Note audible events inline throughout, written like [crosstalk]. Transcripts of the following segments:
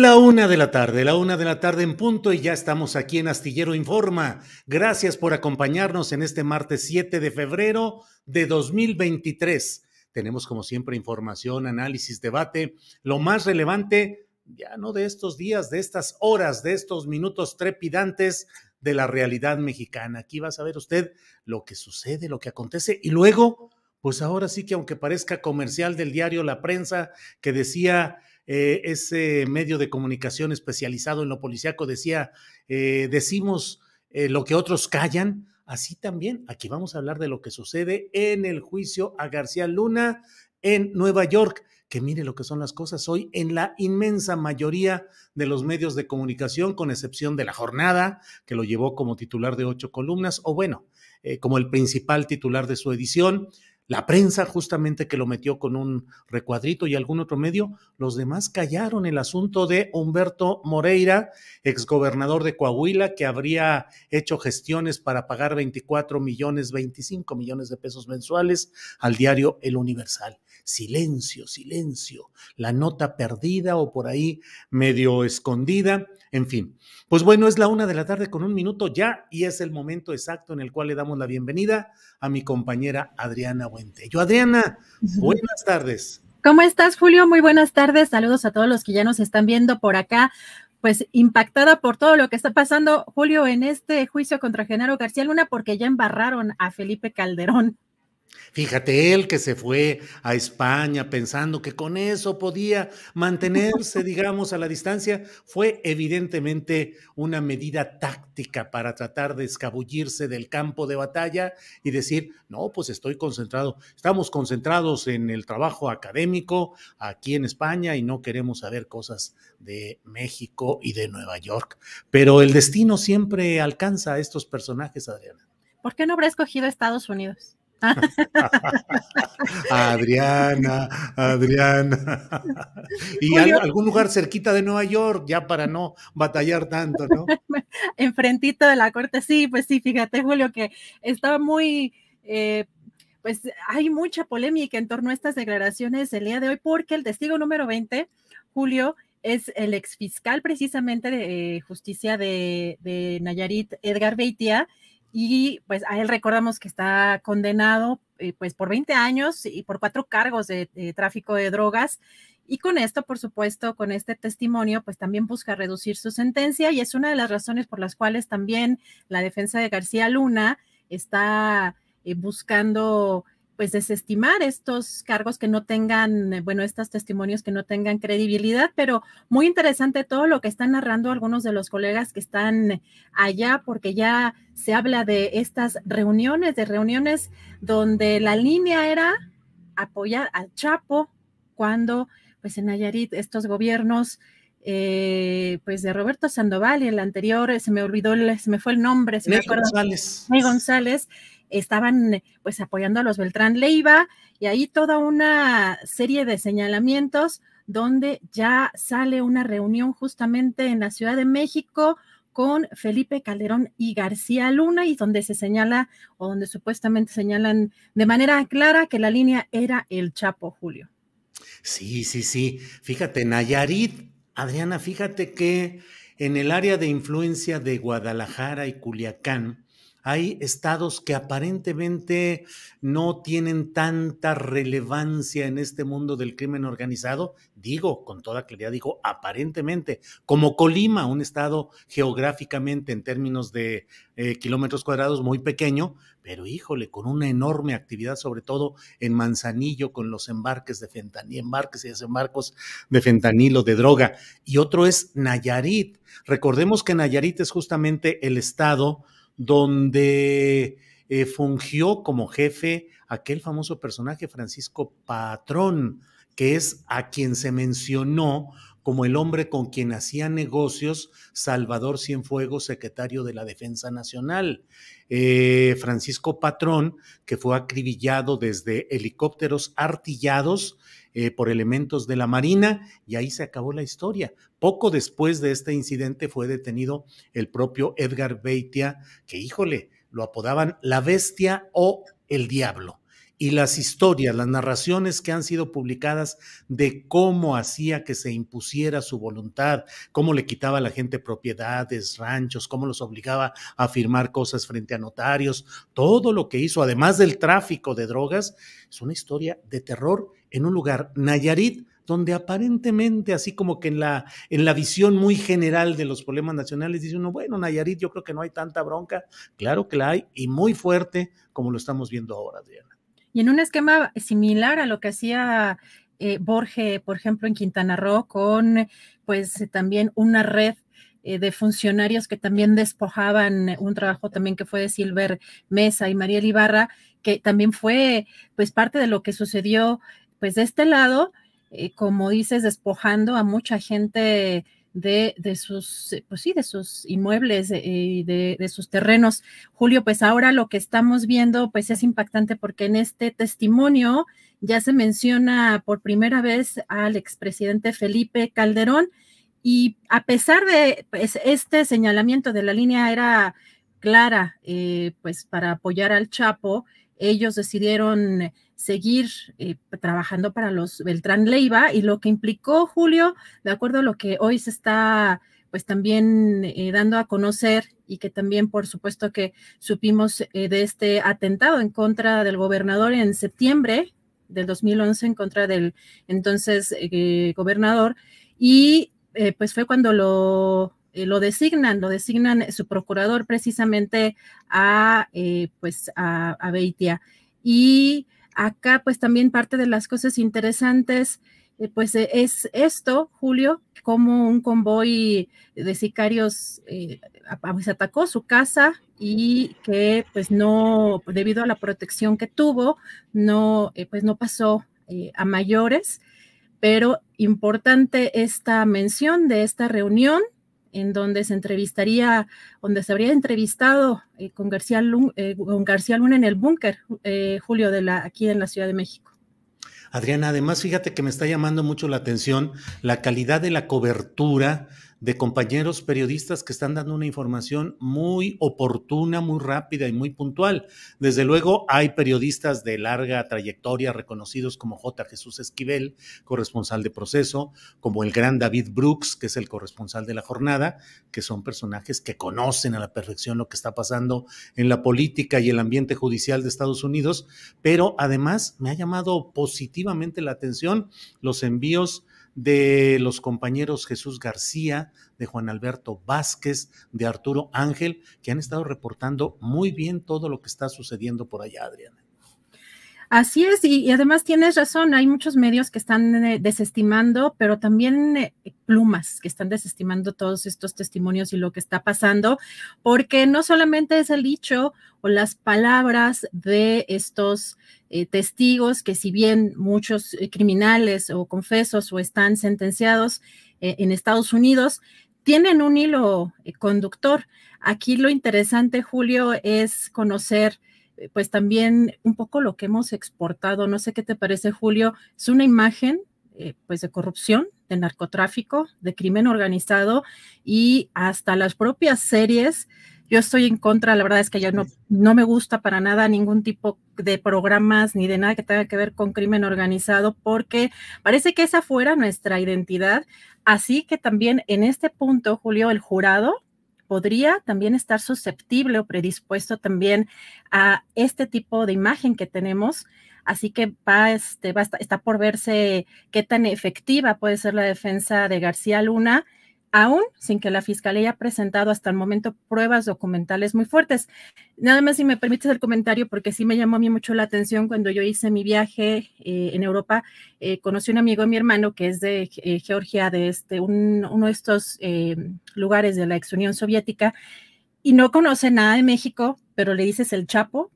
La una de la tarde, la una de la tarde en punto y ya estamos aquí en Astillero Informa. Gracias por acompañarnos en este martes 7 de febrero de 2023. Tenemos como siempre información, análisis, debate, lo más relevante ya no de estos días, de estas horas, de estos minutos trepidantes de la realidad mexicana. Aquí va a saber usted lo que sucede, lo que acontece y luego, pues ahora sí que aunque parezca comercial del diario La Prensa que decía eh, ese medio de comunicación especializado en lo policíaco decía, eh, decimos eh, lo que otros callan, así también aquí vamos a hablar de lo que sucede en el juicio a García Luna en Nueva York que mire lo que son las cosas hoy en la inmensa mayoría de los medios de comunicación, con excepción de la jornada, que lo llevó como titular de ocho columnas, o bueno, como el principal titular de su edición, la prensa justamente que lo metió con un recuadrito y algún otro medio, los demás callaron el asunto de Humberto Moreira, exgobernador de Coahuila, que habría hecho gestiones para pagar 24 millones, 25 millones de pesos mensuales al diario El Universal silencio, silencio, la nota perdida o por ahí medio escondida, en fin. Pues bueno, es la una de la tarde con un minuto ya y es el momento exacto en el cual le damos la bienvenida a mi compañera Adriana Yo, Adriana, buenas tardes. ¿Cómo estás, Julio? Muy buenas tardes. Saludos a todos los que ya nos están viendo por acá pues impactada por todo lo que está pasando, Julio, en este juicio contra Genaro García Luna, porque ya embarraron a Felipe Calderón. Fíjate él que se fue a España pensando que con eso podía mantenerse, [laughs] digamos, a la distancia, fue evidentemente una medida táctica para tratar de escabullirse del campo de batalla y decir, no, pues estoy concentrado, estamos concentrados en el trabajo académico aquí en España y no queremos saber cosas de México y de Nueva York. Pero el destino siempre alcanza a estos personajes, Adriana. ¿Por qué no habrá escogido Estados Unidos? [laughs] Adriana, Adriana. [laughs] y algún lugar cerquita de Nueva York, ya para no batallar tanto, ¿no? [laughs] Enfrentito de la corte, sí, pues sí, fíjate, Julio, que estaba muy, eh, pues hay mucha polémica en torno a estas declaraciones el día de hoy, porque el testigo número 20, Julio, es el ex fiscal precisamente de eh, justicia de, de Nayarit, Edgar Beitia, y pues a él recordamos que está condenado eh, pues por 20 años y por cuatro cargos de, tráfico de drogas. Y con esto, por supuesto, con este testimonio, pues también busca reducir su sentencia y es una de las razones por las cuales también la defensa de García Luna está eh, buscando pues desestimar estos cargos que no tengan, eh, bueno, estos testimonios que no tengan credibilidad, pero muy interesante todo lo que están narrando algunos de los colegas que están allá, porque ya se habla de estas reuniones, de reuniones donde la línea era apoyar al Chapo cuando, pues en Nayarit, estos gobiernos eh, pues de Roberto Sandoval y el anterior, eh, se me olvidó, se me fue el nombre, se me acuerdo. González. González estaban pues apoyando a los Beltrán Leiva y ahí toda una serie de señalamientos donde ya sale una reunión justamente en la Ciudad de México con Felipe Calderón y García Luna y donde se señala o donde supuestamente señalan de manera clara que la línea era el Chapo Julio. Sí, sí, sí. Fíjate, Nayarit, Adriana, fíjate que en el área de influencia de Guadalajara y Culiacán, hay estados que aparentemente no tienen tanta relevancia en este mundo del crimen organizado, digo con toda claridad, digo aparentemente, como Colima, un estado geográficamente en términos de eh, kilómetros cuadrados muy pequeño, pero híjole, con una enorme actividad, sobre todo en Manzanillo, con los embarques de fentanil, embarques y desembarcos de fentanilo, de droga. Y otro es Nayarit. Recordemos que Nayarit es justamente el estado donde eh, fungió como jefe aquel famoso personaje Francisco Patrón, que es a quien se mencionó como el hombre con quien hacía negocios Salvador Cienfuegos, secretario de la Defensa Nacional. Eh, Francisco Patrón, que fue acribillado desde helicópteros artillados eh, por elementos de la Marina y ahí se acabó la historia. Poco después de este incidente fue detenido el propio Edgar Beitia, que híjole, lo apodaban la bestia o el diablo. Y las historias, las narraciones que han sido publicadas de cómo hacía que se impusiera su voluntad, cómo le quitaba a la gente propiedades, ranchos, cómo los obligaba a firmar cosas frente a notarios, todo lo que hizo, además del tráfico de drogas, es una historia de terror en un lugar, Nayarit, donde aparentemente, así como que en la, en la visión muy general de los problemas nacionales, dice uno, bueno, Nayarit, yo creo que no hay tanta bronca. Claro que la hay, y muy fuerte, como lo estamos viendo ahora, Adriana. Y en un esquema similar a lo que hacía eh, Borges, por ejemplo, en Quintana Roo, con pues también una red eh, de funcionarios que también despojaban un trabajo también que fue de Silver Mesa y María Libarra, que también fue pues parte de lo que sucedió pues de este lado, eh, como dices, despojando a mucha gente de, de, sus, eh, pues sí, de sus inmuebles eh, y de, de, sus terrenos. Julio, pues ahora lo que estamos viendo, pues es impactante porque en este testimonio ya se menciona por primera vez al expresidente Felipe Calderón y a pesar de pues, este señalamiento de la línea era clara, pues para apoyar al Chapo, ellos decidieron seguir eh, trabajando para los Beltrán Leiva y lo que implicó Julio, de acuerdo a lo que hoy se está pues también eh, dando a conocer y que también por supuesto que supimos eh, de este atentado en contra del gobernador en septiembre del 2011 en contra del entonces gobernador y pues fue cuando lo, lo designan, lo designan su procurador precisamente a pues a, a Beitia y Acá pues también parte de las cosas interesantes eh, pues eh, es esto, Julio, como un convoy de sicarios eh, pues, atacó su casa y que pues no, debido a la protección que tuvo, no, pues no pasó a mayores, pero importante esta mención de esta reunión en donde se entrevistaría, donde se habría entrevistado eh, eh, con, García Luna, en el búnker, eh, Julio, de la, aquí en la Ciudad de México. Adriana, además fíjate que me está llamando mucho la atención la calidad de la cobertura de compañeros periodistas que están dando una información muy oportuna, muy rápida y muy puntual. Desde luego hay periodistas de larga trayectoria reconocidos como J. Jesús Esquivel, corresponsal de proceso, como el gran David Brooks, que es el corresponsal de la jornada, que son personajes que conocen a la perfección lo que está pasando en la política y el ambiente judicial de Estados Unidos, pero además me ha llamado positivamente la atención los envíos de los compañeros Jesús García, de Juan Alberto Vázquez, de Arturo Ángel, que han estado reportando muy bien todo lo que está sucediendo por allá, Adrián Así es, y, además tienes razón, hay muchos medios que están eh, desestimando, pero también eh, plumas que están desestimando todos estos testimonios y lo que está pasando, porque no solamente es el dicho o las palabras de estos eh, testigos, que si bien muchos criminales o confesos o están sentenciados en Estados Unidos, tienen un hilo conductor. Aquí lo interesante, Julio, es conocer eh, pues también un poco lo que hemos exportado, no sé qué te parece, Julio, es una imagen eh, pues de corrupción, de narcotráfico, de crimen organizado y hasta las propias series. Yo estoy en contra, la verdad es que ya no, no me gusta para nada ningún tipo de programas ni de nada que tenga que ver con crimen organizado, porque parece que esa fuera nuestra identidad. Así que también en este punto, Julio, el jurado podría también estar susceptible o predispuesto también a este tipo de imagen que tenemos. Así que va, está, está por verse qué tan efectiva puede ser la defensa de García Luna aún sin que la Fiscalía haya presentado hasta el momento pruebas documentales muy fuertes. Nada más si me permites el comentario, porque sí me llamó a mí mucho la atención cuando yo hice mi viaje eh, en Europa, eh, conocí un amigo de mi hermano que es de eh, Georgia, de este, uno de estos lugares de la ex Unión Soviética, y no conoce nada de México, pero le dices el Chapo,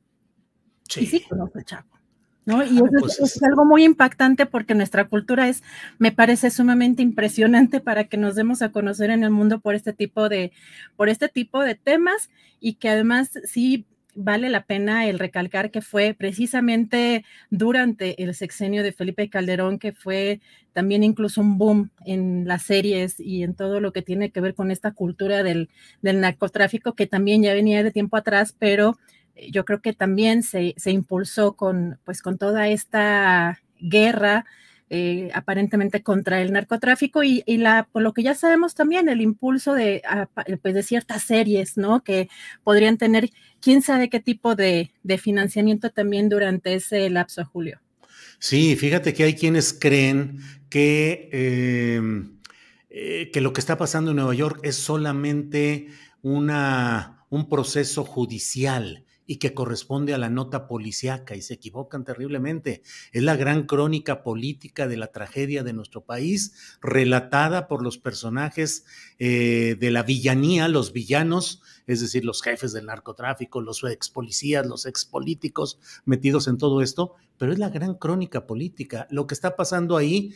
y sí conoce el Chapo. ¿no? Y eso, pues, es, algo muy impactante porque nuestra cultura es, me parece sumamente impresionante para que nos demos a conocer en el mundo por este tipo de, por este tipo de temas y que además sí vale la pena el recalcar que fue precisamente durante el sexenio de Felipe Calderón que fue también incluso un boom en las series y en todo lo que tiene que ver con esta cultura del, del narcotráfico que también ya venía de tiempo atrás, pero yo creo que también se, impulsó con, pues, con toda esta guerra eh, aparentemente contra el narcotráfico y, la, por lo que ya sabemos también el impulso ah, eh, pues, de, ciertas series, ¿no? Que podrían tener quién sabe qué tipo de, financiamiento también durante ese lapso, Julio. Sí, fíjate que hay quienes creen que, em, eh, que lo que está pasando en Nueva York es solamente una, un proceso judicial y que corresponde a la nota policiaca y se equivocan terriblemente. Es la gran crónica política de la tragedia de nuestro país, relatada por los personajes eh, de la villanía, los villanos, es decir, los jefes del narcotráfico, los ex policías, los ex políticos metidos en todo esto, pero es la gran crónica política. Lo que está pasando ahí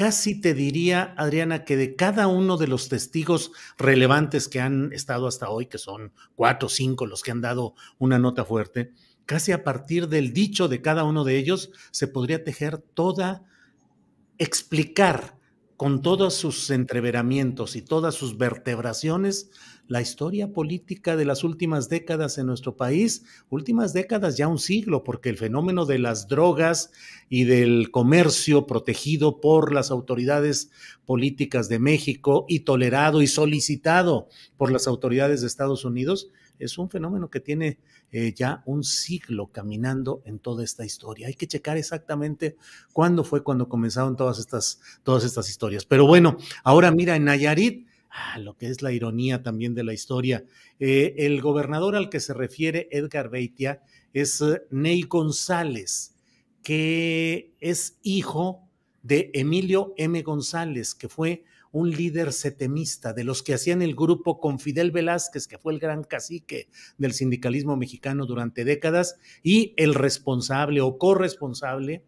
Casi te diría, Adriana, que de cada uno de los testigos relevantes que han estado hasta hoy, que son cuatro o cinco los que han dado una nota fuerte, casi a partir del dicho de cada uno de ellos se podría tejer toda, explicar con todos sus entreveramientos y todas sus vertebraciones, la historia política de las últimas décadas en nuestro país, últimas décadas ya un siglo, porque el fenómeno de las drogas y del comercio protegido por las autoridades políticas de México y tolerado y solicitado por las autoridades de Estados Unidos, es un fenómeno que tiene eh, ya un siglo caminando en toda esta historia. Hay que checar exactamente cuándo fue cuando comenzaron todas estas, todas estas historias. Pero bueno, ahora mira, en Nayarit, ah, lo que es la ironía también de la historia, eh, el gobernador al que se refiere Edgar Beitia es eh, Ney González, que es hijo de Emilio M. González, que fue un líder setemista, de los que hacían el grupo con Fidel Velázquez, que fue el gran cacique del sindicalismo mexicano durante décadas, y el responsable o corresponsable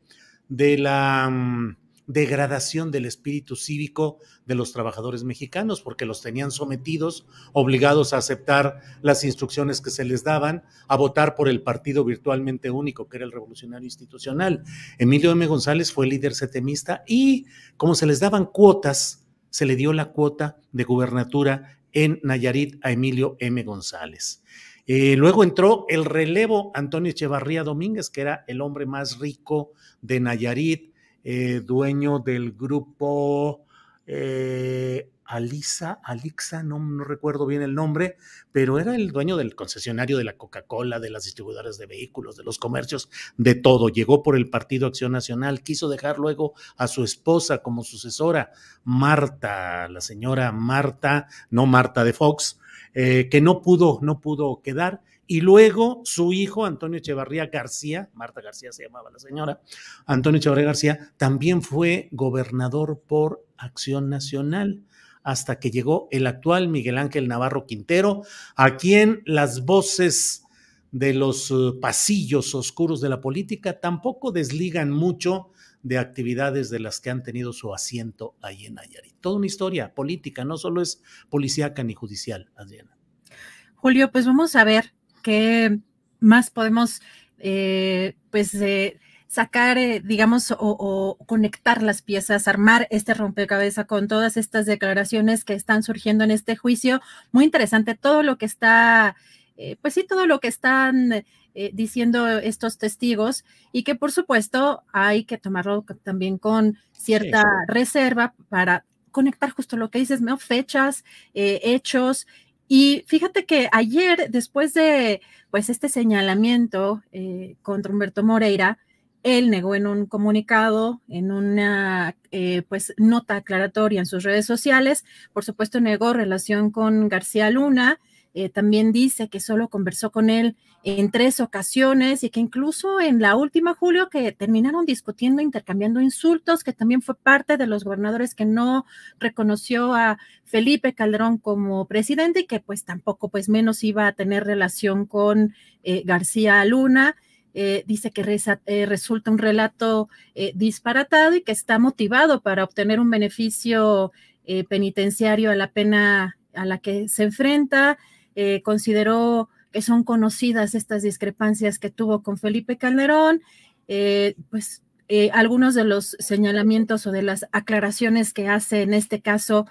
de la mm, degradación del espíritu cívico de los trabajadores mexicanos, porque los tenían sometidos, obligados a aceptar las instrucciones que se les daban, a votar por el partido virtualmente único, que era el revolucionario institucional. Emilio M. González fue líder setemista y como se les daban cuotas, se le dio la cuota de gubernatura en Nayarit a Emilio M. González. Eh, luego entró el relevo Antonio Echevarría Domínguez, que era el hombre más rico de Nayarit, eh, dueño del grupo eh, Alisa, Alixa, no, recuerdo bien el nombre, pero era el dueño del concesionario de la Coca-Cola, de las distribuidoras de vehículos, de los comercios, de todo. Llegó por el Partido Acción Nacional, quiso dejar luego a su esposa como sucesora, Marta, la señora Marta, no Marta de Fox, eh, que no pudo, no pudo quedar. Y luego su hijo, Antonio Echevarría García, Marta García se llamaba la señora, Antonio Echevarría García, también fue gobernador por Acción Nacional hasta que llegó el actual Miguel Ángel Navarro Quintero, a quien las voces de los eh, pasillos oscuros de la política tampoco desligan mucho de actividades de las que han tenido su asiento ahí en Nayarit. Toda una historia política, no solo es policíaca ni judicial, Adriana. Julio, pues vamos a ver qué más podemos, eh, pues, eh, sacar, eh, digamos, o, conectar las piezas, armar este rompecabezas con todas estas declaraciones que están surgiendo en este juicio. Muy interesante todo lo que está, eh, pues sí, todo lo que están eh, diciendo estos testigos y que por supuesto hay que tomarlo también con cierta reserva para conectar justo lo que dices, ¿no? fechas, hechos y fíjate que ayer, después de pues este señalamiento contra Humberto Moreira, él negó en un comunicado, en una eh, pues, nota aclaratoria en sus redes sociales, por supuesto negó relación con García Luna, eh, también dice que solo conversó con él en tres ocasiones y que incluso en la última, Julio, que terminaron discutiendo, intercambiando insultos, que también fue parte de los gobernadores que no reconoció a Felipe Calderón como presidente y que pues tampoco pues menos iba a tener relación con eh, García Luna. Eh, dice que eh, resulta un relato eh, disparatado y que está motivado para obtener un beneficio penitenciario a la pena a la que se enfrenta. consideró que son conocidas estas discrepancias que tuvo con Felipe Calderón. pues algunos de los señalamientos o de las aclaraciones que hace en este caso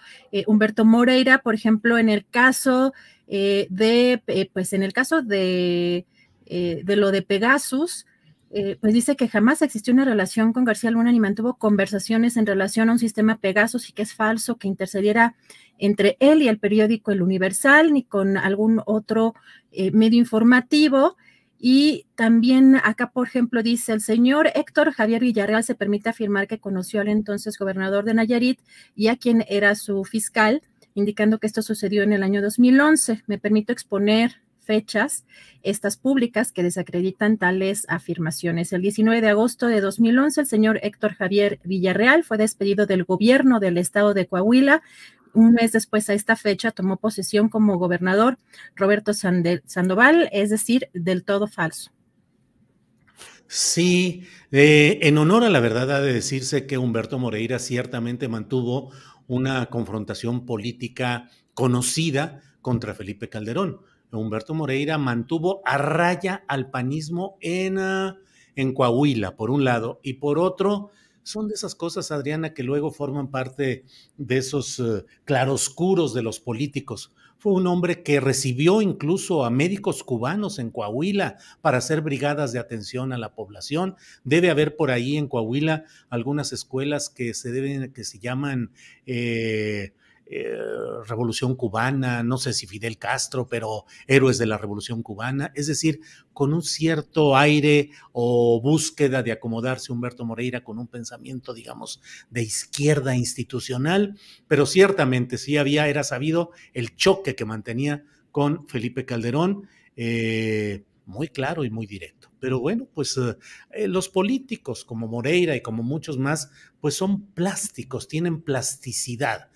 Humberto Moreira, por ejemplo, en el caso de, pues en el caso de eh, de lo de Pegasus, eh, pues dice que jamás existió una relación con García Luna ni mantuvo conversaciones en relación a un sistema Pegasus y que es falso que intercediera entre él y el periódico El Universal ni con algún otro eh, medio informativo. Y también acá, por ejemplo, dice el señor Héctor Javier Villarreal se permite afirmar que conoció al entonces gobernador de Nayarit y a quien era su fiscal, indicando que esto sucedió en el año 2011. Me permito exponer fechas, estas públicas que desacreditan tales afirmaciones. El 19 de agosto de 2011, el señor Héctor Javier Villarreal fue despedido del gobierno del estado de Coahuila un mes después a esta fecha tomó posesión como gobernador Roberto Sandoval, es decir, del todo falso. Sí, eh, en honor a la verdad ha de decirse que Humberto Moreira ciertamente mantuvo una confrontación política conocida contra Felipe Calderón. Humberto Moreira mantuvo a raya al panismo ah, en, Coahuila, por un lado, y por otro, son de esas cosas, Adriana, que luego forman parte de esos eh, claroscuros de los políticos. Fue un hombre que recibió incluso a médicos cubanos en Coahuila para hacer brigadas de atención a la población. Debe haber por ahí en Coahuila algunas escuelas que se deben, que se llaman eh, eh, Revolución Cubana, no sé si Fidel Castro, pero héroes de la Revolución Cubana, es decir, con un cierto aire o búsqueda de acomodarse Humberto Moreira con un pensamiento, digamos, de izquierda institucional, pero ciertamente sí había, era sabido el choque que mantenía con Felipe Calderón. Eh, muy claro y muy directo. Pero bueno, pues eh, los políticos como Moreira y como muchos más, pues son plásticos, tienen plasticidad,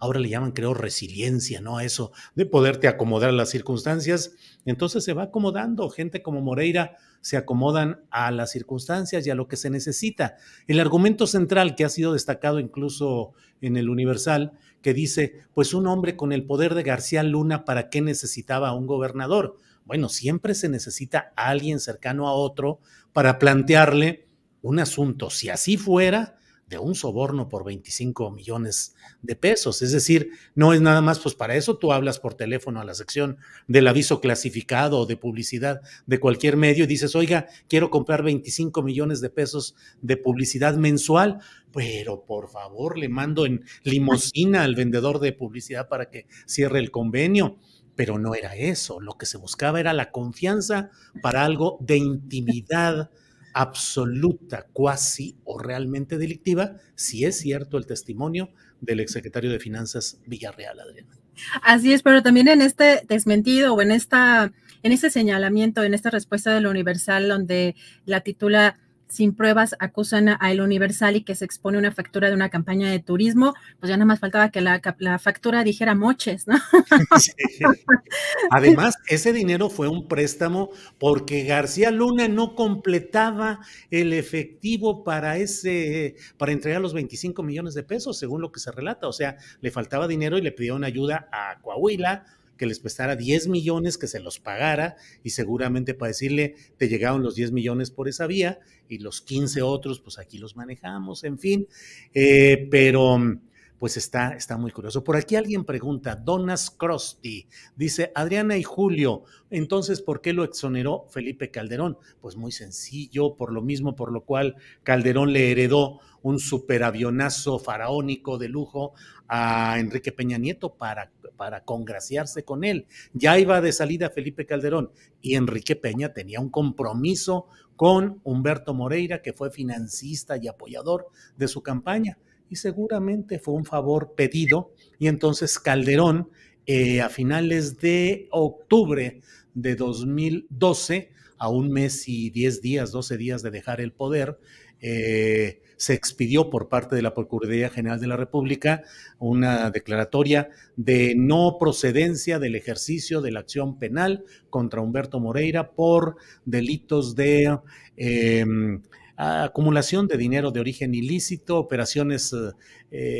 ahora le llaman, creo, resiliencia, ¿no? eso de poderte acomodar a las circunstancias. Entonces se va acomodando, gente como Moreira se acomodan a las circunstancias y a lo que se necesita. El argumento central que ha sido destacado incluso en el Universal, que dice, pues un hombre con el poder de García Luna, ¿para qué necesitaba a un gobernador? Bueno, siempre se necesita a alguien cercano a otro para plantearle un asunto. Si así fuera, de un soborno por 25 millones de pesos. Es decir, no es nada más, pues para eso tú hablas por teléfono a la sección del aviso clasificado o de publicidad de cualquier medio y dices, oiga, quiero comprar 25 millones de pesos de publicidad mensual, pero por favor le mando en limosina al vendedor de publicidad para que cierre el convenio. Pero no era eso, lo que se buscaba era la confianza para algo de intimidad absoluta, cuasi o realmente delictiva, si es cierto el testimonio del exsecretario de Finanzas Villarreal, Adriana. Así es, pero también en este desmentido o en esta en este señalamiento, en esta respuesta de lo universal donde la titula sin pruebas acusan a El Universal y que se expone una factura de una campaña de turismo, pues ya nada más faltaba que la, factura dijera moches, ¿no? [laughs] [laughs] Además, ese dinero fue un préstamo porque García Luna no completaba el efectivo para ese, para entregar los 25 millones de pesos, según lo que se relata. O sea, le faltaba dinero y le pidieron ayuda a Coahuila, que les prestara 10 millones, que se los pagara y seguramente para decirle, te llegaron los 10 millones por esa vía y los 15 otros, pues aquí los manejamos, en fin. Eh, pero mm, pues está, está muy curioso. Por aquí alguien pregunta, Donas Crosti, dice Adriana y Julio, entonces, ¿por qué lo exoneró Felipe Calderón? Pues muy sencillo, por lo mismo, por lo cual Calderón le heredó un superavionazo faraónico de lujo a Enrique Peña Nieto para, para congraciarse con él. Ya iba de salida Felipe Calderón y Enrique Peña tenía un compromiso con Humberto Moreira, que fue financista y apoyador de su campaña y seguramente fue un favor pedido y entonces Calderón eh, a finales de octubre de 2012, a un mes y diez días, doce días de dejar el poder, eh, se expidió por parte de la Procuraduría General de la República una declaratoria de no procedencia del ejercicio de la acción penal contra Humberto Moreira por delitos de eh, acumulación de dinero de origen ilícito, operaciones eh,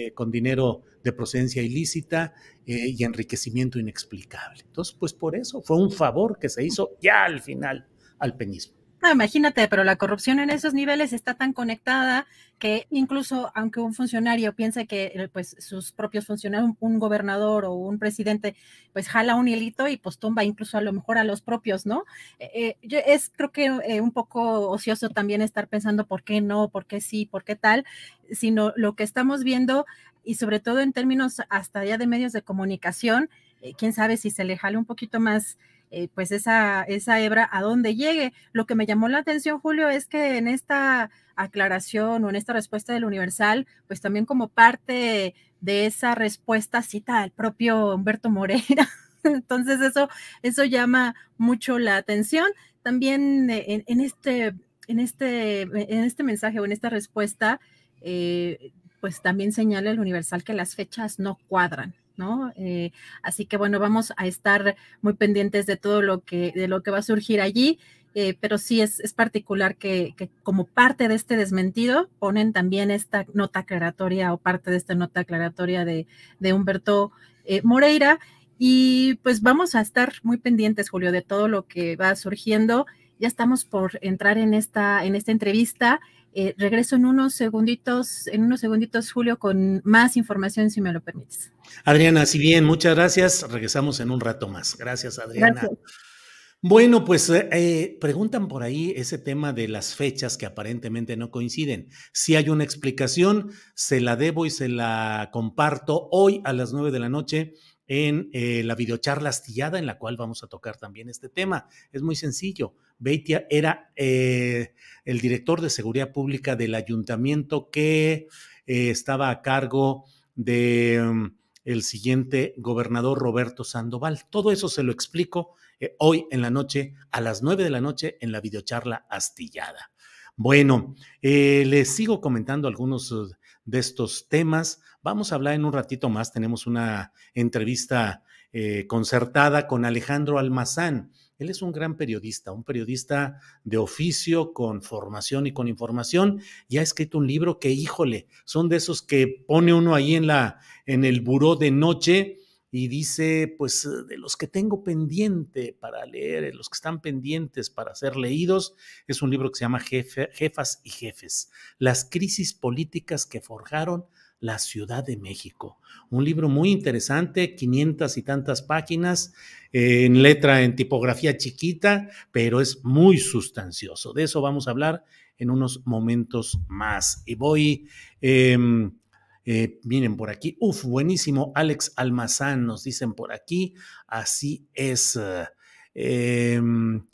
eh, con dinero de procedencia ilícita eh, y enriquecimiento inexplicable. Entonces, pues por eso fue un favor que se hizo ya al final al peñismo. Ah, imagínate, pero la corrupción en esos niveles está tan conectada que incluso aunque un funcionario piense que eh, pues sus propios funcionarios, un gobernador o un presidente, pues jala un hilito y pues tumba incluso a lo mejor a los propios, ¿no? Eh, eh, yo es creo que un poco ocioso también estar pensando por qué no, por qué sí, por qué tal, sino lo que estamos viendo y sobre todo en términos hasta ya de medios de comunicación, quién sabe si se le jale un poquito más eh, pues esa, esa hebra a dónde llegue. Lo que me llamó la atención, Julio, es que en esta aclaración o en esta respuesta del Universal, pues también como parte de esa respuesta cita al propio Humberto Moreira. [laughs] Entonces eso, eso llama mucho la atención. También eh, en, este, en, este, en este mensaje o en esta respuesta, eh, pues también señala el Universal que las fechas no cuadran. Eh, así que bueno, vamos a estar muy pendientes de todo lo que, de lo que va a surgir allí. Eh, pero sí es, particular que, como parte de este desmentido ponen también esta nota aclaratoria o parte de esta nota aclaratoria de, Humberto eh, Moreira. Y pues vamos a estar muy pendientes, Julio, de todo lo que va surgiendo. Ya estamos por entrar en esta, en esta entrevista. Eh, regreso en unos segunditos, en unos segunditos, Julio, con más información, si me lo permites. Adriana, si bien, muchas gracias. Regresamos en un rato más. Gracias, Adriana. Bueno, pues eh, preguntan por ahí ese tema de las fechas que aparentemente no coinciden. Si hay una explicación, se la debo y se la comparto hoy a las nueve de la noche en eh, la videocharla astillada en la cual vamos a tocar también este tema. Es muy sencillo. Beitia era eh, el director de seguridad pública del ayuntamiento que eh, estaba a cargo del mm, siguiente gobernador Roberto Sandoval. Todo eso se lo explico hoy en la noche, a las nueve de la noche, en la videocharla astillada. Bueno, les sigo comentando algunos uh, de estos temas. Vamos a hablar en un ratito más, tenemos una entrevista eh, concertada con Alejandro Almazán. Él es un gran periodista, un periodista de oficio, con formación y con información, y ha escrito un libro que, híjole, son de esos que pone uno ahí en la, en el buró de noche y dice, pues eh, de los que tengo pendiente para leer, eh, los que están pendientes para ser leídos, es un libro que se llama Jefas y Jefes, las crisis políticas que forjaron la Ciudad de México. Un libro muy interesante, 500 y tantas páginas, eh, en letra, en tipografía chiquita, pero es muy sustancioso. De eso vamos a hablar en unos momentos más. Y voy... Em, eh, miren por aquí, uf, buenísimo, Alex Almazán, nos dicen por aquí, así es. Eh, em,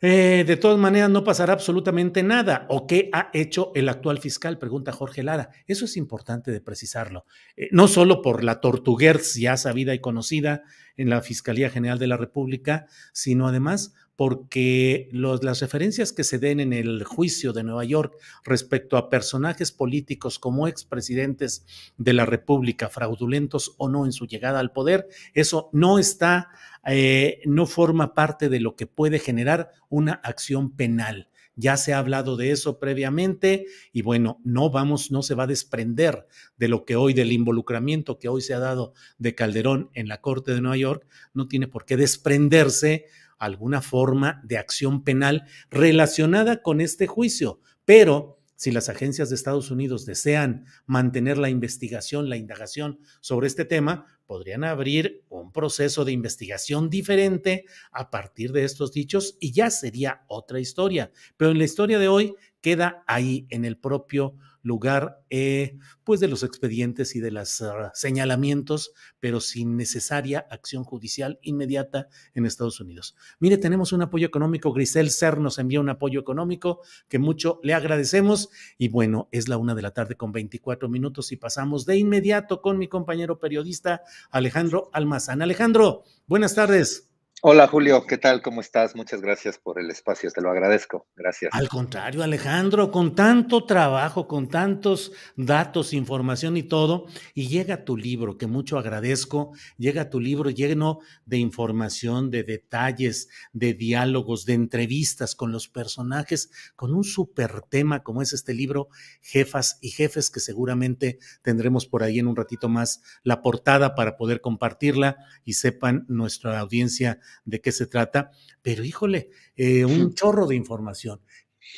eh, de todas maneras, no pasará absolutamente nada. ¿O qué ha hecho el actual fiscal? Pregunta Jorge Lara. Eso es importante de precisarlo. Eh, no solo por la Tortuguerza ya sabida y conocida en la Fiscalía General de la República, sino además porque las referencias que se den en el juicio de Nueva York respecto a personajes políticos como expresidentes de la República, fraudulentos o no en su llegada al poder, eso no está, eh, no forma parte de lo que puede generar una acción penal. Ya se ha hablado de eso previamente y bueno, no vamos, no se va a desprender de lo que hoy, del involucramiento que hoy se ha dado de Calderón en la Corte de Nueva York, no tiene por qué desprenderse alguna forma de acción penal relacionada con este juicio, pero si las agencias de Estados Unidos desean mantener la investigación, la indagación sobre este tema, podrían abrir un proceso de investigación diferente a partir de estos dichos y ya sería otra historia. Pero en la historia de hoy queda ahí en el propio lugar eh, pues de los expedientes y de los ah, señalamientos, pero sin necesaria acción judicial inmediata en Estados Unidos. Mire, tenemos un apoyo económico. Grisel Ser nos envía un apoyo económico que mucho le agradecemos. Y bueno, es la una de la tarde con 24 minutos y pasamos de inmediato con mi compañero periodista Alejandro Almazán. Alejandro, buenas tardes. Hola Julio, ¿qué tal? ¿Cómo estás? Muchas gracias por el espacio, te lo agradezco. Gracias. Al contrario, Alejandro, con tanto trabajo, con tantos datos, información y todo, y llega tu libro, que mucho agradezco, llega tu libro lleno de información, de detalles, de diálogos, de entrevistas con los personajes, con un super tema como es este libro, Jefas y Jefes, que seguramente tendremos por ahí en un ratito más la portada para poder compartirla y sepan nuestra audiencia de qué se trata, pero híjole, eh, un chorro de información.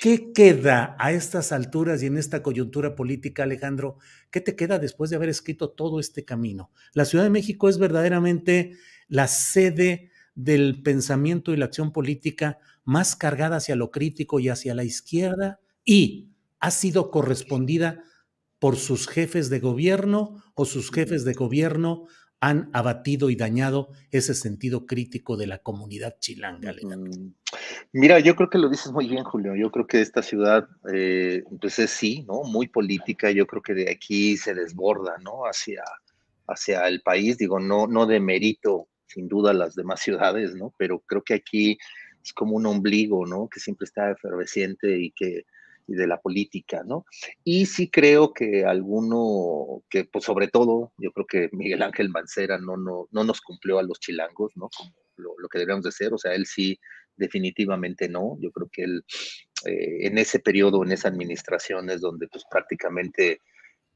¿Qué queda a estas alturas y en esta coyuntura política, Alejandro? ¿Qué te queda después de haber escrito todo este camino? La Ciudad de México es verdaderamente la sede del pensamiento y la acción política más cargada hacia lo crítico y hacia la izquierda y ha sido correspondida por sus jefes de gobierno o sus jefes de gobierno han abatido y dañado ese sentido crítico de la comunidad chilanga, Mira, yo creo que lo dices muy bien, Julio. Yo creo que esta ciudad, eh, pues sí, ¿no? Muy política. Yo creo que de aquí se desborda, ¿no? Hacia, hacia el país. Digo, no, no de mérito, sin duda, las demás ciudades, ¿no? Pero creo que aquí es como un ombligo, ¿no? Que siempre está efervesciente y que y de la política, ¿no? Y sí creo que alguno, que pues sobre todo, yo creo que Miguel Ángel Mancera no, no, no nos cumplió a los chilangos, ¿no? Como lo, que deberíamos de ser, o sea, él sí definitivamente no, yo creo que él eh, en ese periodo, en esa administración es donde pues prácticamente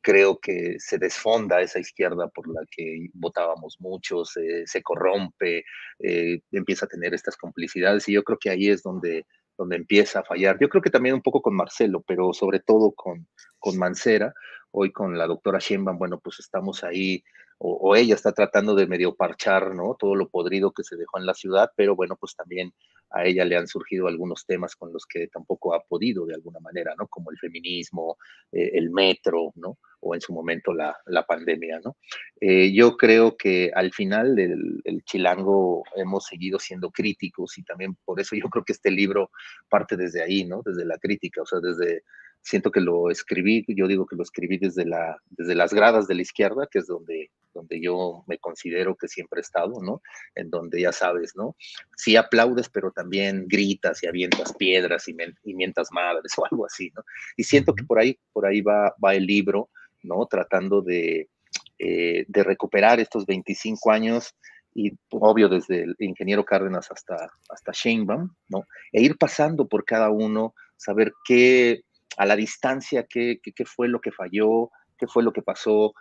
creo que se desfonda esa izquierda por la que votábamos muchos, eh, se corrompe, eh, empieza a tener estas complicidades y yo creo que ahí es donde donde empieza a fallar. Yo creo que también un poco con Marcelo, pero sobre todo con, con Mancera. Hoy con la doctora Sheinbaum, bueno, pues estamos ahí, o, o, ella está tratando de medio parchar, ¿no? Todo lo podrido que se dejó en la ciudad, pero bueno, pues también a ella le han surgido algunos temas con los que tampoco ha podido de alguna manera, ¿no? Como el feminismo, eh, el metro, ¿no? O en su momento la, pandemia, ¿no? Eh, yo creo que al final del el, chilango hemos seguido siendo críticos y también por eso yo creo que este libro parte desde ahí, ¿no? Desde la crítica, o sea, desde siento que lo escribí, yo digo que lo escribí desde, la, desde las gradas de la izquierda, que es donde, donde yo me considero que siempre he estado, ¿no? En donde ya sabes, ¿no? Sí aplaudes, pero también gritas y avientas piedras y, y mientas madres [laughs] o algo así, ¿no? Y siento que por ahí, por ahí va, va el libro, ¿no? Tratando de, eh, recuperar estos 25 años y pues, obvio desde el ingeniero Cárdenas hasta, hasta Sheinbaum, ¿no? E ir pasando por cada uno, saber qué, a la distancia qué, qué, fue lo que falló, qué fue lo que pasó,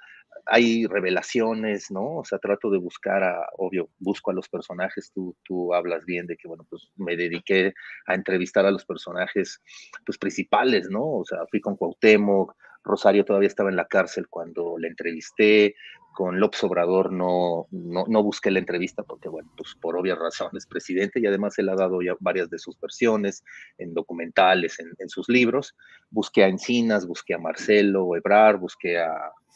hay revelaciones, ¿no? O sea, trato de buscar, a, obvio, busco a los personajes, tú, tú hablas bien de que, bueno, pues me dediqué a entrevistar a los personajes, pues principales, ¿no? O sea, fui con Cuauhtémoc, Rosario todavía estaba en la cárcel cuando le entrevisté, con López Obrador no, no, no, busqué la entrevista porque, bueno, pues por obvias razones, presidente, y además él ha dado ya varias de sus versiones en documentales, en, sus libros. Busqué a Encinas, busqué a Marcelo Ebrar, busqué a,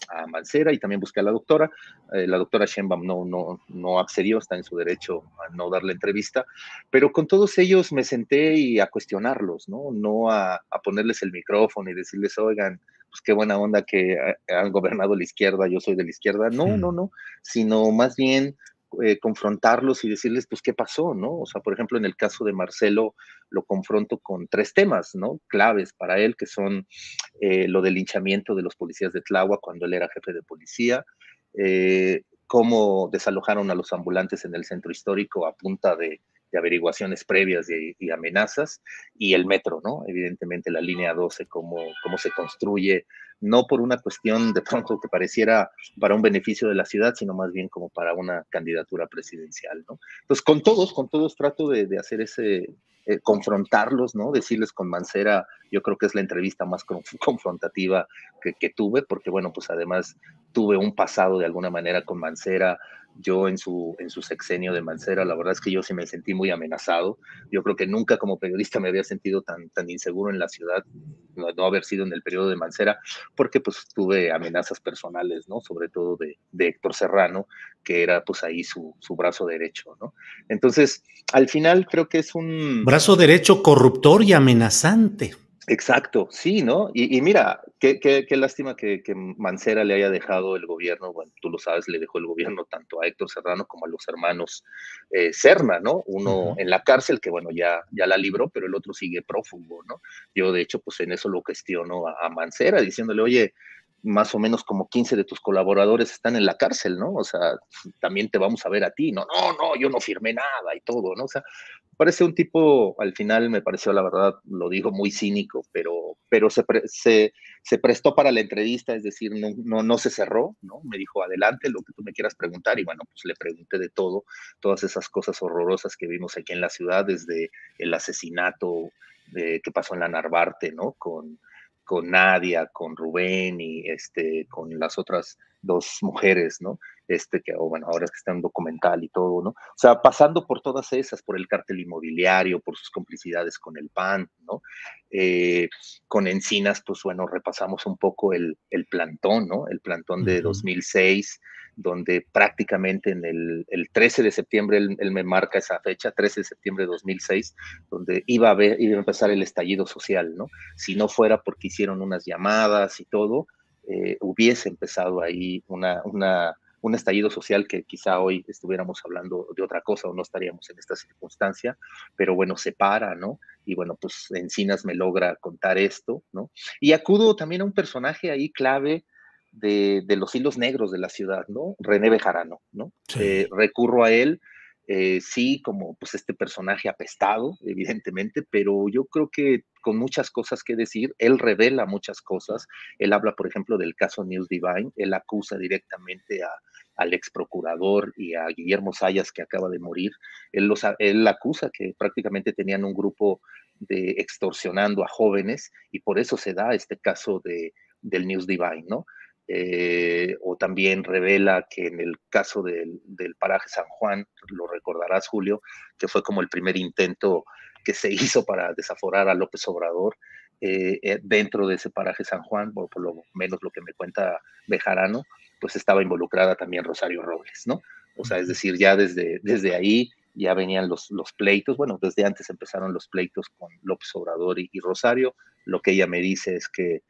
a Mancera y también busqué a la doctora. Eh, la doctora Sheinbaum no, no, no accedió, está en su derecho a no dar la entrevista, pero con todos ellos me senté y a cuestionarlos, ¿no? No a, a ponerles el micrófono y decirles, oigan, pues qué buena onda que han gobernado la izquierda, yo soy de la izquierda. No, no, no, sino más bien eh, confrontarlos y decirles, pues, qué pasó, ¿no? O sea, por ejemplo, en el caso de Marcelo, lo confronto con tres temas, ¿no? Claves para él, que son eh, lo del linchamiento de los policías de Tláhuac cuando él era jefe de policía, eh, cómo desalojaron a los ambulantes en el centro histórico a punta de de averiguaciones previas y, amenazas, y el metro, ¿no? Evidentemente la línea 12, cómo, cómo se construye, no por una cuestión de pronto que pareciera para un beneficio de la ciudad, sino más bien como para una candidatura presidencial, ¿no? Entonces, con todos, con todos trato de hacer ese, eh, confrontarlos, ¿no? Decirles con Mancera, yo creo que es la entrevista más [laughs] confrontativa que, tuve, porque bueno, pues además tuve un pasado de alguna manera con Mancera, yo en su, en su sexenio de Mancera, la verdad es que yo sí me sentí muy amenazado, yo creo que nunca como periodista me había sentido tan, tan inseguro en la ciudad, no, haber sido en el periodo de Mancera, porque pues tuve amenazas personales, ¿no? Sobre todo de, Héctor Serrano, que era pues ahí su, brazo derecho, ¿no? Entonces, al final creo que es un derecho corruptor y amenazante. Exacto, sí, ¿no? Y, mira, qué, lástima que, Mancera le haya dejado el gobierno, bueno, tú lo sabes, le dejó el gobierno tanto a Héctor Serrano como a los hermanos Cerna, eh, ¿no? Uno en la cárcel, que bueno, ya, ya la libró, pero el otro sigue prófugo, ¿no? Yo de hecho, pues en eso lo cuestiono a Mancera, diciéndole, oye, más o menos como 15 de tus colaboradores están en la cárcel, ¿no? O sea, también te vamos a ver a ti, no, no, no, yo no firmé nada y todo, ¿no? O sea, parece un tipo, al final me pareció, la verdad, lo digo muy cínico, pero, pero se, prestó para la entrevista, es decir, no, no, no se cerró, ¿no? Me dijo, adelante, lo que tú me quieras preguntar, y bueno, pues le pregunté de todo, todas esas cosas horrorosas que vimos aquí en la ciudad, desde el asesinato de, eh, que pasó en la Narvarte, ¿no? Con con Nadia, con Rubén y este, con las otras dos mujeres, ¿no? Este que, bueno, ahora es que está en documental y todo, ¿no? O sea, pasando por todas esas, por el cártel inmobiliario, por sus complicidades con el PAN, ¿no? Eh, con Encinas, pues bueno, repasamos un poco el, el plantón, ¿no? El plantón de 2006, donde prácticamente en el, 13 de septiembre, él, me marca esa fecha, 13 de septiembre de 2006, donde iba a, iba a empezar el estallido social, ¿no? Si no fuera porque hicieron unas llamadas y todo, eh, hubiese empezado ahí un estallido social que quizá hoy estuviéramos hablando de otra cosa o no estaríamos en esta circunstancia, pero bueno, se para, ¿no? Y bueno, pues Encinas me logra contar esto, ¿no? Y acudo también a un personaje ahí clave de, los hilos negros de la ciudad, ¿no? René Bejarano, ¿no? Eh, recurro a él, eh, sí, como pues este personaje apestado, evidentemente, pero yo creo que con muchas cosas que decir, él revela muchas cosas, él habla, por ejemplo, del caso News Divine, él acusa directamente al ex procurador y a Guillermo Sayas, que acaba de morir, él, los, él acusa que prácticamente tenían un grupo de extorsionando a jóvenes y por eso se da este caso de, del News Divine, ¿no? Eh, o también revela que en el caso del, paraje San Juan, lo recordarás Julio, que fue como el primer intento que se [laughs] hizo para desaforar a López Obrador eh, eh, dentro de ese paraje San Juan, por, lo menos lo que me cuenta Bejarano, pues estaba involucrada también Rosario Robles, ¿no? O sea, es decir, ya desde, desde ahí ya venían los, pleitos, bueno, desde antes empezaron los pleitos con López Obrador y Rosario, lo que ella me dice es que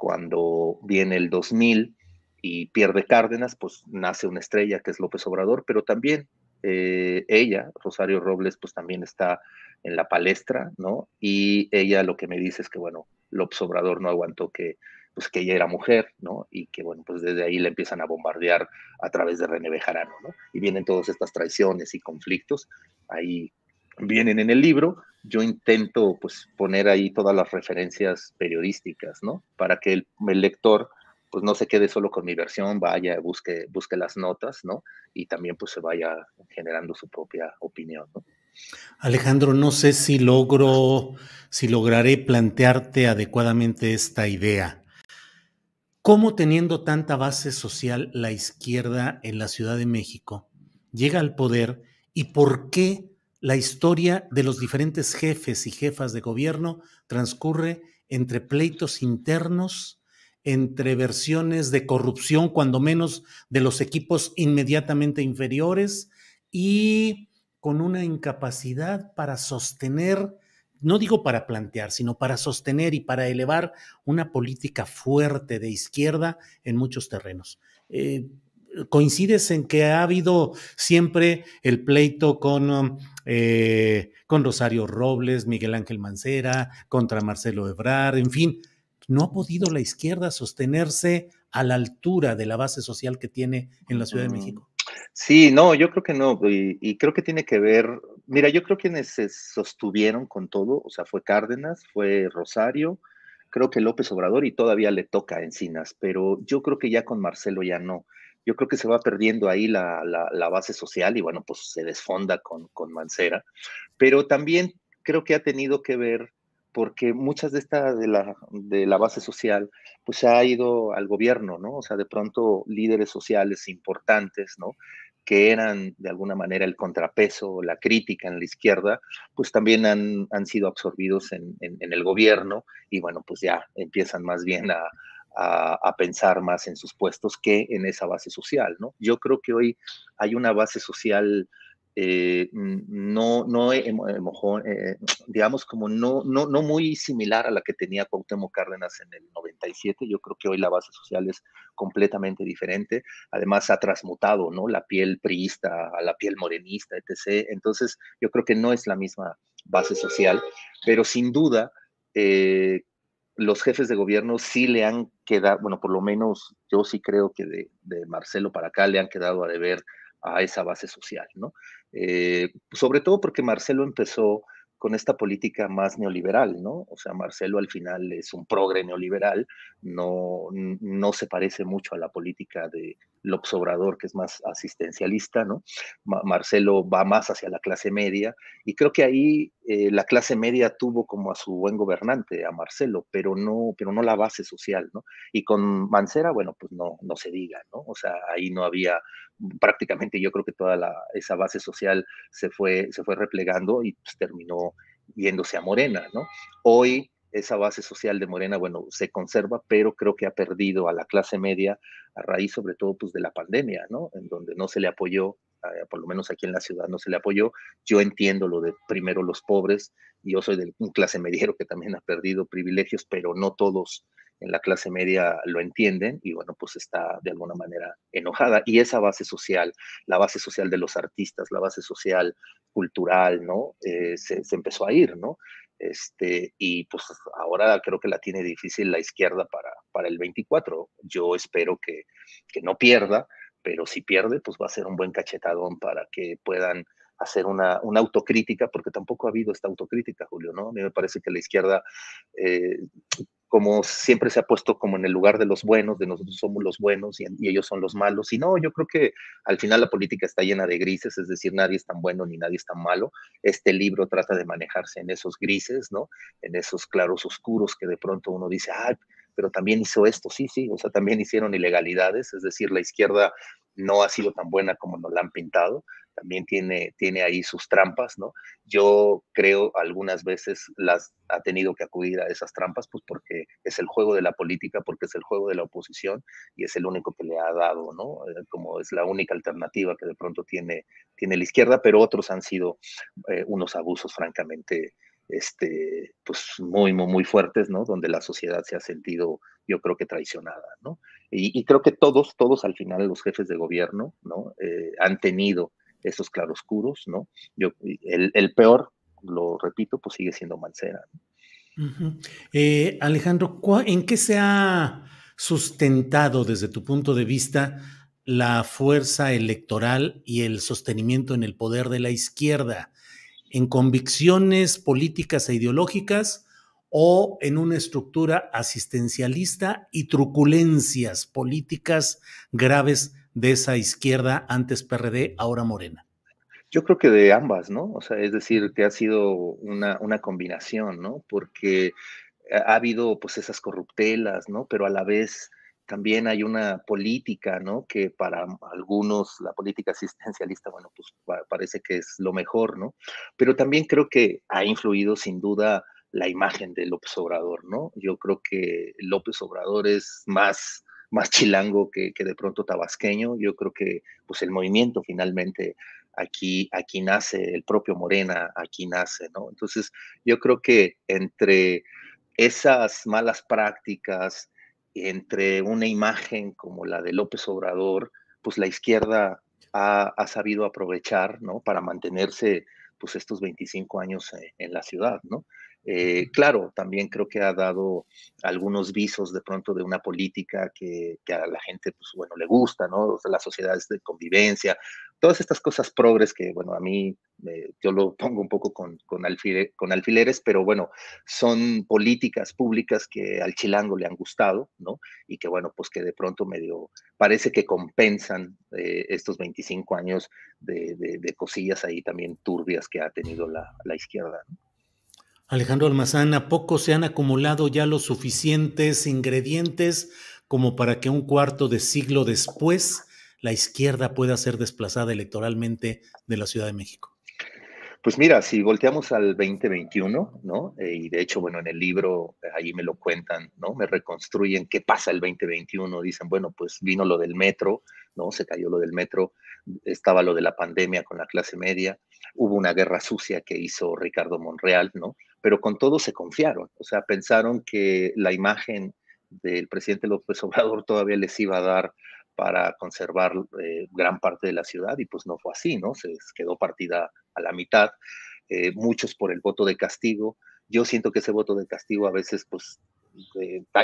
cuando viene el 2000 y pierde Cárdenas, pues nace una estrella que es López Obrador, pero también eh, ella, Rosario Robles, pues también está en la palestra, ¿no? Y ella lo que me dice es que, bueno, López Obrador no aguantó que, pues que ella era mujer, ¿no? Y que, bueno, pues desde ahí le empiezan a bombardear a través de René Bejarano, ¿no? Y vienen todas estas traiciones y conflictos ahí vienen en el libro, yo intento pues poner ahí todas las referencias periodísticas, ¿no? Para que el, lector pues no se quede solo con mi versión, vaya, busque, busque las notas, ¿no? Y también pues se vaya generando su propia opinión, ¿no? Alejandro, no sé si logro, si lograré plantearte adecuadamente esta idea. ¿Cómo teniendo tanta base social la izquierda en la Ciudad de México llega al poder y por qué la historia de los diferentes jefes y jefas de gobierno transcurre entre pleitos internos, entre versiones de corrupción, cuando menos de los equipos inmediatamente inferiores, y con una incapacidad para sostener, no digo para plantear, sino para sostener y para elevar una política fuerte de izquierda en muchos terrenos. Eh, coincides en que ha habido siempre el pleito con, um, eh, con Rosario Robles, Miguel Ángel Mancera, contra Marcelo Ebrard, en fin, no ha podido la izquierda sostenerse a la altura de la base social que tiene en la Ciudad de mm. México. Sí, no, yo creo que no, y, y creo que tiene que ver, mira, yo creo que quienes se sostuvieron con todo, o sea, fue Cárdenas, fue Rosario, creo que López Obrador y todavía le toca Encinas, pero yo creo que ya con Marcelo ya no yo creo que se va perdiendo ahí la, la, base social y bueno, pues se desfonda con, con, Mancera, pero también creo que ha tenido que ver porque muchas de esta de la, de la base social pues se ha ido al gobierno, ¿no? O sea, de pronto líderes sociales importantes, ¿no? que eran de alguna manera el contrapeso, la crítica en la izquierda, pues también han, han sido absorbidos en, en, el gobierno y bueno, pues ya empiezan más bien a, a, pensar más en sus puestos que en esa base social, ¿no? Yo creo que hoy hay una base social eh, no, no e, eh, digamos como no, no, no muy similar a la que tenía Cuauhtémoc Cárdenas en el 97. Yo creo que hoy la base social es completamente diferente. Además ha transmutado, ¿no? La piel priista a la piel morenista, etc. Entonces yo creo que no es la misma base social, pero sin duda eh, los jefes de gobierno sí le han quedado, bueno, por lo menos yo sí creo que de, Marcelo para acá le han quedado a deber a esa base social, ¿no? Eh, sobre todo porque Marcelo empezó con esta política más neoliberal, ¿no? O sea, Marcelo al final es un progre neoliberal, no, no se parece mucho a la política de, López Obrador, que es más asistencialista, ¿no? Marcelo va más hacia la clase media, y creo que ahí eh, la clase media tuvo como a su buen gobernante, a Marcelo, pero no, pero no la base social, ¿no? Y con Mancera, bueno, pues no, no se diga, ¿no? O sea, ahí no había prácticamente yo creo que toda esa base social se fue, se fue replegando y pues, terminó yéndose a Morena, ¿no? Hoy esa base social de Morena, bueno, se conserva, pero creo que ha perdido a la clase media a raíz sobre todo pues, de la pandemia, ¿no? En donde no se le apoyó, eh, por lo menos aquí en la ciudad no se le apoyó. Yo entiendo lo de primero los pobres, yo soy de un clase mediero que también ha perdido privilegios, pero no todos en la clase media lo entienden y bueno, pues está de alguna manera enojada. Y esa base social, la base social de los artistas, la base social cultural, ¿no? Eh, se, empezó a ir, ¿no? Este, y pues ahora creo que la tiene difícil la izquierda para, para el 24. Yo espero que, no pierda, pero si pierde, pues va a ser un buen cachetadón para que puedan hacer una, autocrítica, porque tampoco ha habido esta autocrítica, Julio, ¿no? A mí me parece que la izquierda eh, como siempre se ha puesto como en el lugar de los buenos, de nosotros somos los buenos y, ellos son los malos. Y no, yo creo que al final la política está llena de grises, es decir, nadie es tan bueno ni nadie es tan malo. Este libro trata de manejarse en esos grises, ¿no? En esos claros oscuros que de pronto uno dice, ah, pero también hizo esto, sí, sí, o sea, también hicieron ilegalidades, es decir, la izquierda no ha sido tan buena como nos la han pintado, también tiene, ahí sus trampas, ¿no? Yo creo algunas veces las ha tenido que acudir a esas trampas, pues porque es el juego de la política, porque es el juego de la oposición y es el único que le ha dado, ¿no? Eh, como es la única alternativa que de pronto tiene, tiene la izquierda, pero otros han sido eh, unos abusos, francamente, este, pues muy, muy, fuertes, ¿no? Donde la sociedad se ha sentido, yo creo que traicionada, ¿no? Y, creo que todos, todos al final los jefes de gobierno, ¿no? Eh, han tenido esos claroscuros, ¿no? Yo, el, peor, lo repito, pues sigue siendo Mancera. Eh, Alejandro, ¿en qué se ha sustentado desde tu punto de vista la fuerza electoral y el sostenimiento en el poder de la izquierda? ¿En convicciones políticas e ideológicas o en una estructura asistencialista y truculencias políticas graves de esa izquierda antes PRD, ahora Morena? Yo creo que de ambas, ¿no? O sea, es decir, que ha sido una, combinación, ¿no? Porque ha habido pues esas corruptelas, ¿no? Pero a la vez también hay una política, ¿no? Que para algunos la política asistencialista, bueno, pues parece que es lo mejor, ¿no? Pero también creo que ha influido sin duda la imagen de López Obrador, ¿no? Yo creo que López Obrador es más más chilango que, de pronto tabasqueño. Yo creo que pues el movimiento finalmente aquí, aquí nace, el propio Morena aquí nace, ¿no? Entonces yo creo que entre esas malas prácticas, entre una imagen como la de López Obrador, pues la izquierda ha, sabido aprovechar, ¿no? Para mantenerse pues estos 25 años eh, en la ciudad, ¿no? Eh, claro, también creo que ha dado algunos visos de pronto de una política que, a la gente, pues bueno, le gusta, ¿no? las sociedades de convivencia, todas estas cosas progres que, bueno, a mí eh, yo lo pongo un poco con, alfileres, pero bueno, son políticas públicas que al chilango le han gustado, ¿no? Y que, bueno, pues que de pronto medio parece que compensan eh, estos 25 años de, cosillas ahí también turbias que ha tenido la, la izquierda, ¿no? Alejandro Almazán, ¿a poco se han acumulado ya los suficientes ingredientes como para que un cuarto de siglo después la izquierda pueda ser desplazada electoralmente de la Ciudad de México? Pues mira, si volteamos al 2021, ¿no? Eh, y de hecho, bueno, en el libro allí eh, ahí me lo cuentan, ¿no? Me reconstruyen qué pasa el 2021. Dicen, bueno, pues vino lo del metro, ¿no? Se cayó lo del metro, estaba lo de la pandemia con la clase media, hubo una guerra sucia que hizo Ricardo Monreal, ¿no? Pero con todo se confiaron, o sea, pensaron que la imagen del presidente López [laughs] Obrador todavía les iba a dar para conservar eh, gran parte de la ciudad y pues no fue así, ¿no? Se quedó partida a la mitad, eh, muchos por el voto de castigo. Yo siento que ese voto de castigo a veces pues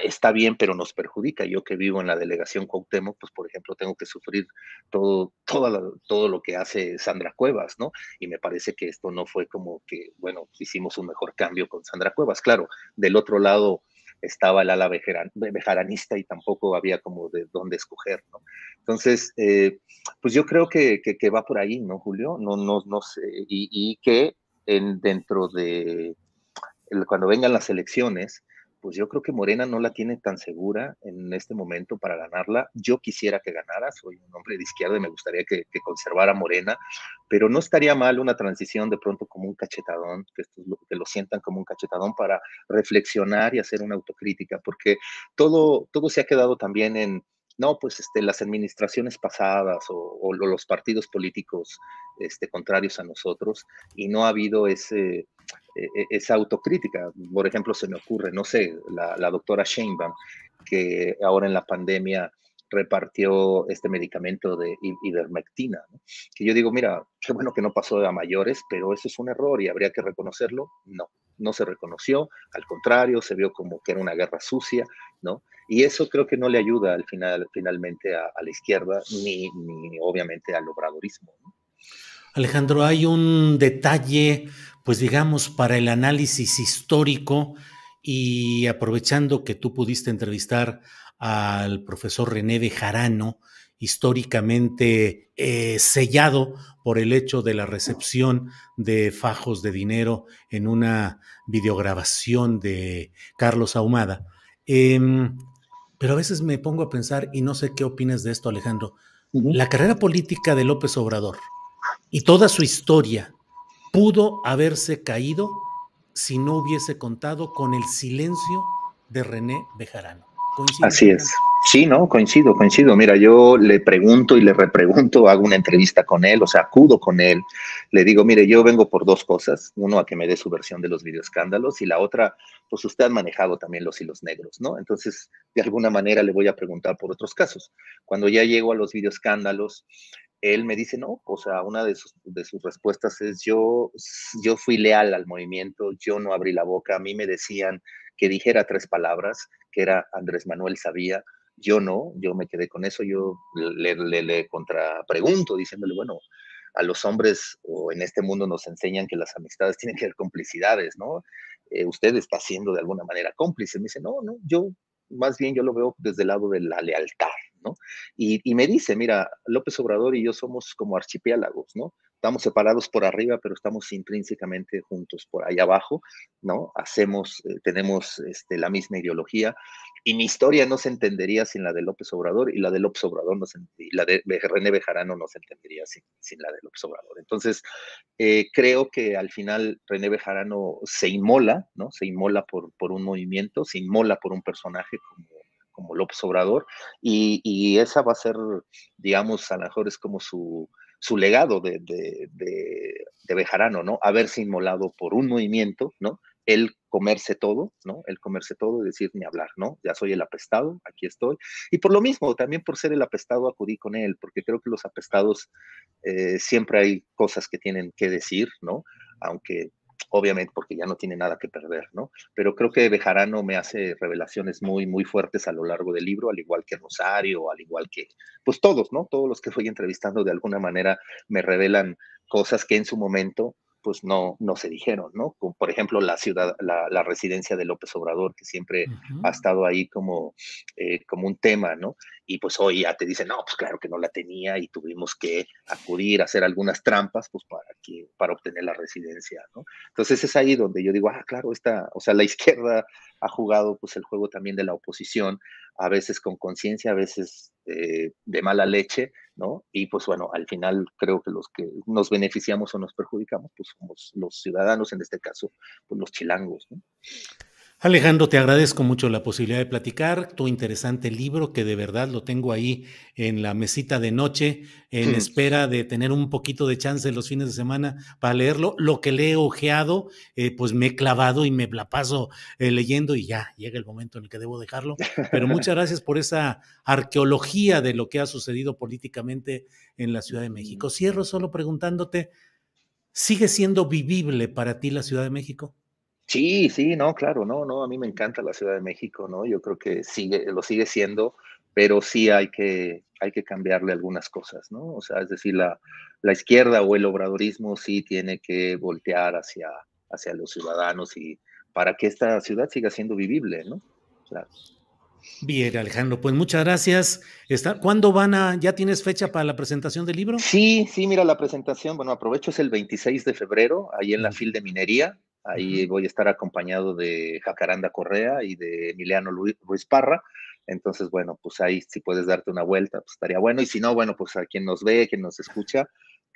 está bien, pero nos perjudica. Yo que vivo en la delegación Cuauhtémoc, pues por ejemplo tengo que sufrir todo, todo lo que hace Sandra Cuevas, ¿no? Y me parece que esto no fue como que, bueno, hicimos un mejor cambio con Sandra Cuevas. Claro, del otro lado estaba el ala bejaranista y tampoco había como de dónde escoger, ¿no? Entonces, eh, pues yo creo que, que, va por ahí, ¿no, Julio? No, no, no sé. Y, que en, dentro de cuando vengan las elecciones, pues yo creo que Morena no la tiene tan segura en este momento para ganarla. Yo quisiera que ganara, soy un hombre de izquierda y me gustaría que, conservara Morena, pero no estaría mal una transición de pronto como un cachetadón, que, lo, que lo sientan como un cachetadón para reflexionar y hacer una autocrítica, porque todo, todo se ha quedado también en, no, pues este, las administraciones pasadas o, los partidos políticos este, contrarios a nosotros y no ha habido ese, e, e, esa autocrítica. Por ejemplo, se me ocurre, no sé, la, doctora Sheinbaum, que ahora en la pandemia repartió este medicamento de ivermectina. Que yo digo, mira, qué bueno que no pasó a mayores, pero eso es un error y habría que reconocerlo. No, no se reconoció, al contrario, se vio como que era una guerra sucia, ¿no? Y eso creo que no le ayuda al final, finalmente a, la izquierda, ni, obviamente al obradorismo. Alejandro, hay un detalle, pues digamos, para el análisis histórico y aprovechando que tú pudiste entrevistar al profesor René Bejarano, históricamente eh, sellado por el hecho de la recepción de fajos de dinero en una videograbación de Carlos Ahumada. Em, pero a veces me pongo a pensar, y no sé qué opinas de esto, Alejandro, la carrera política de López Obrador y toda su historia pudo haberse caído si no hubiese contado con el silencio de René Bejarano. Así es. Sí, no, coincido, coincido. Mira, yo le pregunto y le repregunto, hago una entrevista con él, o sea, acudo con él, le digo, mire, yo vengo por dos cosas. Uno, a que me dé su versión de los videoscándalos y la otra, pues usted ha manejado también los hilos negros, ¿no? Entonces, de alguna manera le voy a preguntar por otros casos. Cuando ya llego a los videoscándalos, él me dice, no, o sea, una de sus, de sus respuestas es, yo, yo fui leal al movimiento, yo no abrí la boca, a mí me decían que dijera tres palabras, que era Andrés Manuel sabía, yo no, yo me quedé con eso, yo le, le, le contrapregunto diciéndole, bueno, a los hombres o en este mundo nos enseñan que las amistades tienen que ser complicidades, ¿no? Eh, usted está siendo de alguna manera cómplice. Me dice, no, no, yo más bien yo lo veo desde el lado de la lealtad, ¿no? Y, y me dice, mira, López Obrador y yo somos como archipiélagos, ¿no? estamos separados por arriba, pero estamos intrínsecamente juntos por ahí abajo, ¿no? Hacemos, eh, tenemos este, la misma ideología y mi historia no se entendería sin la de López Obrador y la de López Obrador no se, la de René Bejarano no se entendería sin, la de López Obrador. Entonces, eh, creo que al final René Bejarano se inmola, ¿no? Se inmola por, por un movimiento, se inmola por un personaje como como López Obrador, y, y esa va a ser, digamos, a lo mejor es como su, su legado de, de, de, Bejarano, ¿no? Haberse inmolado por un movimiento, ¿no? El comerse todo, ¿no? El comerse todo y decir ni hablar, ¿no? Ya soy el apestado, aquí estoy. Y por lo mismo, también por ser el apestado acudí con él, porque creo que los apestados eh, siempre hay cosas que tienen que decir, ¿no? Aunque obviamente porque ya no tiene nada que perder, ¿no? Pero creo que Bejarano me hace revelaciones muy, muy fuertes a lo largo del libro, al igual que Rosario, al igual que, pues todos, ¿no? Todos los que fui entrevistando de alguna manera me revelan cosas que en su momento pues no, no se dijeron, ¿no? Como, por ejemplo, la ciudad, la, residencia de López Obrador, que siempre ha estado ahí como, eh, como un tema, ¿no? y pues hoy ya te dicen, no, pues claro que no la tenía y tuvimos que acudir a hacer algunas trampas pues para, para obtener la residencia, ¿no? Entonces es ahí donde yo digo, ah, claro, esta, o sea, la [laughs] izquierda ha jugado pues el juego también de la oposición, a veces con conciencia, a veces eh, de mala leche, ¿no? Y pues bueno, al final creo que los que nos beneficiamos o nos perjudicamos pues somos los ciudadanos, en este caso, pues los chilangos, ¿no? Alejandro, te agradezco mucho la posibilidad de platicar, tu interesante libro que de verdad lo tengo ahí en la mesita de noche, en mm. espera de tener un poquito de chance los fines de semana para leerlo. Lo que le he ojeado, eh, pues me he clavado y me la paso eh, leyendo y ya llega el momento en el que debo dejarlo. Pero muchas [laughs] gracias por esa arqueología de lo que ha sucedido políticamente en la Ciudad de México. Mm. Cierro solo preguntándote, ¿sigue siendo vivible para ti la Ciudad de México? Sí, sí, no, claro, no, no, a mí me encanta la Ciudad de México, ¿no? Yo creo que sigue, lo sigue siendo, pero sí hay que, hay que cambiarle algunas cosas, ¿no? O sea, es decir, la, izquierda o el obradorismo sí tiene que voltear hacia, hacia los ciudadanos y para que esta ciudad siga siendo vivible, ¿no? Claro. Bien, Alejandro, pues muchas gracias. ¿Cuándo van a, ya tienes fecha para la presentación del libro? Sí, sí, mira, la presentación, bueno, aprovecho, es el 26 de febrero, ahí en la FIL de Minería, Ahí voy a estar acompañado de Jacaranda Correa y de Emiliano Luis, Ruiz Parra. Entonces, bueno, pues ahí si puedes darte una vuelta, pues estaría bueno. Y si no, bueno, pues a quien nos ve, quien nos escucha,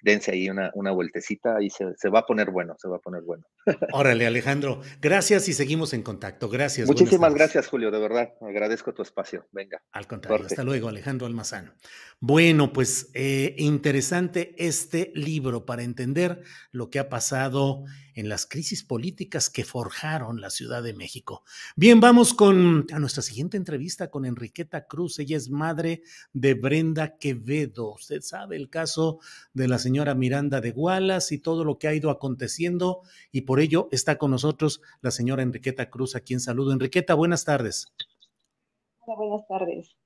dense ahí una, una vueltecita y se, va a poner bueno, se va a poner bueno. [laughs] Órale, Alejandro, gracias y seguimos en contacto. Gracias. Muchísimas gracias, Julio, de verdad. Agradezco tu espacio. Venga. Al contrario, hasta luego, Alejandro Almazano. Bueno, pues eh, interesante este libro para entender lo que ha pasado en las crisis políticas que forjaron la Ciudad de México. Bien, vamos con a nuestra siguiente entrevista con Enriqueta Cruz. Ella es madre de Brenda Quevedo. Usted sabe el caso de la señora Miranda de Gualas y todo lo que ha ido aconteciendo y por ello está con nosotros la señora Enriqueta Cruz, a quien saludo. Enriqueta, buenas tardes. Hola, buenas tardes.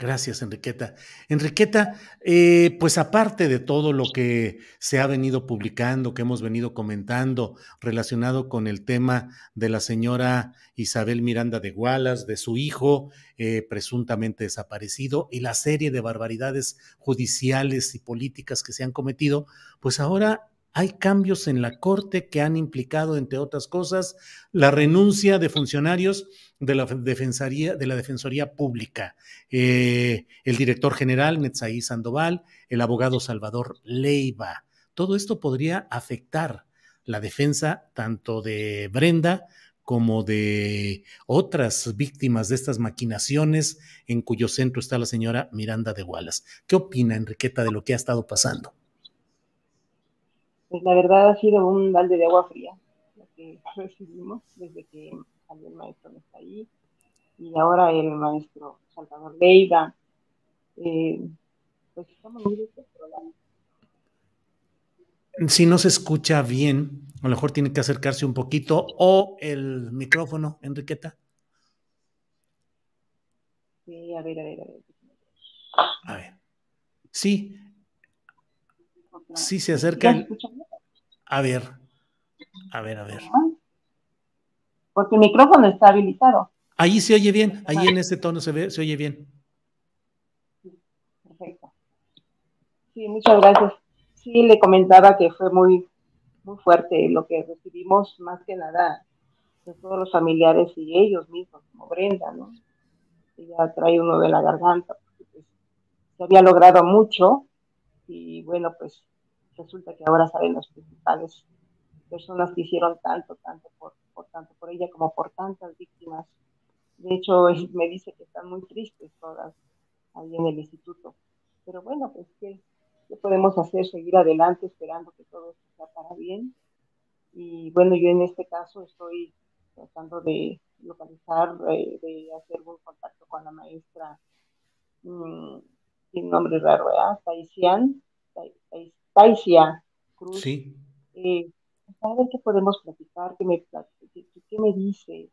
Gracias, Enriqueta. Enriqueta, eh, pues aparte de todo lo que se ha venido publicando, que hemos venido comentando relacionado con el tema de la señora Isabel Miranda de Gualas, de su hijo eh, presuntamente desaparecido y la serie de barbaridades judiciales y políticas que se han cometido, pues ahora hay cambios en la Corte que han implicado, entre otras cosas, la renuncia de funcionarios de la Defensoría, de la Defensoría Pública, eh, el director general Netzaí Sandoval, el abogado Salvador Leiva. Todo esto podría afectar la defensa tanto de Brenda como de otras víctimas de estas maquinaciones en cuyo centro está la señora Miranda de Wallace. ¿Qué opina Enriqueta de lo que ha estado pasando? Pues la verdad ha sido un balde de agua fría lo que [laughs] recibimos desde que también maestro está ahí, y ahora el maestro Salvador Leiva. Eh, pues estamos muy Si no se escucha bien, a lo mejor tiene que acercarse un poquito o el micrófono, Enriqueta. Sí, a ver, a ver, a ver. Sí. Sí, se acerca. A ver. A ver, a ver porque el micrófono está habilitado. Ahí se oye bien, ahí en ese tono se, ve, se oye bien. Perfecto. Sí, muchas gracias. Sí, le comentaba que fue muy, muy fuerte lo que recibimos, más que nada, de pues, todos los familiares y ellos mismos, como Brenda, ¿no? Ella trae uno de la garganta, porque pues, se había logrado mucho y bueno, pues resulta que ahora saben las principales personas que hicieron tanto, tanto por por tanto por ella como por tantas víctimas. De hecho, [laughs] me dice que están muy tristes todas ahí en el instituto. Pero bueno, pues ¿qué, podemos hacer? Seguir adelante esperando que todo esto para bien. Y bueno, yo en este caso estoy tratando de localizar, eh, de, hacer un contacto con la maestra, mm, sin nombre raro, ¿verdad? Taisian, Taisia Cruz. Sí. Eh, a ver qué podemos platicar, qué me, dice,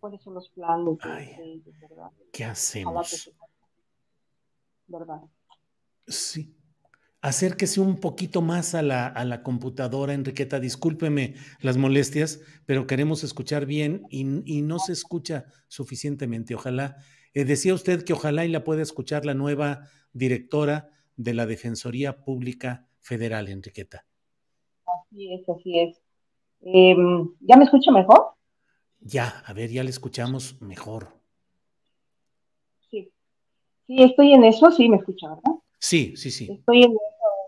cuáles son los planes ¿Qué hacemos? Sí. Acérquese un poquito más a la, a la, computadora, Enriqueta. Discúlpeme las molestias, pero queremos escuchar bien y, no se escucha suficientemente. Ojalá. Eh, decía usted que ojalá y la pueda escuchar la nueva directora de la Defensoría Pública Federal, Enriqueta. Así es, así es. Em, ¿Ya me escucha mejor? Ya, a ver, ya le escuchamos mejor. Sí. estoy en eso, sí me escucha, ¿verdad? Sí, sí, sí. Estoy en eso,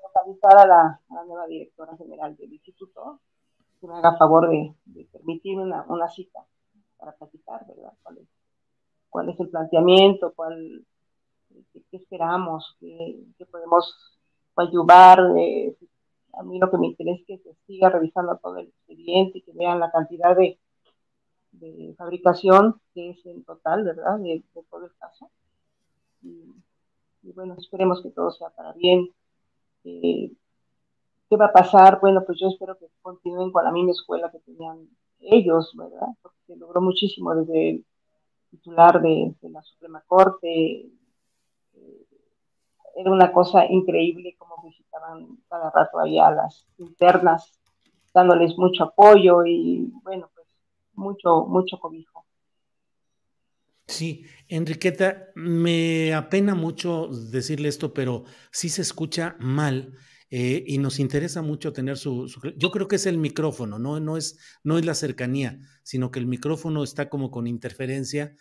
localizada a la, a la nueva directora general del instituto, que me haga favor de, permitir permitirme una, cita para platicar, ¿verdad? ¿Cuál es, el planteamiento? ¿Cuál, qué, esperamos? ¿Qué, podemos ayudar? Eh, a mí lo que me interesa es que se siga revisando todo el expediente y que vean la cantidad de, fabricación que es en total, ¿verdad? De, todo el caso. Y, bueno, esperemos que todo sea para bien. Eh, ¿Qué va a pasar? Bueno, pues yo espero que continúen con la misma escuela que tenían ellos, ¿verdad? Porque se logró muchísimo desde el titular de la Suprema Corte, era una cosa increíble como visitaban cada rato allá las internas, dándoles mucho apoyo y bueno, pues mucho, mucho cobijo. Sí, Enriqueta, me apena mucho decirle esto, pero sí se escucha mal. Eh, y nos interesa mucho tener su, Yo creo que es el micrófono, ¿no? No, es, no es la cercanía, sino que el micrófono está como con interferencia.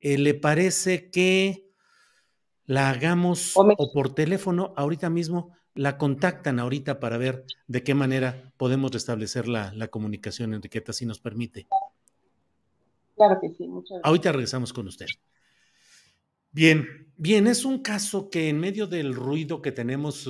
Eh, ¿Le parece que la hagamos o, por teléfono ahorita mismo, la contactan ahorita para ver de qué manera podemos restablecer la, comunicación, Enriqueta, si nos permite. Claro que sí, muchas gracias. Ahorita regresamos con usted. Bien, bien, es un caso que en medio del ruido que tenemos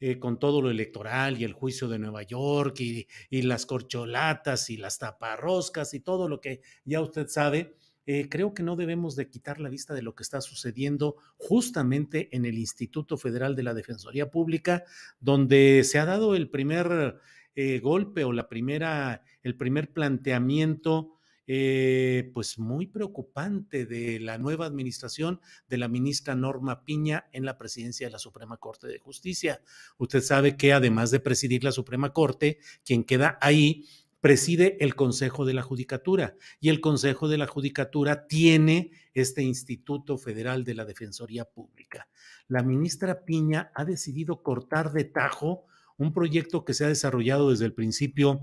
eh, con todo lo electoral y el juicio de Nueva York y, y las corcholatas y las taparroscas y todo lo que ya usted sabe, eh, creo que no debemos de quitar la vista de lo que está sucediendo justamente en el Instituto Federal de la Defensoría Pública, donde se ha dado el primer eh, golpe o la primera, el primer planteamiento. Eh, pues muy preocupante de la nueva administración de la ministra Norma Piña en la presidencia de la Suprema Corte de Justicia. Usted sabe que además de presidir la Suprema Corte, quien queda ahí preside el Consejo de la Judicatura y el Consejo de la Judicatura tiene este Instituto Federal de la Defensoría Pública. La ministra Piña ha decidido cortar de tajo un proyecto que se ha desarrollado desde el principio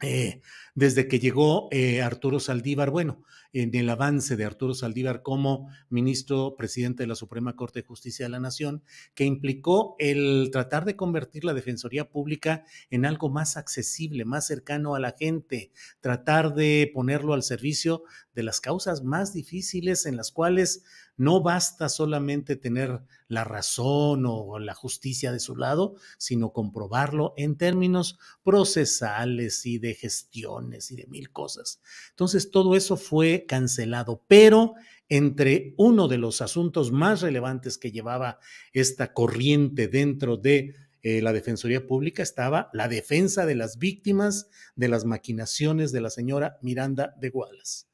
eh, desde que llegó eh, Arturo Saldívar, bueno, en el avance de Arturo Saldívar como ministro presidente de la Suprema Corte de Justicia de la Nación, que implicó el tratar de convertir la Defensoría Pública en algo más accesible, más cercano a la gente, tratar de ponerlo al servicio de las causas más difíciles en las cuales no basta solamente tener la razón o la justicia de su lado, sino comprobarlo en términos procesales y de gestiones y de mil cosas. Entonces, todo eso fue cancelado, pero entre uno de los asuntos más relevantes que llevaba esta corriente dentro de eh, la Defensoría Pública estaba la defensa de las víctimas de las maquinaciones de la señora Miranda de Wallace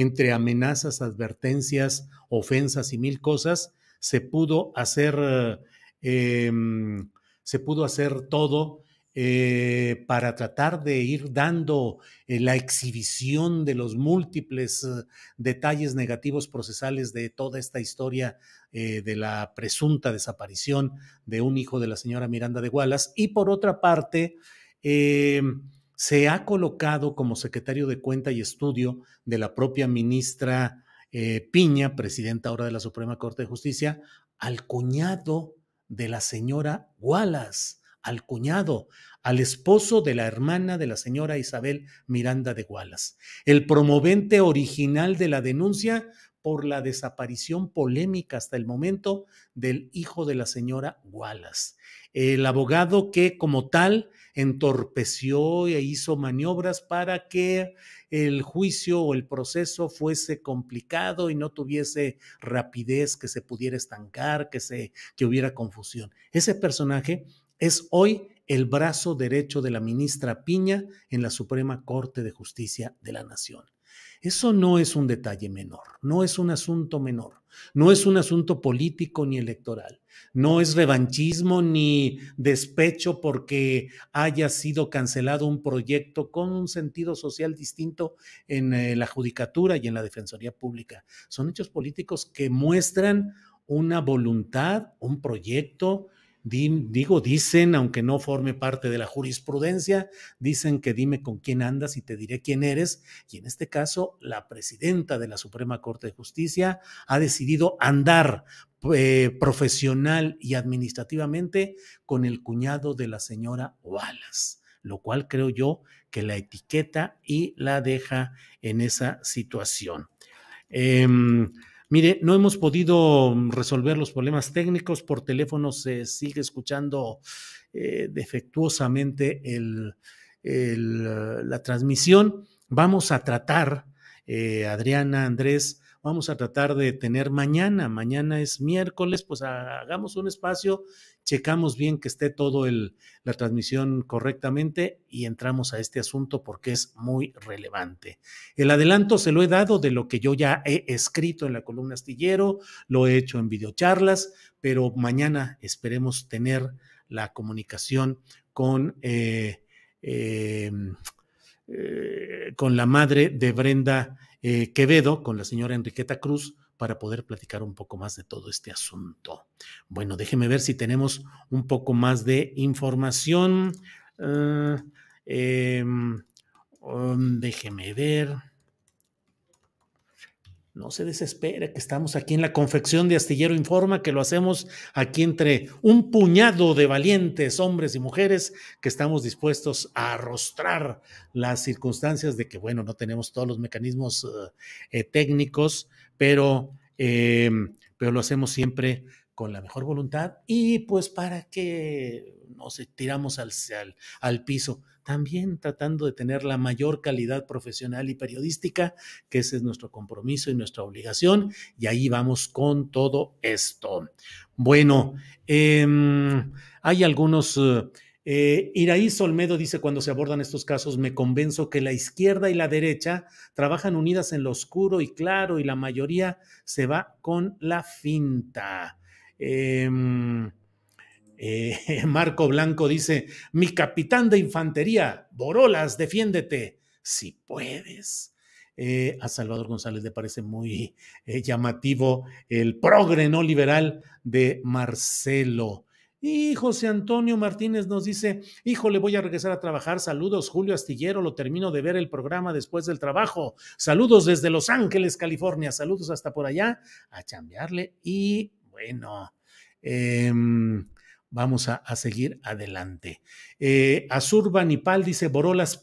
entre amenazas, advertencias, ofensas y mil cosas, se pudo hacer, eh, em, se pudo hacer todo eh, para tratar de ir dando eh, la exhibición de los múltiples detalles negativos procesales de toda esta historia de la presunta desaparición de un hijo de la señora Miranda de Gualas. Y por otra parte, em, se ha colocado como secretario de cuenta y estudio de la propia ministra eh, Piña, presidenta ahora de la Suprema Corte de Justicia, al cuñado de la señora Wallace, al cuñado, al esposo de la hermana de la señora Isabel Miranda de Wallace. El promovente original de la denuncia por la desaparición polémica hasta el momento del hijo de la señora Wallace. El abogado que como tal entorpeció e hizo maniobras para que el juicio o el proceso fuese complicado y no tuviese rapidez, que se pudiera estancar, que, se, que hubiera confusión. Ese personaje es hoy el brazo derecho de la ministra Piña en la Suprema Corte de Justicia de la Nación. Eso no es un detalle menor, no es un asunto menor, no es un asunto político ni electoral, no es revanchismo ni despecho porque haya sido cancelado un proyecto con un sentido social distinto en eh, la judicatura y en la defensoría pública. Son hechos políticos que muestran una voluntad, un proyecto, digo, dicen, aunque no forme parte de la jurisprudencia, dicen que dime con quién andas y te diré quién eres. Y en este caso, la presidenta de la Suprema Corte de Justicia ha decidido andar eh, profesional y administrativamente con el cuñado de la señora Wallace, lo cual creo yo que la etiqueta y la deja en esa situación. Em, Mire, no hemos podido mm, resolver los problemas técnicos. Por teléfono se sigue escuchando eh, defectuosamente eh, la transmisión. Vamos a tratar, eh, Adriana, Andrés, vamos a tratar de tener mañana. Mañana es miércoles, pues hagamos un espacio checamos bien que esté todo la transmisión correctamente y entramos a este asunto porque es muy relevante. El adelanto se lo he dado de lo que yo ya he escrito en la columna astillero, lo he hecho en videocharlas, pero mañana esperemos tener la comunicación con, eh, eh, eh, con la madre de Brenda Quevedo, con la señora Enriqueta Cruz, para poder platicar un poco más de todo este asunto. Bueno, déjeme ver si tenemos un poco más de información. Ah, em, um, déjeme ver. No se desespere que estamos aquí en la confección de Astillero Informa, que lo hacemos aquí entre un puñado de valientes hombres y mujeres que estamos dispuestos a arrostrar las circunstancias de que, bueno, no tenemos todos los mecanismos eh, eh, técnicos, pero, em, pero lo hacemos siempre con la mejor voluntad y pues para que no tiramos al, al piso también tratando de tener la mayor calidad profesional y periodística, que ese es nuestro compromiso y nuestra obligación, y ahí vamos con todo esto. Bueno, em, hay algunos... Eh, eh, Iraí Solmedo dice, cuando se abordan estos casos, me convenzo que la izquierda y la derecha trabajan unidas en lo oscuro y claro y la mayoría se va con la finta. Eh, eh, [laughs] Marco Blanco dice, mi capitán de infantería, Borolas, defiéndete, si puedes. Eh, a Salvador González le parece muy eh, llamativo el progre no liberal de Marcelo. Y José Antonio Martínez nos dice, hijo le voy a regresar a trabajar. Saludos, Julio Astillero, lo termino de ver el programa después del trabajo. Saludos desde Los Ángeles, California. Saludos hasta por allá, a chambearle. Y bueno, eh, vamos a, seguir adelante. Eh, dice, Borolas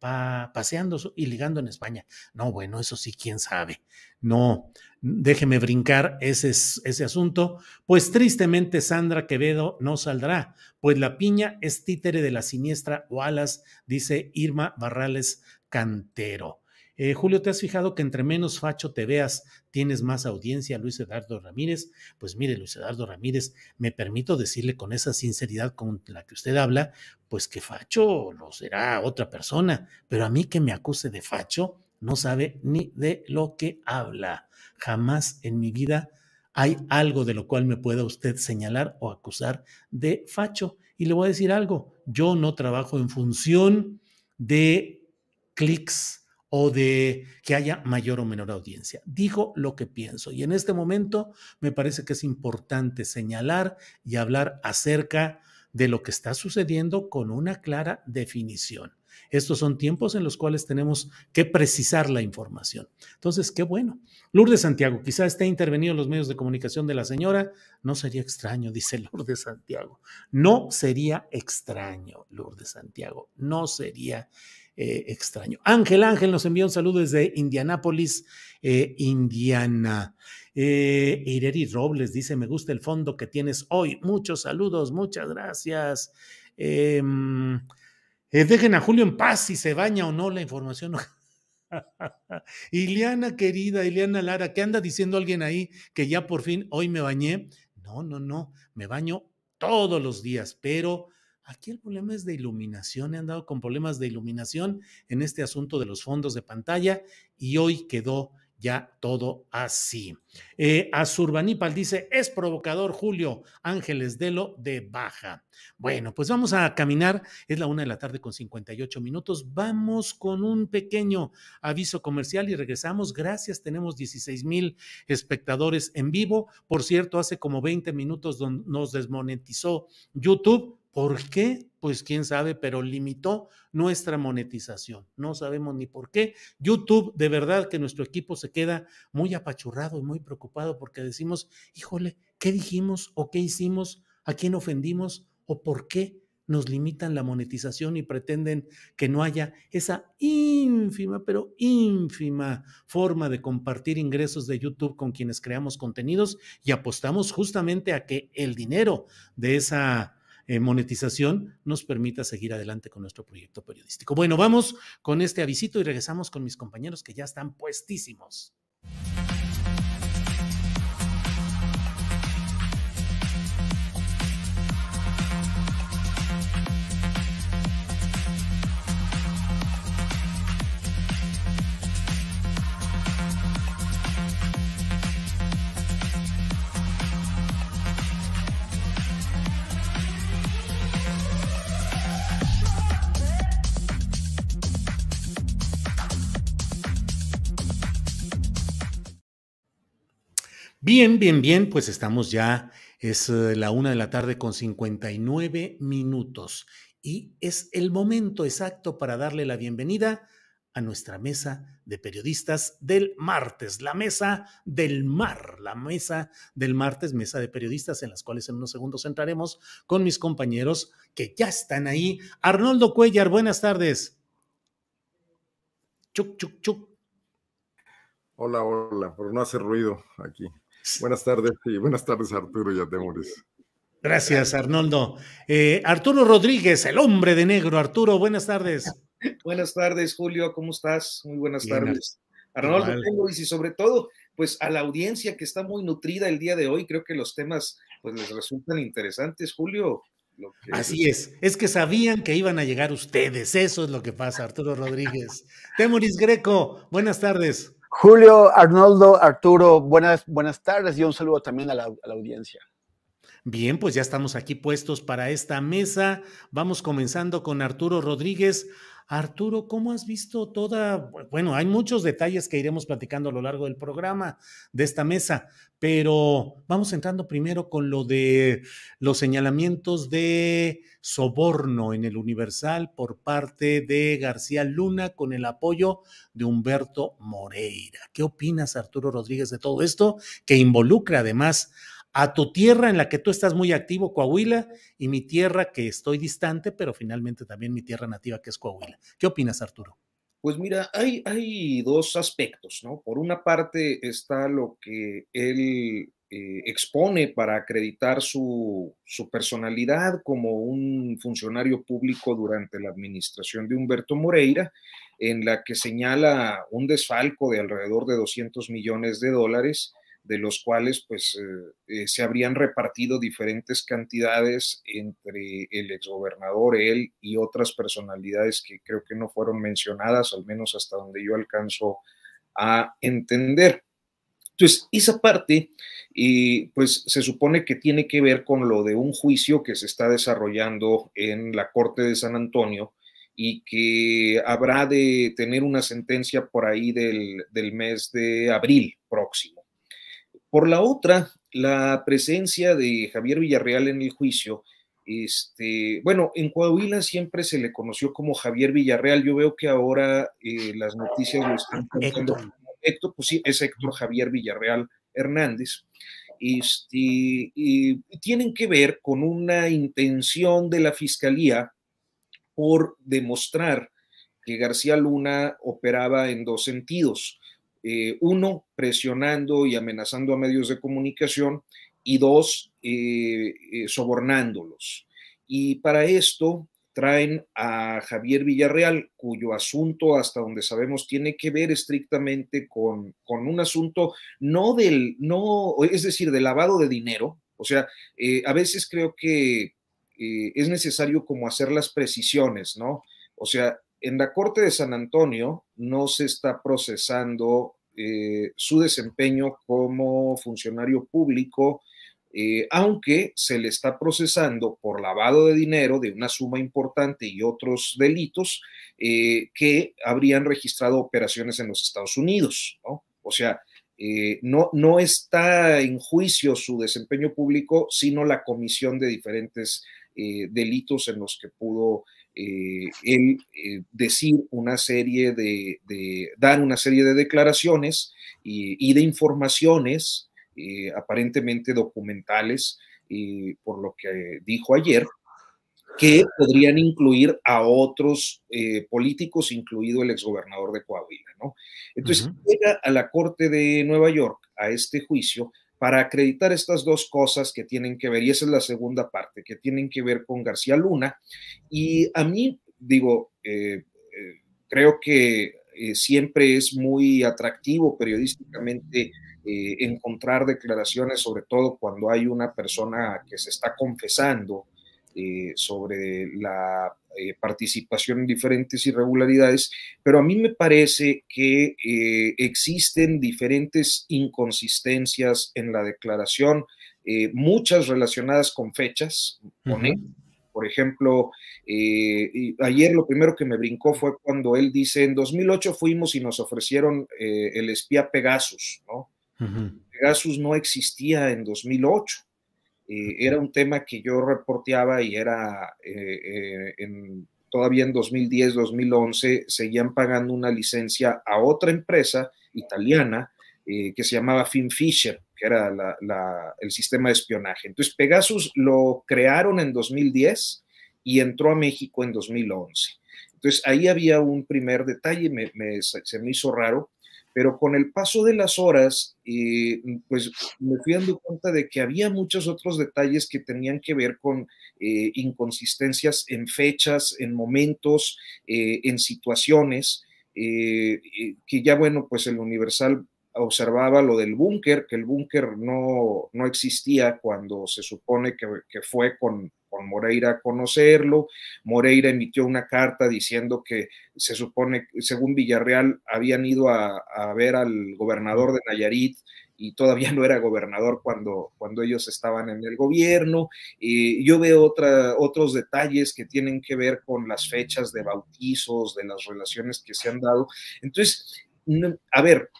paseando y ligando en España. No, bueno, eso sí, quién sabe. No, déjeme brincar ese, ese asunto. Pues tristemente Sandra Quevedo no saldrá, pues la piña es títere de la siniestra Wallace, dice Irma Barrales Cantero. Eh, Julio, ¿te has fijado que entre menos facho te veas, tienes más audiencia, Luis Eduardo Ramírez? Pues mire, Luis Eduardo Ramírez, me permito decirle con esa sinceridad con la que usted habla, pues que facho no será otra persona, pero a mí que me acuse de facho, no sabe ni de lo que habla. Jamás en mi vida hay algo de lo cual me pueda usted señalar o acusar de facho. Y le voy a decir algo, yo no trabajo en función de clics o de que haya mayor o menor audiencia. Digo lo que pienso y en este momento me parece que es importante señalar y hablar acerca de lo que está sucediendo con una clara definición. Estos son tiempos en los cuales tenemos que precisar la información. Entonces, qué bueno. Lourdes Santiago, quizá esté intervenido en los medios de comunicación de la señora. No sería extraño, dice Lourdes Santiago. No sería extraño, Lourdes Santiago. No sería eh, extraño. Ángel Ángel nos envió un saludo desde Indianápolis, eh, Indiana. Eh, Ireri Robles dice, me gusta el fondo que tienes hoy. Muchos saludos, muchas gracias. Em, dejen a Julio en paz si se baña o no la información. [laughs] Ileana querida, Iliana Lara, ¿qué anda diciendo alguien ahí que ya por fin hoy me bañé? No, no, no, me baño todos los días, pero Aquí el problema es de iluminación. He andado con problemas de iluminación en este asunto de los fondos de pantalla y hoy quedó ya todo así. Eh, Azurbanipal dice, es provocador Julio Ángeles de lo de Baja. Bueno, pues vamos a caminar, es la una de la tarde con 58 minutos, vamos con un pequeño aviso comercial y regresamos, gracias, tenemos 16 mil espectadores en vivo, por cierto, hace como 20 minutos nos desmonetizó YouTube, ¿Por qué? Pues quién sabe, pero limitó nuestra monetización. No sabemos ni por qué. YouTube, de verdad que nuestro equipo se queda muy apachurrado y muy preocupado porque decimos, híjole, ¿qué dijimos o qué hicimos? ¿A quién ofendimos o por qué nos limitan la monetización y pretenden que no haya esa ínfima, pero ínfima forma de compartir ingresos de YouTube con quienes creamos contenidos y apostamos justamente a que el dinero de esa eh, monetización nos permita seguir adelante con nuestro proyecto periodístico. Bueno, vamos con este avisito y regresamos con mis compañeros que ya están puestísimos. Bien, bien, bien, pues estamos ya, es eh, la una de la tarde con 59 minutos y es el momento exacto para darle la bienvenida a nuestra mesa de periodistas del martes, la mesa del mar, la mesa del martes, mesa de periodistas en las cuales en unos segundos entraremos con mis compañeros que ya están ahí. Arnoldo Cuellar, buenas tardes. Chuc, chuc, chuc. Hola, hola, por no hacer ruido aquí. Buenas tardes y buenas tardes Arturo y a Gracias, Arnoldo. Eh, Arturo Rodríguez, el hombre de negro. Arturo, buenas tardes. Buenas tardes, Julio, ¿cómo estás? Muy buenas tardes. Arnoldo tengo, y sobre todo, pues a la audiencia que está muy nutrida el día de hoy, creo que los temas pues les resultan interesantes, Julio. Así pues es. es, que sabían que iban a llegar ustedes, eso es lo que pasa, Arturo Rodríguez. Temoris Greco, buenas tardes. Julio, Arnoldo, Arturo, buenas, buenas tardes y un saludo también a la, a la audiencia. Bien, pues ya estamos aquí puestos para esta mesa. Vamos comenzando con Arturo Rodríguez. Arturo, ¿cómo has visto toda? Bueno, hay muchos detalles que iremos platicando a lo largo del programa, de esta mesa, pero vamos entrando primero con lo de los señalamientos de soborno en el Universal por parte de García Luna con el apoyo de Humberto Moreira. ¿Qué opinas, Arturo Rodríguez, de todo esto que involucra además a tu tierra en la que tú estás muy activo, Coahuila, y mi tierra que estoy distante, pero finalmente también mi tierra nativa que es Coahuila. ¿Qué opinas, Arturo? Pues mira, hay, hay dos aspectos, ¿no? Por una parte está lo que él eh, expone para acreditar su, su personalidad como un funcionario público durante la administración de Humberto Moreira, en la que señala un desfalco de alrededor de 200 millones de dólares de los cuales pues eh, se habrían repartido diferentes cantidades entre el exgobernador, él y otras personalidades que creo que no fueron mencionadas, al menos hasta donde yo alcanzo a entender. Entonces, esa parte, eh, pues se supone que tiene que ver con lo de un juicio que se está desarrollando en la Corte de San Antonio y que habrá de tener una sentencia por ahí del mes de abril próximo. Por la otra, la presencia de Javier Villarreal en el juicio, este, bueno, en Coahuila siempre se le conoció como Javier Villarreal. Yo veo que ahora eh, las noticias lo están contando. Héctor. pues sí, es Héctor Javier Villarreal Hernández. Este, y tienen que ver con una intención de la fiscalía por demostrar que García Luna operaba en dos sentidos. Eh, uno, presionando y amenazando a medios de comunicación y dos, eh, eh, sobornándolos. Y para esto traen a Javier Villarreal, cuyo asunto, hasta donde sabemos, tiene que ver estrictamente con, con un asunto no del, no, es decir, de lavado de dinero. O sea, a veces creo que es necesario como hacer las precisiones, ¿no? O sea, en la Corte de San Antonio no se está procesando eh, su desempeño como funcionario público, eh, aunque se le está procesando por lavado de dinero de una suma importante y otros delitos eh, que habrían registrado operaciones en los Estados Unidos, O sea, no, no, está en juicio su desempeño público, sino la comisión de diferentes delitos en los que pudo eh, el eh, decir una serie de, dar una serie de declaraciones y, de informaciones eh, aparentemente documentales, eh, por lo que dijo ayer, que podrían incluir a otros políticos, incluido el exgobernador de Coahuila, Entonces llega a la Corte de Nueva York a este juicio para acreditar estas dos cosas que tienen que ver, y esa es la segunda parte, que tienen que ver con García Luna. Y a mí, digo, eh, eh, creo que eh, siempre es muy atractivo periodísticamente encontrar declaraciones, sobre todo cuando hay una persona que se está confesando sobre la eh, participación en diferentes irregularidades, pero a mí me parece que eh, existen diferentes inconsistencias en la declaración, eh, muchas relacionadas con fechas, Por ejemplo, ayer lo primero que me brincó fue cuando él dice, en 2008 fuimos y nos ofrecieron el espía Pegasus, ¿no? Pegasus no existía en 2008. Eh, era un tema que yo reporteaba y era eh, eh, todavía en 2010, 2011, seguían pagando una licencia a otra empresa italiana que se llamaba FinFisher, que era el sistema de espionaje. Entonces, Pegasus lo crearon en 2010 y entró a México en 2011. Entonces ahí había un primer detalle, me, me, se me hizo raro, pero con el paso de las horas, eh, pues me fui dando cuenta de que había muchos otros detalles que tenían que ver con eh, inconsistencias en fechas, en momentos, eh, en situaciones, que ya bueno, pues el Universal observaba lo del búnker, que el búnker no, no, existía cuando se supone que fue con, con Moreira a conocerlo. Moreira emitió una carta diciendo que se supone, según Villarreal, habían ido a, ver al gobernador de Nayarit y todavía no era gobernador cuando, cuando ellos estaban en el gobierno. Y yo veo otros detalles que tienen que ver con las fechas de bautizos, de las relaciones que se han dado. Entonces, a ver,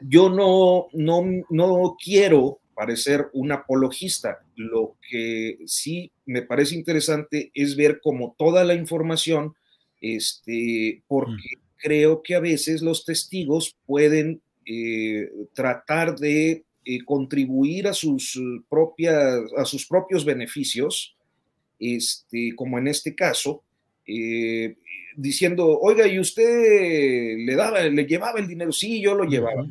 yo no, no, no quiero parecer un apologista. Lo que sí me parece interesante es ver cómo toda la información, este, porque mm. creo que a veces los testigos pueden eh, tratar de eh, contribuir a sus, eh, propias, a sus propios beneficios, este, como en este caso, diciendo, oiga, ¿y usted le daba, le llevaba el dinero? Sí, yo lo llevaba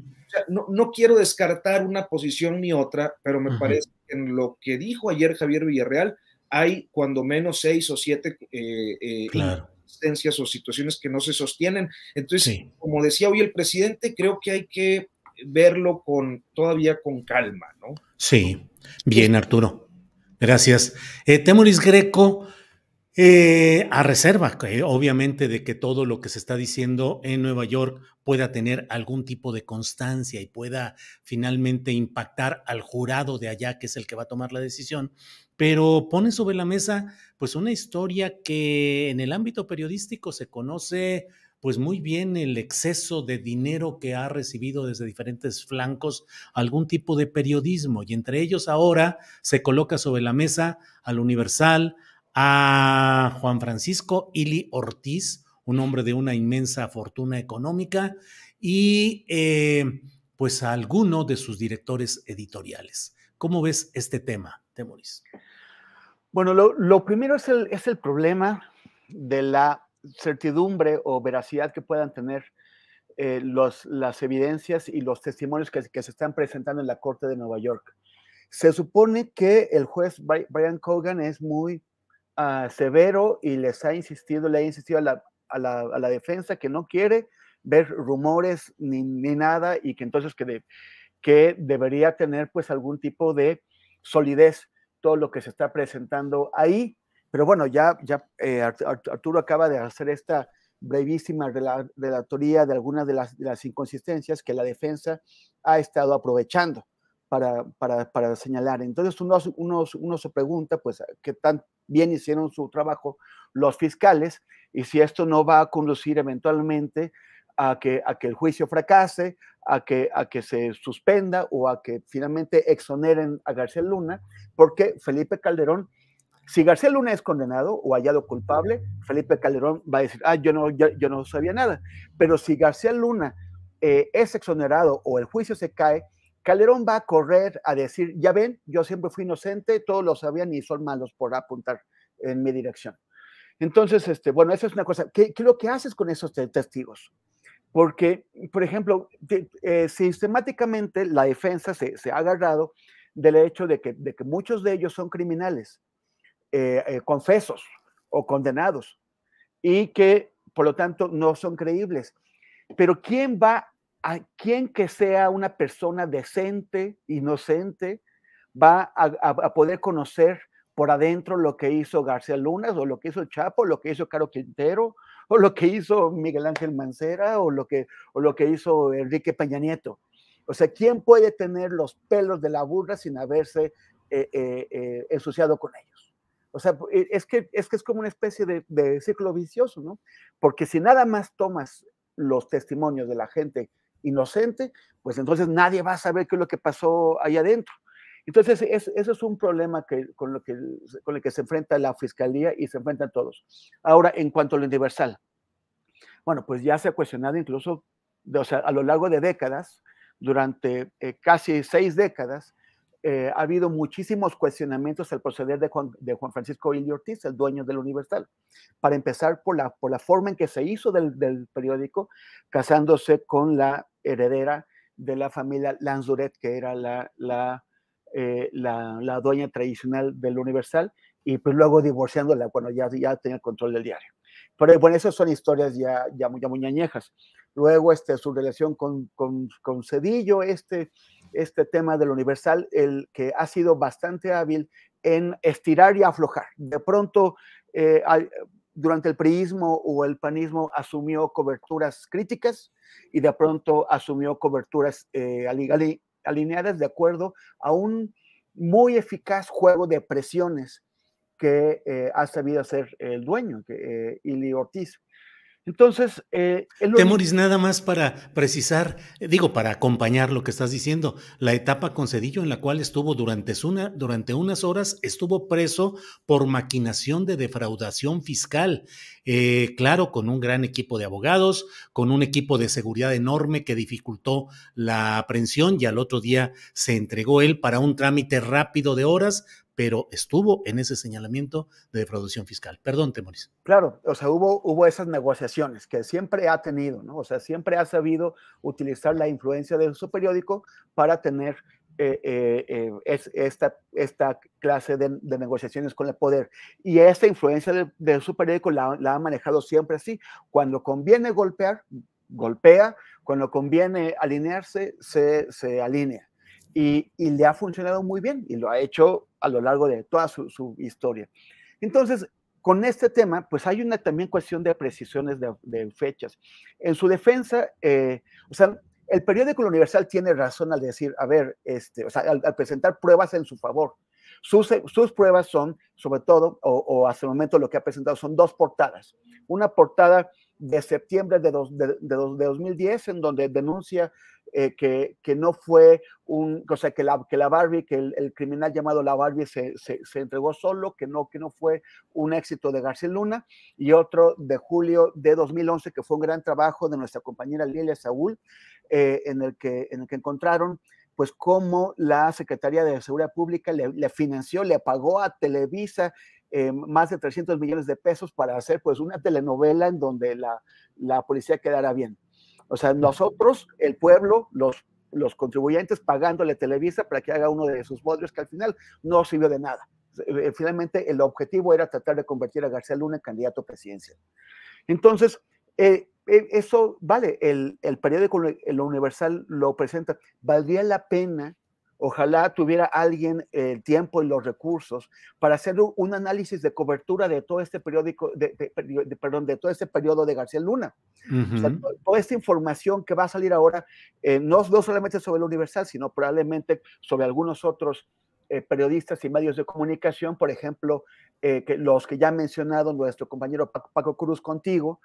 no, quiero descartar una posición ni otra, pero me parece que en lo que dijo ayer Javier Villarreal hay cuando menos seis o siete eh, eh o situaciones que no se sostienen. Entonces, como decía hoy el presidente, creo que hay que verlo con todavía con calma, ¿no? Sí, bien, Arturo. Gracias. Eh, Temoris Greco, eh, a reserva, eh, obviamente, de que todo lo que se está diciendo en Nueva York pueda tener algún tipo de constancia y pueda finalmente impactar al jurado de allá, que es el que va a tomar la decisión, pero pone sobre la mesa pues una historia que en el ámbito periodístico se conoce pues muy bien el exceso de dinero que ha recibido desde diferentes flancos algún tipo de periodismo y entre ellos ahora se coloca sobre la mesa al Universal, a Juan Francisco Ili Ortiz, un hombre de una inmensa fortuna económica y eh, pues a alguno de sus directores editoriales. ¿Cómo ves este tema, Temoris? Bueno, lo, primero es el, es el, problema de la certidumbre o veracidad que puedan tener eh, las evidencias y los testimonios que, se están presentando en la Corte de Nueva York. Se supone que el juez Brian Cogan es muy ah, severo y les ha insistido, le ha insistido a la, a la, defensa que no quiere ver rumores ni, nada y que entonces que, que debería tener pues algún tipo de solidez todo lo que se está presentando ahí. Pero bueno, ya, ya eh, Arturo acaba de hacer esta brevísima relatoría de algunas de las, las inconsistencias que la defensa ha estado aprovechando para, señalar. Entonces uno, uno, se pregunta, pues, ¿qué, tan, bien hicieron su trabajo los fiscales y si esto no va a conducir eventualmente a que, a que el juicio fracase, a que, a que se suspenda o a que finalmente exoneren a García Luna, porque Felipe Calderón, si García Luna es condenado o hallado culpable, Felipe Calderón va a decir, ah, yo no, yo, no sabía nada. Pero si García Luna eh, es exonerado o el juicio se cae, Calderón va a correr a decir, ya ven, yo siempre fui inocente, todos lo sabían y son malos por apuntar en mi dirección. Entonces, este, bueno, eso es una cosa. ¿Qué, es lo que haces con esos testigos? Porque, por ejemplo, eh, sistemáticamente la defensa se, ha agarrado del hecho de que, muchos de ellos son criminales, eh, eh, confesos o condenados, y que, por lo tanto, no son creíbles. Pero ¿quién va a quien que sea una persona decente, inocente, va a, poder conocer por adentro lo que hizo García Lunas o lo que hizo Chapo, lo que hizo Caro Quintero o lo que hizo Miguel Ángel Mancera o lo que, lo que hizo Enrique Peña Nieto. O sea, ¿quién puede tener los pelos de la burra sin haberse eh, eh, eh, ensuciado con ellos? O sea, e, es que es, que es como una especie de, ciclo vicioso, ¿no? Porque si nada más tomas los testimonios de la gente inocente, pues entonces nadie va a saber qué es lo que pasó ahí adentro. Entonces, es, es un problema que, con, lo que, el que se enfrenta la fiscalía y se enfrentan todos. Ahora, en cuanto a lo universal, bueno, pues ya se ha cuestionado incluso, o sea, a lo largo de décadas, durante eh, casi seis décadas, eh, ha habido muchísimos cuestionamientos al proceder de Juan, Francisco Ili Ortiz, el dueño del Universal. Para empezar, por la, por la forma en que se hizo del, del periódico, casándose con la heredera de la familia Lanzuret, que era la, la, eh, la, dueña tradicional del Universal, y pues luego divorciándola cuando ya, ya tenía el control del diario. Pero bueno, esas son historias ya, ya, ya muy añejas. Luego, este, su relación con, con, con Cedillo, este este tema del universal, el que ha sido bastante hábil en estirar y aflojar. De pronto, eh, durante el priismo o el panismo asumió coberturas críticas y de pronto asumió coberturas eh, alineadas de acuerdo a un muy eficaz juego de presiones que eh, ha sabido hacer el dueño, que, Ili Ortiz. Entonces, eh, él Temoris, nada más para precisar, digo, para acompañar lo que estás diciendo, la etapa con Cedillo en la cual estuvo durante, una, durante unas horas, estuvo preso por maquinación de defraudación fiscal. Eh, claro, con un gran equipo de abogados, con un equipo de seguridad enorme que dificultó la aprehensión y al otro día se entregó él para un trámite rápido de horas pero estuvo en ese señalamiento de defraudación fiscal. Perdón, Temoris. Claro, o sea, hubo, hubo esas negociaciones que siempre ha tenido, ¿no? O sea, siempre ha sabido utilizar la influencia de su periódico para tener eh, eh, eh, esta, esta clase de, negociaciones con el poder. Y esta influencia de, su periódico la, ha manejado siempre así. Cuando conviene golpear, golpea. Cuando conviene alinearse, se alinea y, le ha funcionado muy bien y lo ha hecho a lo largo de toda su, historia. Entonces, con este tema, pues hay una también cuestión de precisiones de, fechas. En su defensa, eh, o sea, el periódico Universal tiene razón al decir, a ver, este, o sea, al, presentar pruebas en su favor. Sus, pruebas son, sobre todo, o, hasta el momento lo que ha presentado, son dos portadas. Una portada de septiembre de, de, 2010, en donde denuncia eh, que, no fue un, o sea, que la, que la Barbie, que el, criminal llamado la Barbie se, entregó solo, que no, que no fue un éxito de García Luna, y otro de julio de 2011, que fue un gran trabajo de nuestra compañera Lilia Saúl, eh, en, el que, en el que encontraron pues cómo la Secretaría de Seguridad Pública le, le financió, le pagó a Televisa eh, más de 300 millones de pesos para hacer pues una telenovela en donde la, policía quedara bien. O sea, nosotros, el pueblo, los, los contribuyentes pagándole Televisa para que haga uno de sus bodrios que al final no sirvió de nada. Eh, eh, finalmente, el objetivo era tratar de convertir a García Luna en candidato a presidencia. Entonces, eso vale, el, el periódico El Universal lo presenta. ¿Valdría la pena Ojalá tuviera alguien el tiempo y los recursos para hacer un análisis de cobertura de todo este periódico, de, perdón, de todo este periodo de García Luna. toda, esta información que va a salir ahora, eh, no, no solamente sobre el Universal, sino probablemente sobre algunos otros eh, periodistas y medios de comunicación, por ejemplo, eh, que los que ya ha mencionado nuestro compañero Paco Cruz contigo,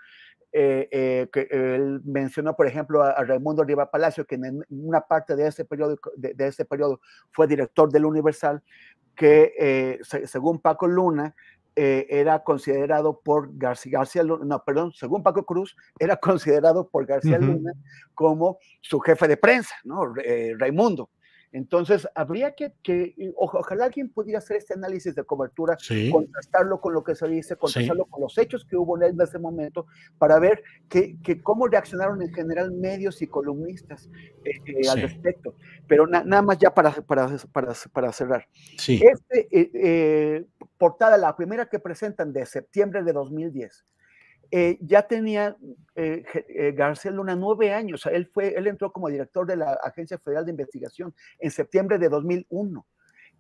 eh, que él mencionó, por ejemplo, a, Raimundo Riva Palacio, que en una parte de ese periodo, de, periodo fue director del Universal, que según Paco Luna, era considerado por García, García, Luna, no, perdón, según Paco Cruz, era [laughs] considerado por García Luna como su jefe de prensa, ¿no? Raimundo. Entonces, habría que, ojalá alguien pudiera hacer este análisis de cobertura, contrastarlo con lo que se dice, contrastarlo con los hechos que hubo en ese momento, para ver que, cómo reaccionaron en general medios y columnistas eh, eh, al respecto. Pero nada más ya para, para, cerrar. Este, eh, portada, la primera que presentan de septiembre de 2010, eh, ya tenía eh, eh, García Luna nueve años. Él, fue, él entró como director de la Agencia Federal de Investigación en septiembre de 2001.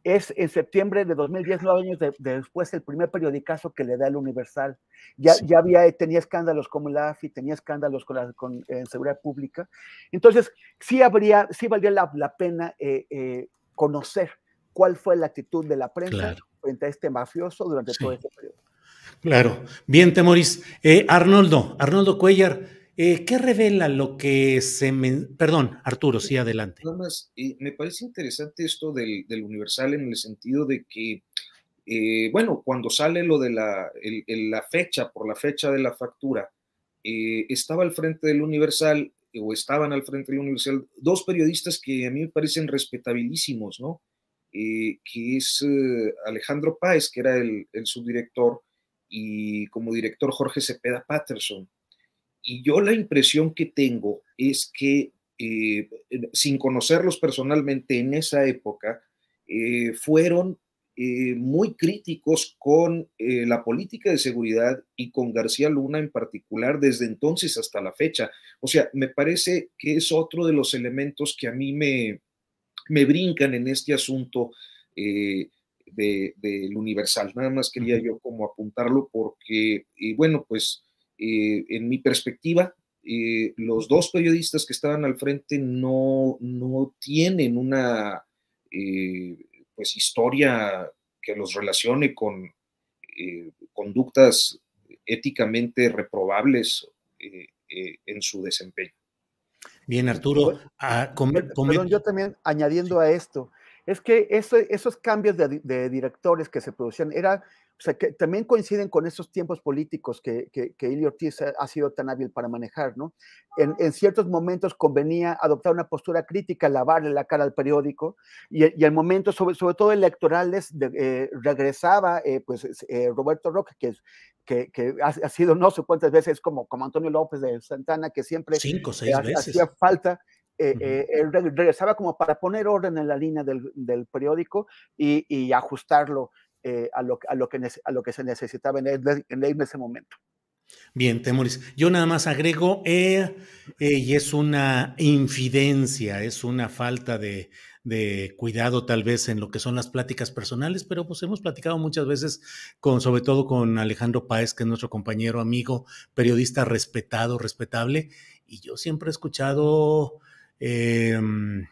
Es en septiembre de 2010, nueve años después, el primer periodicazo que le da el Universal. Ya, ya había, tenía escándalos como la AFI, tenía escándalos con, la, en seguridad pública. Entonces, sí, habría, sí valdría la, pena conocer cuál fue la actitud de la prensa frente a este mafioso durante todo este periodo. Claro. Bien, Temoris. Eh, Arnoldo, Arnoldo Cuellar, eh, ¿qué revela lo que se... Me... Perdón, Arturo, sí, adelante. Nada más, eh, me parece interesante esto del, universal en el sentido de que, bueno, cuando sale lo de la, fecha, por la fecha de la factura, estaba al frente del universal o estaban al frente del universal dos periodistas que a mí me parecen respetabilísimos, ¿no? que es Alejandro Páez, que era el subdirector, y como director Jorge Cepeda Patterson. Y yo la impresión que tengo es que, eh, sin conocerlos personalmente en esa época, eh, fueron eh, muy críticos con la política de seguridad y con García Luna en particular desde entonces hasta la fecha. O sea, me parece que es otro de los elementos que a mí me, me brincan en este asunto del de, Universal. Nada más quería yo como apuntarlo porque, y eh, bueno, pues eh, en mi perspectiva, eh, los dos periodistas que estaban al frente no, no tienen una pues historia que los relacione con conductas éticamente reprobables en su desempeño. Bien, Arturo. Ah, perdón, yo también añadiendo a esto, es que esos cambios de, directores que se producían era, que también coinciden con esos tiempos políticos que, que, Ortiz ha, sido tan hábil para manejar, En, ciertos momentos convenía adoptar una postura crítica, lavarle la cara al periódico, y, y el momento, sobre, sobre todo electorales, eh, regresaba eh, pues, eh, Roberto Roque, que, que, ha, sido no sé cuántas veces como, como Antonio López de Santana, que siempre Cinco, hacía falta eh, eh, él regresaba como para poner orden en la línea del, periódico y, ajustarlo eh, a, lo, que, a lo que se necesitaba en, en ese momento. Bien, Temoris. Yo nada más agrego, y es una infidencia, es una falta de, cuidado tal vez en lo que son las pláticas personales, pero pues hemos platicado muchas veces con, sobre todo con Alejandro Páez, que es nuestro compañero, amigo, periodista respetado, respetable, y yo siempre he escuchado Em,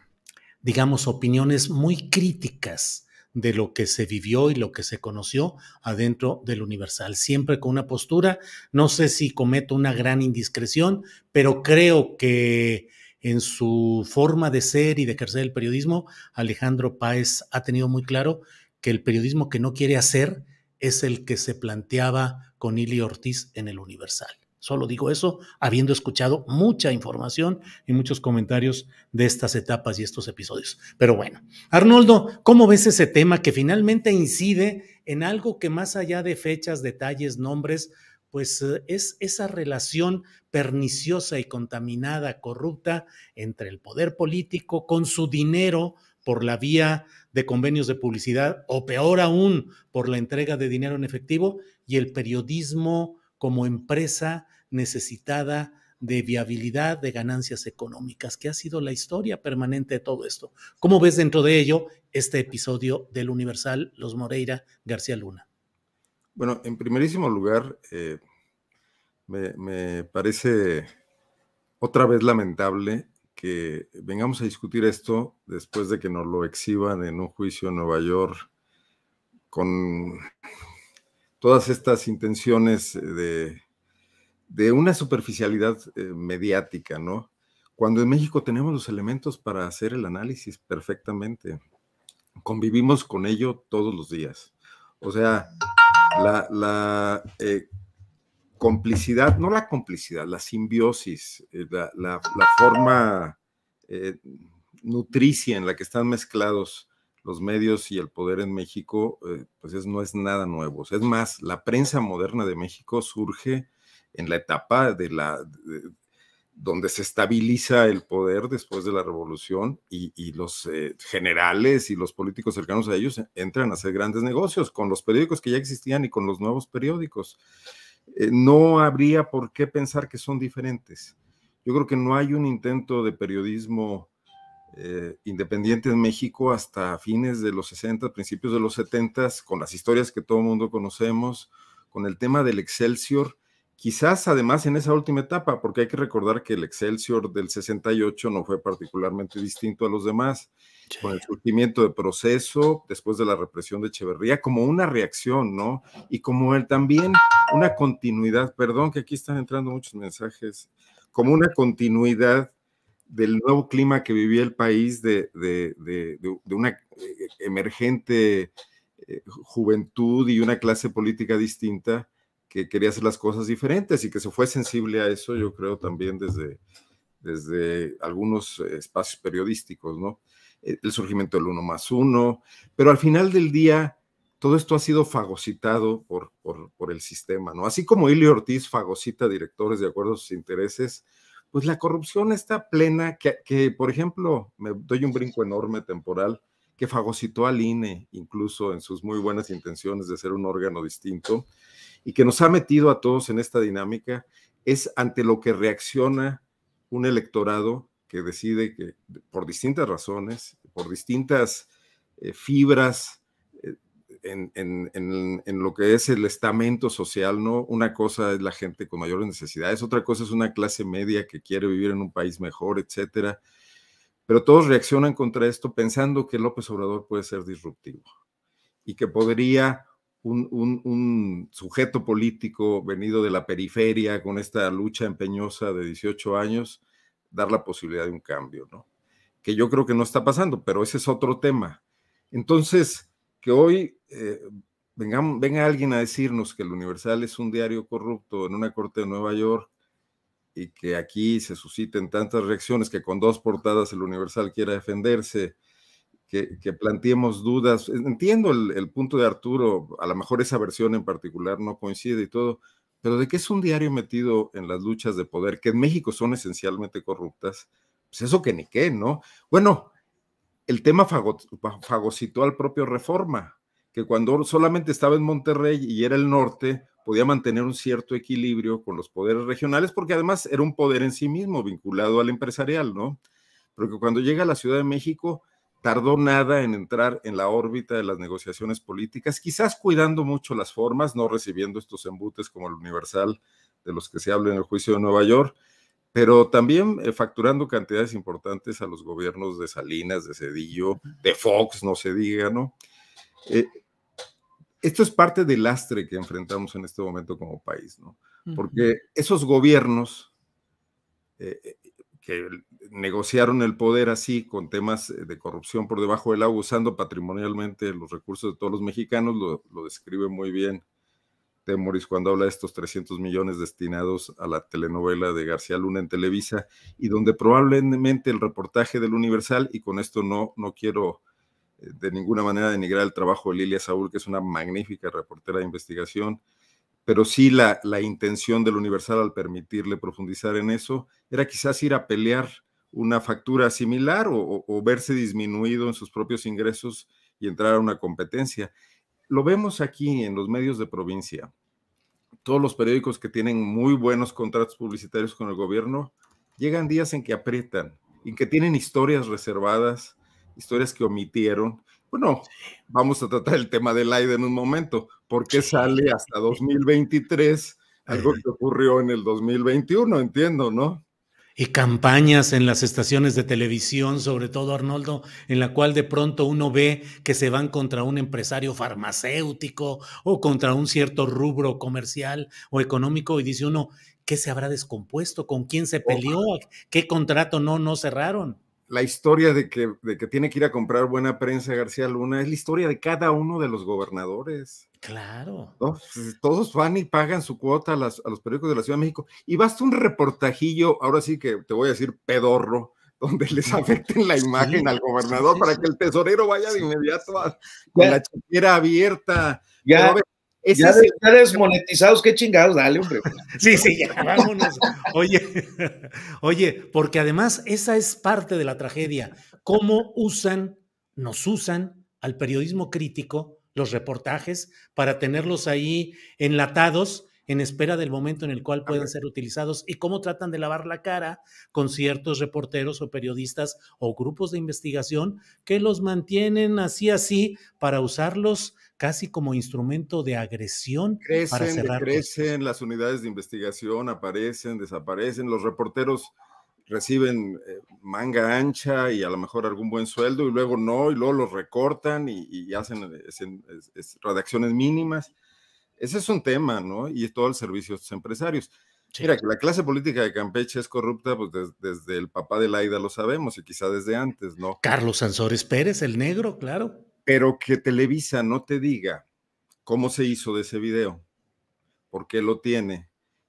digamos, opiniones muy críticas de lo que se vivió y lo que se conoció adentro del Universal, siempre con una postura, no sé si cometo una gran indiscreción, pero creo que en su forma de ser y de ejercer el periodismo, Alejandro Páez ha tenido muy claro que el periodismo que no quiere hacer es el que se planteaba con Ili Ortiz en el Universal. Solo digo eso, habiendo escuchado mucha información y muchos comentarios de estas etapas y estos episodios. Pero bueno, Arnoldo, ¿cómo ves ese tema que finalmente incide en algo que más allá de fechas, detalles, nombres, pues eh, es esa relación perniciosa y contaminada, corrupta entre el poder político con su dinero por la vía de convenios de publicidad o peor aún por la entrega de dinero en efectivo y el periodismo como empresa necesitada de viabilidad, de ganancias económicas, que ha sido la historia permanente de todo esto. ¿Cómo ves dentro de ello este episodio del Universal Los Moreira García Luna? Bueno, en primerísimo lugar, eh, me, parece otra vez lamentable que vengamos a discutir esto después de que nos lo exhiban en un juicio en Nueva York con todas estas intenciones eh, de, una superficialidad eh, mediática, ¿no? Cuando en México tenemos los elementos para hacer el análisis perfectamente, convivimos con ello todos los días. O sea, la, eh, complicidad, no la complicidad, la simbiosis, la, la, forma nutricia en la que están mezclados los medios y el poder en México, eh, pues no es nada nuevo. Es más, la prensa moderna de México surge en la etapa de la donde se estabiliza el poder después de la revolución y, los eh, generales y los políticos cercanos a ellos entran a hacer grandes negocios con los periódicos que ya existían y con los nuevos periódicos. Eh, no habría por qué pensar que son diferentes. Yo creo que no hay un intento de periodismo eh, independiente independientes en México hasta fines de los 60, principios de los 70, con las historias que todo el mundo conocemos, con el tema del Excelsior, quizás además en esa última etapa, porque hay que recordar que el Excelsior del 68 no fue particularmente distinto a los demás, con el surgimiento de proceso después de la represión de Echeverría, como una reacción, ¿no? Y como él también una continuidad, perdón que aquí están entrando muchos mensajes, como una continuidad del nuevo clima que vivía el país, de, una eh, emergente eh, juventud y una clase política distinta que quería hacer las cosas diferentes y que se fue sensible a eso, yo creo, también desde, desde algunos espacios periodísticos, ¿no? Eh, el surgimiento del uno más uno, pero al final del día todo esto ha sido fagocitado por, por, por el sistema, ¿no? Así como Ilio Ortiz fagocita directores de acuerdo a sus intereses, pues la corrupción está plena, que, por ejemplo, me doy un brinco enorme temporal, que fagocitó al INE, incluso en sus muy buenas intenciones de ser un órgano distinto, y que nos ha metido a todos en esta dinámica, es ante lo que reacciona un electorado que decide que por distintas razones, por distintas eh, fibras en, en, en, lo que es el estamento social, ¿no? Una cosa es la gente con mayores necesidades, otra cosa es una clase media que quiere vivir en un país mejor, etcétera. Pero todos reaccionan contra esto pensando que López Obrador puede ser disruptivo y que podría un, un, un sujeto político venido de la periferia con esta lucha empeñosa de 18 años dar la posibilidad de un cambio, ¿no? Que yo creo que no está pasando, pero ese es otro tema. Entonces, que hoy eh, venga, alguien a decirnos que el Universal es un diario corrupto en una corte de Nueva York y que aquí se susciten tantas reacciones que con dos portadas el Universal quiera defenderse, que, planteemos dudas. Entiendo el, punto de Arturo, a lo mejor esa versión en particular no coincide y todo, pero de que es un diario metido en las luchas de poder, que en México son esencialmente corruptas, pues eso que ni qué, ¿no? Bueno, el tema fagocitó al propio Reforma que cuando solamente estaba en Monterrey y era el norte, podía mantener un cierto equilibrio con los poderes regionales, porque además era un poder en sí mismo vinculado al empresarial, ¿no? Pero que cuando llega a la Ciudad de México, tardó nada en entrar en la órbita de las negociaciones políticas, quizás cuidando mucho las formas, no recibiendo estos embutes como el Universal, de los que se habla en el juicio de Nueva York, pero también eh, facturando cantidades importantes a los gobiernos de Salinas, de Cedillo, de Fox, no se diga, ¿no? Eh, esto es parte del lastre que enfrentamos en este momento como país, ¿no? Porque esos gobiernos eh, eh, que negociaron el poder así, con temas de corrupción por debajo del agua, usando patrimonialmente los recursos de todos los mexicanos, lo, lo describe muy bien Temoris cuando habla de estos 300 millones destinados a la telenovela de García Luna en Televisa, y donde probablemente el reportaje del Universal, y con esto no, no quiero de ninguna manera denigrar el trabajo de Lilia Saúl, que es una magnífica reportera de investigación, pero sí la, la intención del Universal al permitirle profundizar en eso era quizás ir a pelear una factura similar o, verse disminuido en sus propios ingresos y entrar a una competencia. Lo vemos aquí en los medios de provincia. Todos los periódicos que tienen muy buenos contratos publicitarios con el gobierno llegan días en que aprietan, y que tienen historias reservadas historias que omitieron. Bueno, vamos a tratar el tema del aire en un momento, porque sale hasta 2023 algo que ocurrió en el 2021, entiendo, ¿no? Y campañas en las estaciones de televisión, sobre todo Arnoldo, en la cual de pronto uno ve que se van contra un empresario farmacéutico o contra un cierto rubro comercial o económico y dice uno, ¿qué se habrá descompuesto? ¿Con quién se peleó? ¿Qué contrato no, no cerraron? la historia de que, de que tiene que ir a comprar buena prensa García Luna es la historia de cada uno de los gobernadores. Claro. Todos van y pagan su cuota a, los periódicos de la Ciudad de México y basta un reportajillo, ahora sí que te voy a decir pedorro, donde les [laughs] afecten la imagen al gobernador para que el tesorero vaya de inmediato con la chiquera abierta. Ya, ya, desmonetizados, qué chingados, dale, hombre. [laughs] sí, sí, vámonos. Oye, [laughs] oye, porque además esa es parte de la tragedia. ¿Cómo usan, nos usan al periodismo crítico los reportajes para tenerlos ahí enlatados en espera del momento en el cual pueden ser utilizados y cómo tratan de lavar la cara con ciertos reporteros o periodistas o grupos de investigación que los mantienen así así para usarlos casi como instrumento de agresión. Crecen, para cerrar crecen, las unidades de investigación aparecen, desaparecen, los reporteros reciben eh, manga ancha y a lo mejor algún buen sueldo y luego no, y luego los recortan y, hacen, eh, redacciones mínimas. Ese es un tema, ¿no? Y es todo el servicio de empresarios. Mira, que la clase política de Campeche es corrupta, pues desde el papá de Laida lo sabemos y quizá desde antes, ¿no? Carlos Sansores Pérez, el negro, claro pero que Televisa no te diga cómo se hizo de ese video, por qué lo tiene,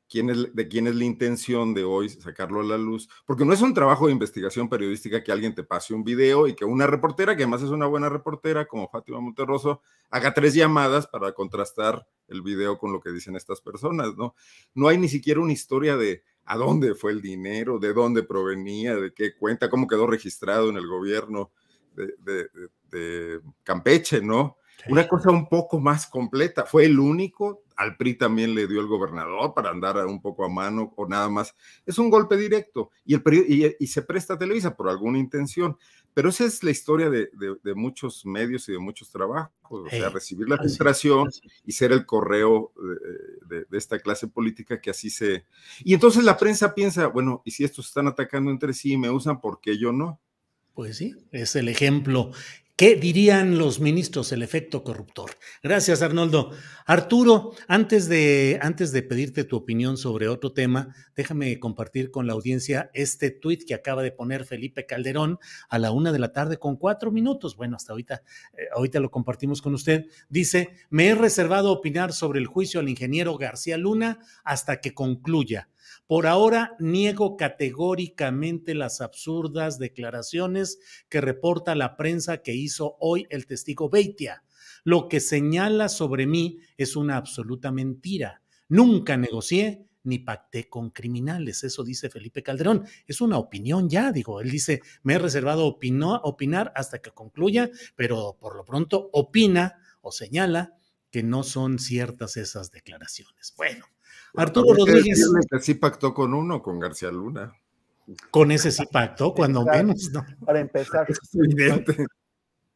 quién es, de quién es la intención de hoy sacarlo a la luz, porque no es un trabajo de investigación periodística que alguien te pase un video y que una reportera, que además es una buena reportera como Fátima Monterroso, haga tres llamadas para contrastar el video con lo que dicen estas personas, ¿no? No hay ni siquiera una historia de a dónde fue el dinero, de dónde provenía, de qué cuenta, cómo quedó registrado en el gobierno, de este, Campeche, ¿no? Una cosa un poco más completa. Fue el único, al PRI también le dio el gobernador para andar un poco a mano o nada más. Es un golpe directo y, el, y, se presta a Televisa por alguna intención. Pero esa es la historia de, muchos medios y de muchos trabajos. O sea, recibir la administración y ser el correo de, de, esta clase política que así se... Y entonces la prensa piensa, bueno, ¿y si estos están atacando entre sí y me usan, por qué yo no? Pues sí, es el ejemplo ¿Qué dirían los ministros? El efecto corruptor. Gracias, Arnoldo. Arturo, antes de, antes de pedirte tu opinión sobre otro tema, déjame compartir con la audiencia este tuit que acaba de poner Felipe Calderón a la una de la tarde con cuatro minutos. Bueno, hasta ahorita, eh, ahorita lo compartimos con usted. Dice, me he reservado opinar sobre el juicio al ingeniero García Luna hasta que concluya. Por ahora niego categóricamente las absurdas declaraciones que reporta la prensa que hizo hoy el testigo Beitia. Lo que señala sobre mí es una absoluta mentira. Nunca negocié ni pacté con criminales. Eso dice Felipe Calderón. Es una opinión ya, digo. Él dice, me he reservado opinar hasta que concluya, pero por lo pronto opina o señala que no son ciertas esas declaraciones. Bueno, pues, Arturo Rodríguez. sí pactó con uno, con García Luna. Con ese sí pactó, cuando menos, ¿no? Para empezar.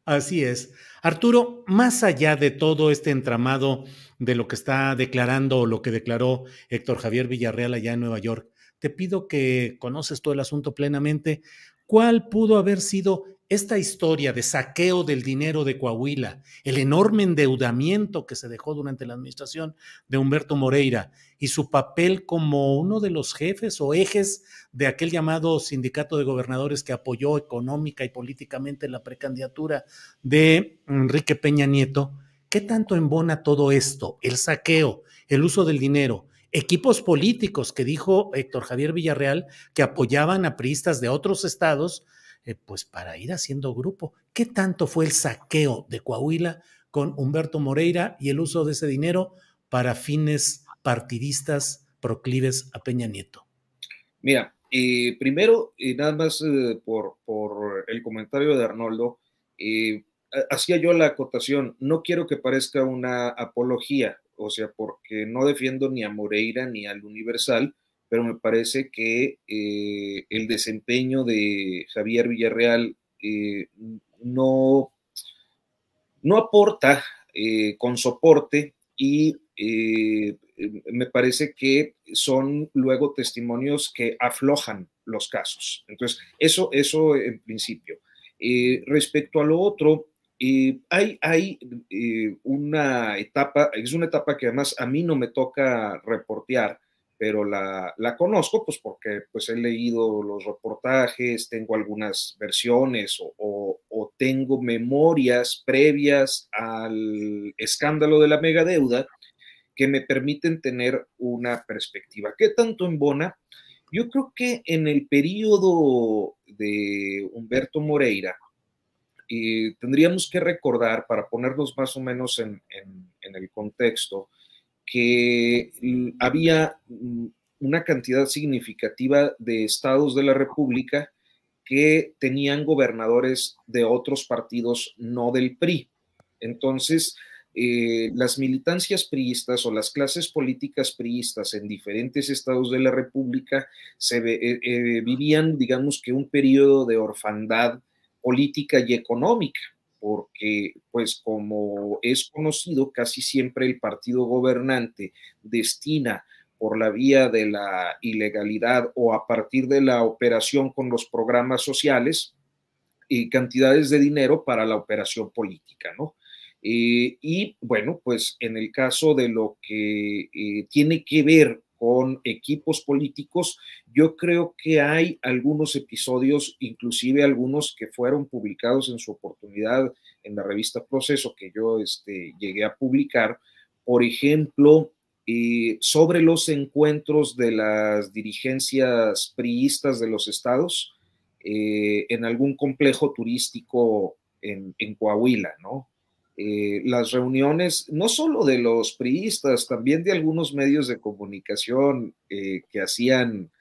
Así es. Arturo, más allá de todo este entramado de lo que está declarando o lo que declaró Héctor Javier Villarreal allá en Nueva York, te pido que conoces todo el asunto plenamente. ¿Cuál pudo haber sido esta historia de saqueo del dinero de Coahuila, el enorme endeudamiento que se dejó durante la administración de Humberto Moreira y su papel como uno de los jefes o ejes de aquel llamado sindicato de gobernadores que apoyó económica y políticamente la precandidatura de Enrique Peña Nieto, ¿qué tanto embona todo esto? El saqueo, el uso del dinero, equipos políticos que dijo Héctor Javier Villarreal que apoyaban a priistas de otros estados, eh, pues para ir haciendo grupo. ¿Qué tanto fue el saqueo de Coahuila con Humberto Moreira y el uso de ese dinero para fines partidistas proclives a Peña Nieto? Mira, eh, primero, y eh, nada más por, por, el comentario de Arnoldo, hacía yo la acotación, no quiero que parezca una apología o sea, porque no defiendo ni a Moreira ni al Universal, pero me parece que eh, el desempeño de Javier Villarreal eh, no, no aporta eh, con soporte y em, me parece que son luego testimonios que aflojan los casos. Entonces, eso, eso en principio. respecto a lo otro, y hay, hay eh, una etapa, es una etapa que además a mí no me toca reportear, pero la, conozco pues porque pues he leído los reportajes, tengo algunas versiones o, tengo memorias previas al escándalo de la mega deuda que me permiten tener una perspectiva. ¿Qué tanto en Bona? Yo creo que en el periodo de Humberto Moreira, y tendríamos que recordar, para ponernos más o menos en, el contexto, que había mm, una cantidad significativa de estados de la República que tenían gobernadores de otros partidos, no del PRI. Entonces, eh, las militancias priistas o las clases políticas priistas en diferentes estados de la República eh, eh, vivían, digamos que un periodo de orfandad política y económica, porque pues como es conocido, casi siempre el partido gobernante destina por la vía de la ilegalidad o a partir de la operación con los programas sociales y eh, cantidades de dinero para la operación política, ¿no? Eh, y bueno, pues en el caso de lo que eh, tiene que ver con equipos políticos, yo creo que hay algunos episodios, inclusive algunos que fueron publicados en su oportunidad en la revista Proceso que yo este, llegué a publicar, por ejemplo, eh, sobre los encuentros de las dirigencias priistas de los estados eh, en algún complejo turístico en Coahuila, ¿no? Eh, las reuniones, no solo de los priistas, también de algunos medios de comunicación eh, que hacían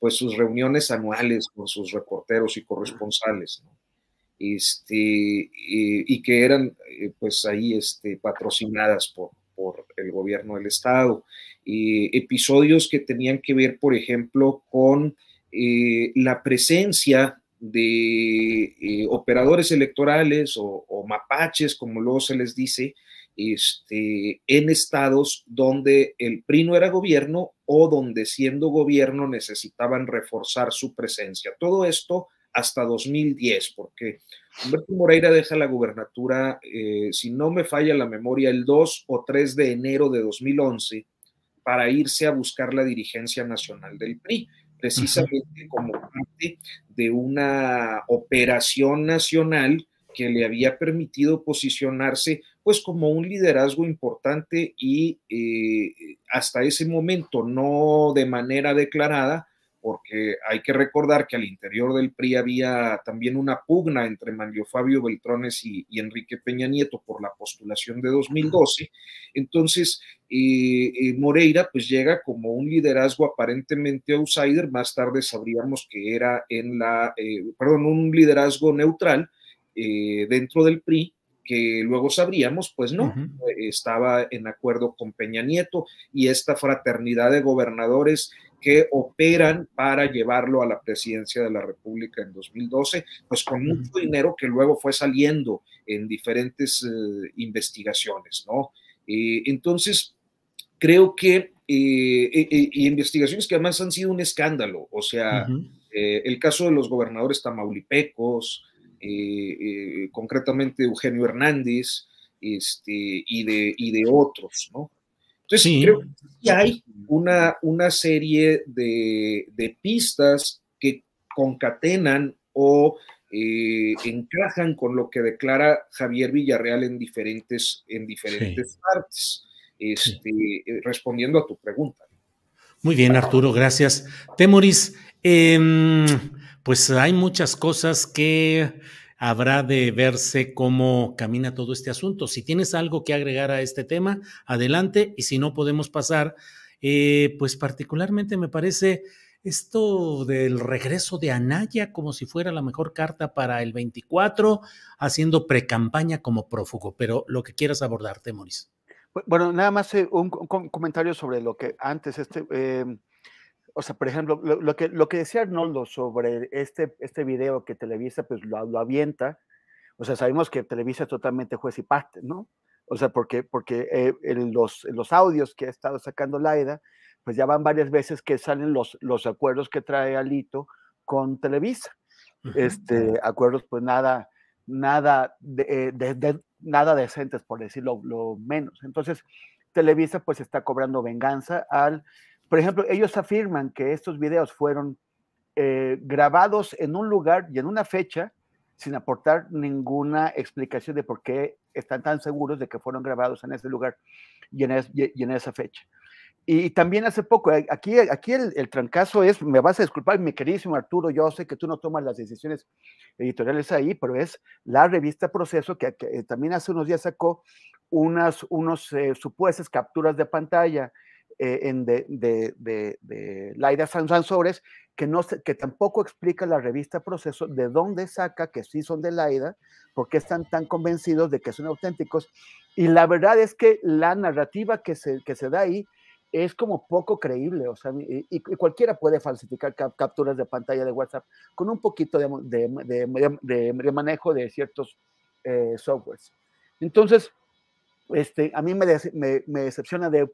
pues sus reuniones anuales con sus reporteros y corresponsales, este, eh, y, que eran pues ahí este, patrocinadas por, el gobierno del estado. y episodios que tenían que ver, por ejemplo, con la presencia de eh, operadores electorales o, mapaches, como luego se les dice, este, en estados donde el PRI no era gobierno o donde siendo gobierno necesitaban reforzar su presencia. Todo esto hasta 2010, porque Humberto Moreira deja la gubernatura, eh, si no me falla la memoria, el 2 o 3 de enero de 2011 para irse a buscar la dirigencia nacional del PRI precisamente como parte de una operación nacional que le había permitido posicionarse pues como un liderazgo importante y eh, hasta ese momento no de manera declarada, porque hay que recordar que al interior del PRI había también una pugna entre Manlio Fabio Beltrones y, Enrique Peña Nieto por la postulación de 2012. Entonces, eh, eh, Moreira pues llega como un liderazgo aparentemente outsider, más tarde sabríamos que era en la, eh, perdón, un liderazgo neutral dentro del PRI, que luego sabríamos, pues no, estaba en acuerdo con Peña Nieto y esta fraternidad de gobernadores que operan para llevarlo a la presidencia de la República en 2012, pues con mucho dinero que luego fue saliendo en diferentes eh, investigaciones, ¿no? Eh, entonces, creo que, eh, y investigaciones que además han sido un escándalo, o sea, el caso de los gobernadores tamaulipecos, concretamente Eugenio Hernández, este, y, de, y de otros, ¿no? Entonces, sí. creo que hay una, una serie de, pistas que concatenan o eh, encajan con lo que declara Javier Villarreal en diferentes, en diferentes partes, este, eh, respondiendo a tu pregunta. Muy bien, Arturo, gracias. Temoris, em, pues hay muchas cosas que habrá de verse cómo camina todo este asunto. Si tienes algo que agregar a este tema, adelante, y si no podemos pasar, eh, pues particularmente me parece esto del regreso de Anaya como si fuera la mejor carta para el 24, haciendo pre-campaña como prófugo, pero lo que quieras abordar, Temoris. Bueno, nada más eh, un, comentario sobre lo que antes, este... Em, o sea, por ejemplo, lo, que, lo que decía Arnoldo sobre este, este video que Televisa pues lo, lo, avienta, o sea, sabemos que Televisa es totalmente juez y parte, ¿no? O sea, porque, porque eh, en los, los audios que ha estado sacando Laida, pues ya van varias veces que salen los, los acuerdos que trae Alito con Televisa. Este, acuerdos pues nada, nada, eh, de, nada decentes, por decirlo lo menos. Entonces, Televisa pues está cobrando venganza al por ejemplo, ellos afirman que estos videos fueron eh, grabados en un lugar y en una fecha sin aportar ninguna explicación de por qué están tan seguros de que fueron grabados en ese lugar y en, y en esa fecha. Y también hace poco, eh, aquí, aquí el, trancazo es, me vas a disculpar, mi queridísimo Arturo, yo sé que tú no tomas las decisiones editoriales ahí, pero es la revista Proceso que, eh, también hace unos días sacó unas unos, supuestas capturas de pantalla eh, en de, de, de, de, que, no, que tampoco explica la revista Proceso de dónde saca que sí son de Laida, porque están tan convencidos de que son auténticos. Y la verdad es que la narrativa que se, se da ahí es como poco creíble, o sea, y, cualquiera puede falsificar capturas de pantalla de WhatsApp con un poquito de, manejo de ciertos eh, softwares. Entonces, este, a mí me, decepciona de,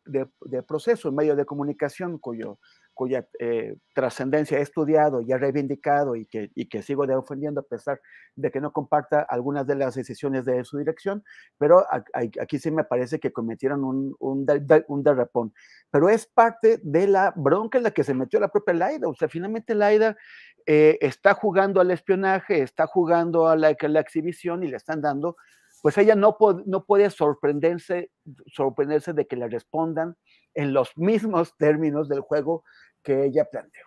proceso, en medio de comunicación cuyo, cuya eh, trascendencia he estudiado y he reivindicado y que, que sigo defendiendo a pesar de que no comparta algunas de las decisiones de su dirección, pero aquí sí me parece que cometieron un, derrapón. Pero es parte de la bronca en la que se metió la propia Laida, o sea, finalmente Laida eh, está jugando al espionaje, está jugando a la exhibición y le están dando pues ella no, no puede sorprenderse, sorprenderse de que le respondan en los mismos términos del juego que ella planteó.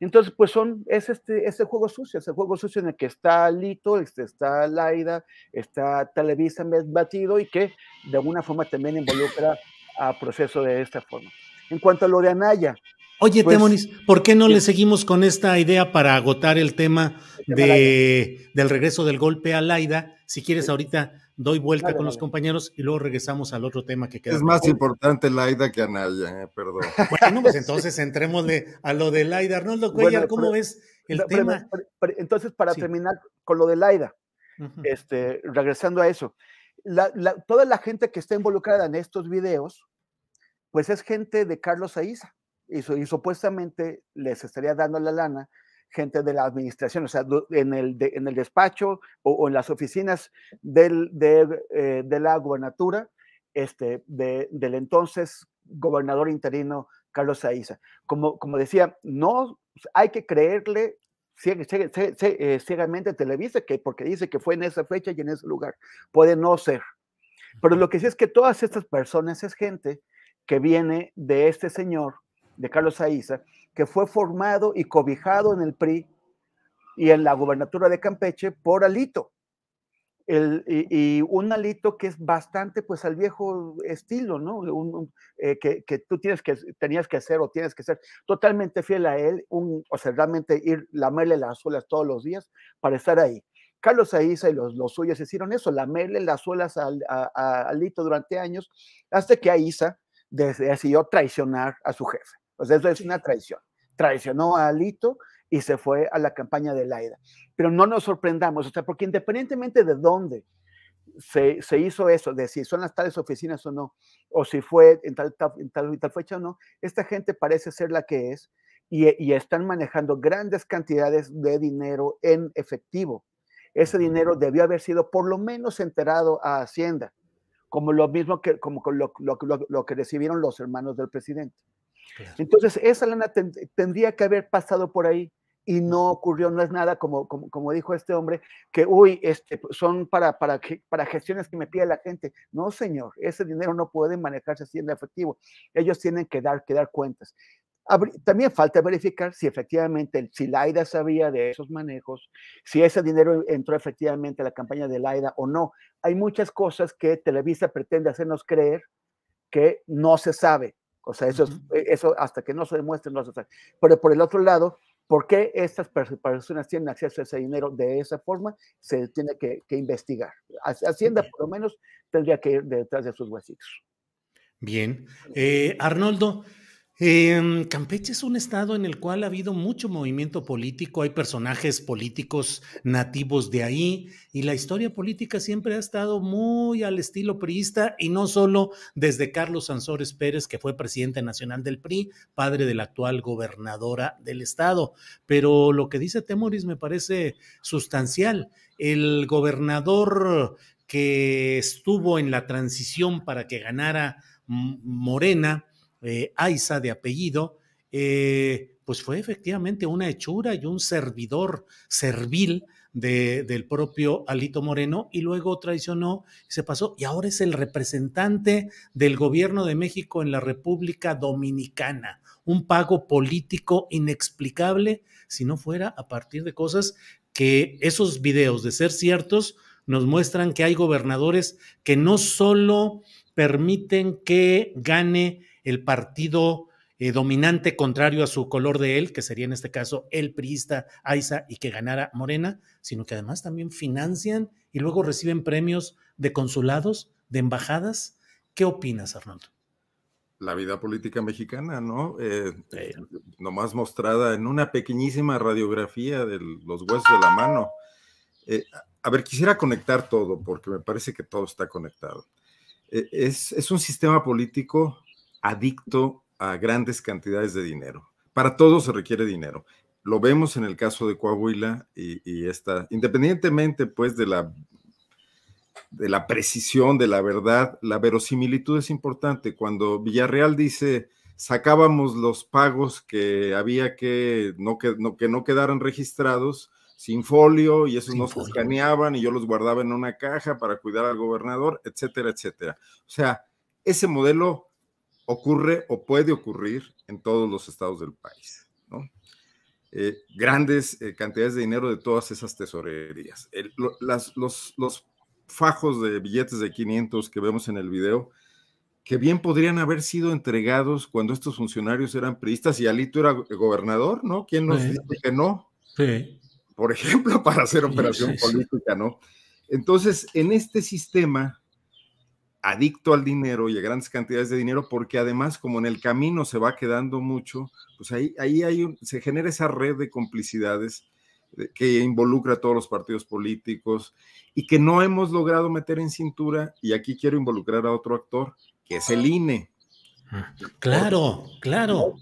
Entonces, pues son, es este, este juego sucio, ese juego sucio en el que está Lito, este, está Laida, está Televisa batido y que de alguna forma también involucra a proceso de esta forma. En cuanto a lo de Anaya. Oye, pues Temonis, ¿por qué no le seguimos con esta idea para agotar el tema, de, del regreso del golpe a Laida? Si quieres, ahorita doy vuelta con los compañeros y luego regresamos al otro tema que queda. Es más importante Laida que Anaya, eh, perdón. [laughs] Bueno, pues entonces entremos a lo de Laida. Arnoldo Cuellar, ¿cómo ves el tema? entonces, para terminar con lo de Laida, este, regresando a eso, toda la gente que está involucrada en estos videos, pues es gente de Carlos Aiza y supuestamente les estaría dando la lana gente de la administración, o sea, en el, en el despacho o, en las oficinas del, eh, de, la gobernatura, este, del entonces gobernador interino Carlos Saiza. Como, como decía, no pues, hay que creerle eh, ciegamente Televisa, que porque dice que fue en esa fecha y en ese lugar. Puede no ser. Pero lo que sí es que todas estas personas es gente que viene de este señor, de Carlos Saiza, que fue formado y cobijado en el PRI y en la gubernatura de Campeche por Alito. y, un alito que es bastante pues al viejo estilo, ¿no? Eh, que, tú tienes que, tenías que ser o tienes que ser totalmente fiel a él, un, o sea, realmente ir lamerle las suelas todos los días para estar ahí. Carlos Aiza y los, suyos hicieron eso, lamerle las suelas a, Alito durante años, hasta que Aiza decidió traicionar a su jefe. sea, eso es una traición traicionó a Alito y se fue a la campaña de Laida. Pero no nos sorprendamos, o sea, porque independientemente de dónde se, hizo eso, de si son las tales oficinas o no, o si fue en tal, tal fecha o no, esta gente parece ser la que es y, están manejando grandes cantidades de dinero en efectivo. Ese dinero debió haber sido por lo menos enterado a Hacienda, como lo mismo que, como lo que recibieron los hermanos del presidente. Entonces, esa lana tendría que haber pasado por ahí y no ocurrió, no es nada como, como, dijo este hombre, que, uy, este, pues, son para, para, para gestiones que me pide la gente. No, señor, ese dinero no puede manejarse así en efectivo. Ellos tienen que dar, que dar cuentas. También falta verificar si efectivamente, si Laida sabía de esos manejos, si ese dinero entró efectivamente a la campaña de Laida o no. Hay muchas cosas que Televisa pretende hacernos creer que no se sabe. O sea, eso, eh, eso hasta que no se demuestre no se sabe. Pero por el otro lado, ¿por qué estas personas tienen acceso a ese dinero de esa forma? Se tiene que, investigar. Hacienda, por lo menos, tendría que ir detrás de sus huesitos. Bien. Eh, Arnoldo, Em, Campeche es un estado en el cual ha habido mucho movimiento político, hay personajes políticos nativos de ahí y la historia política siempre ha estado muy al estilo priista y no solo desde Carlos Sansores Pérez, que fue presidente nacional del PRI, padre de la actual gobernadora del estado. Pero lo que dice Temoris me parece sustancial. El gobernador que estuvo en la transición para que ganara Morena, eh, Aiza de apellido, eh, pues fue efectivamente una hechura y un servidor servil del propio Alito Moreno y luego traicionó, se pasó y ahora es el representante del gobierno de México en la República Dominicana. Un pago político inexplicable si no fuera a partir de cosas que esos videos, de ser ciertos, nos muestran que hay gobernadores que no solo permiten que gane el partido eh, dominante contrario a su color de él, que sería en este caso el priista Aiza y que ganara Morena, sino que además también financian y luego reciben premios de consulados, de embajadas. ¿Qué opinas, Arnoldo? La vida política mexicana, ¿no? Eh, nomás mostrada en una pequeñísima radiografía de los huesos de la mano. Eh, a ver, quisiera conectar todo, porque me parece que todo está conectado. Es, es un sistema político adicto a grandes cantidades de dinero. Para todo se requiere dinero. Lo vemos en el caso de Coahuila y, está, esta, independientemente pues de la, de la precisión, de la verdad, la verosimilitud es importante. Cuando Villarreal dice, sacábamos los pagos que había que no, que, no, que no quedaran registrados, sin folio y esos no se escaneaban y yo los guardaba en una caja para cuidar al gobernador, etcétera, etcétera. O sea, ese modelo ocurre o puede ocurrir en todos los estados del país. Eh, grandes eh, cantidades de dinero de todas esas tesorerías. los, fajos de billetes de 500 que vemos en el video, que bien podrían haber sido entregados cuando estos funcionarios eran priistas y Alito era gobernador, ¿no? ¿Quién nos dice que no? Sí. Por ejemplo, [laughs] para hacer operación política, ¿no? Entonces, en este sistema adicto al dinero y a grandes cantidades de dinero, porque además como en el camino se va quedando mucho, pues ahí, ahí hay se genera esa red de complicidades eh, que involucra a todos los partidos políticos y que no hemos logrado meter en cintura, y aquí quiero involucrar a otro actor, que es el INE. Ah, claro, claro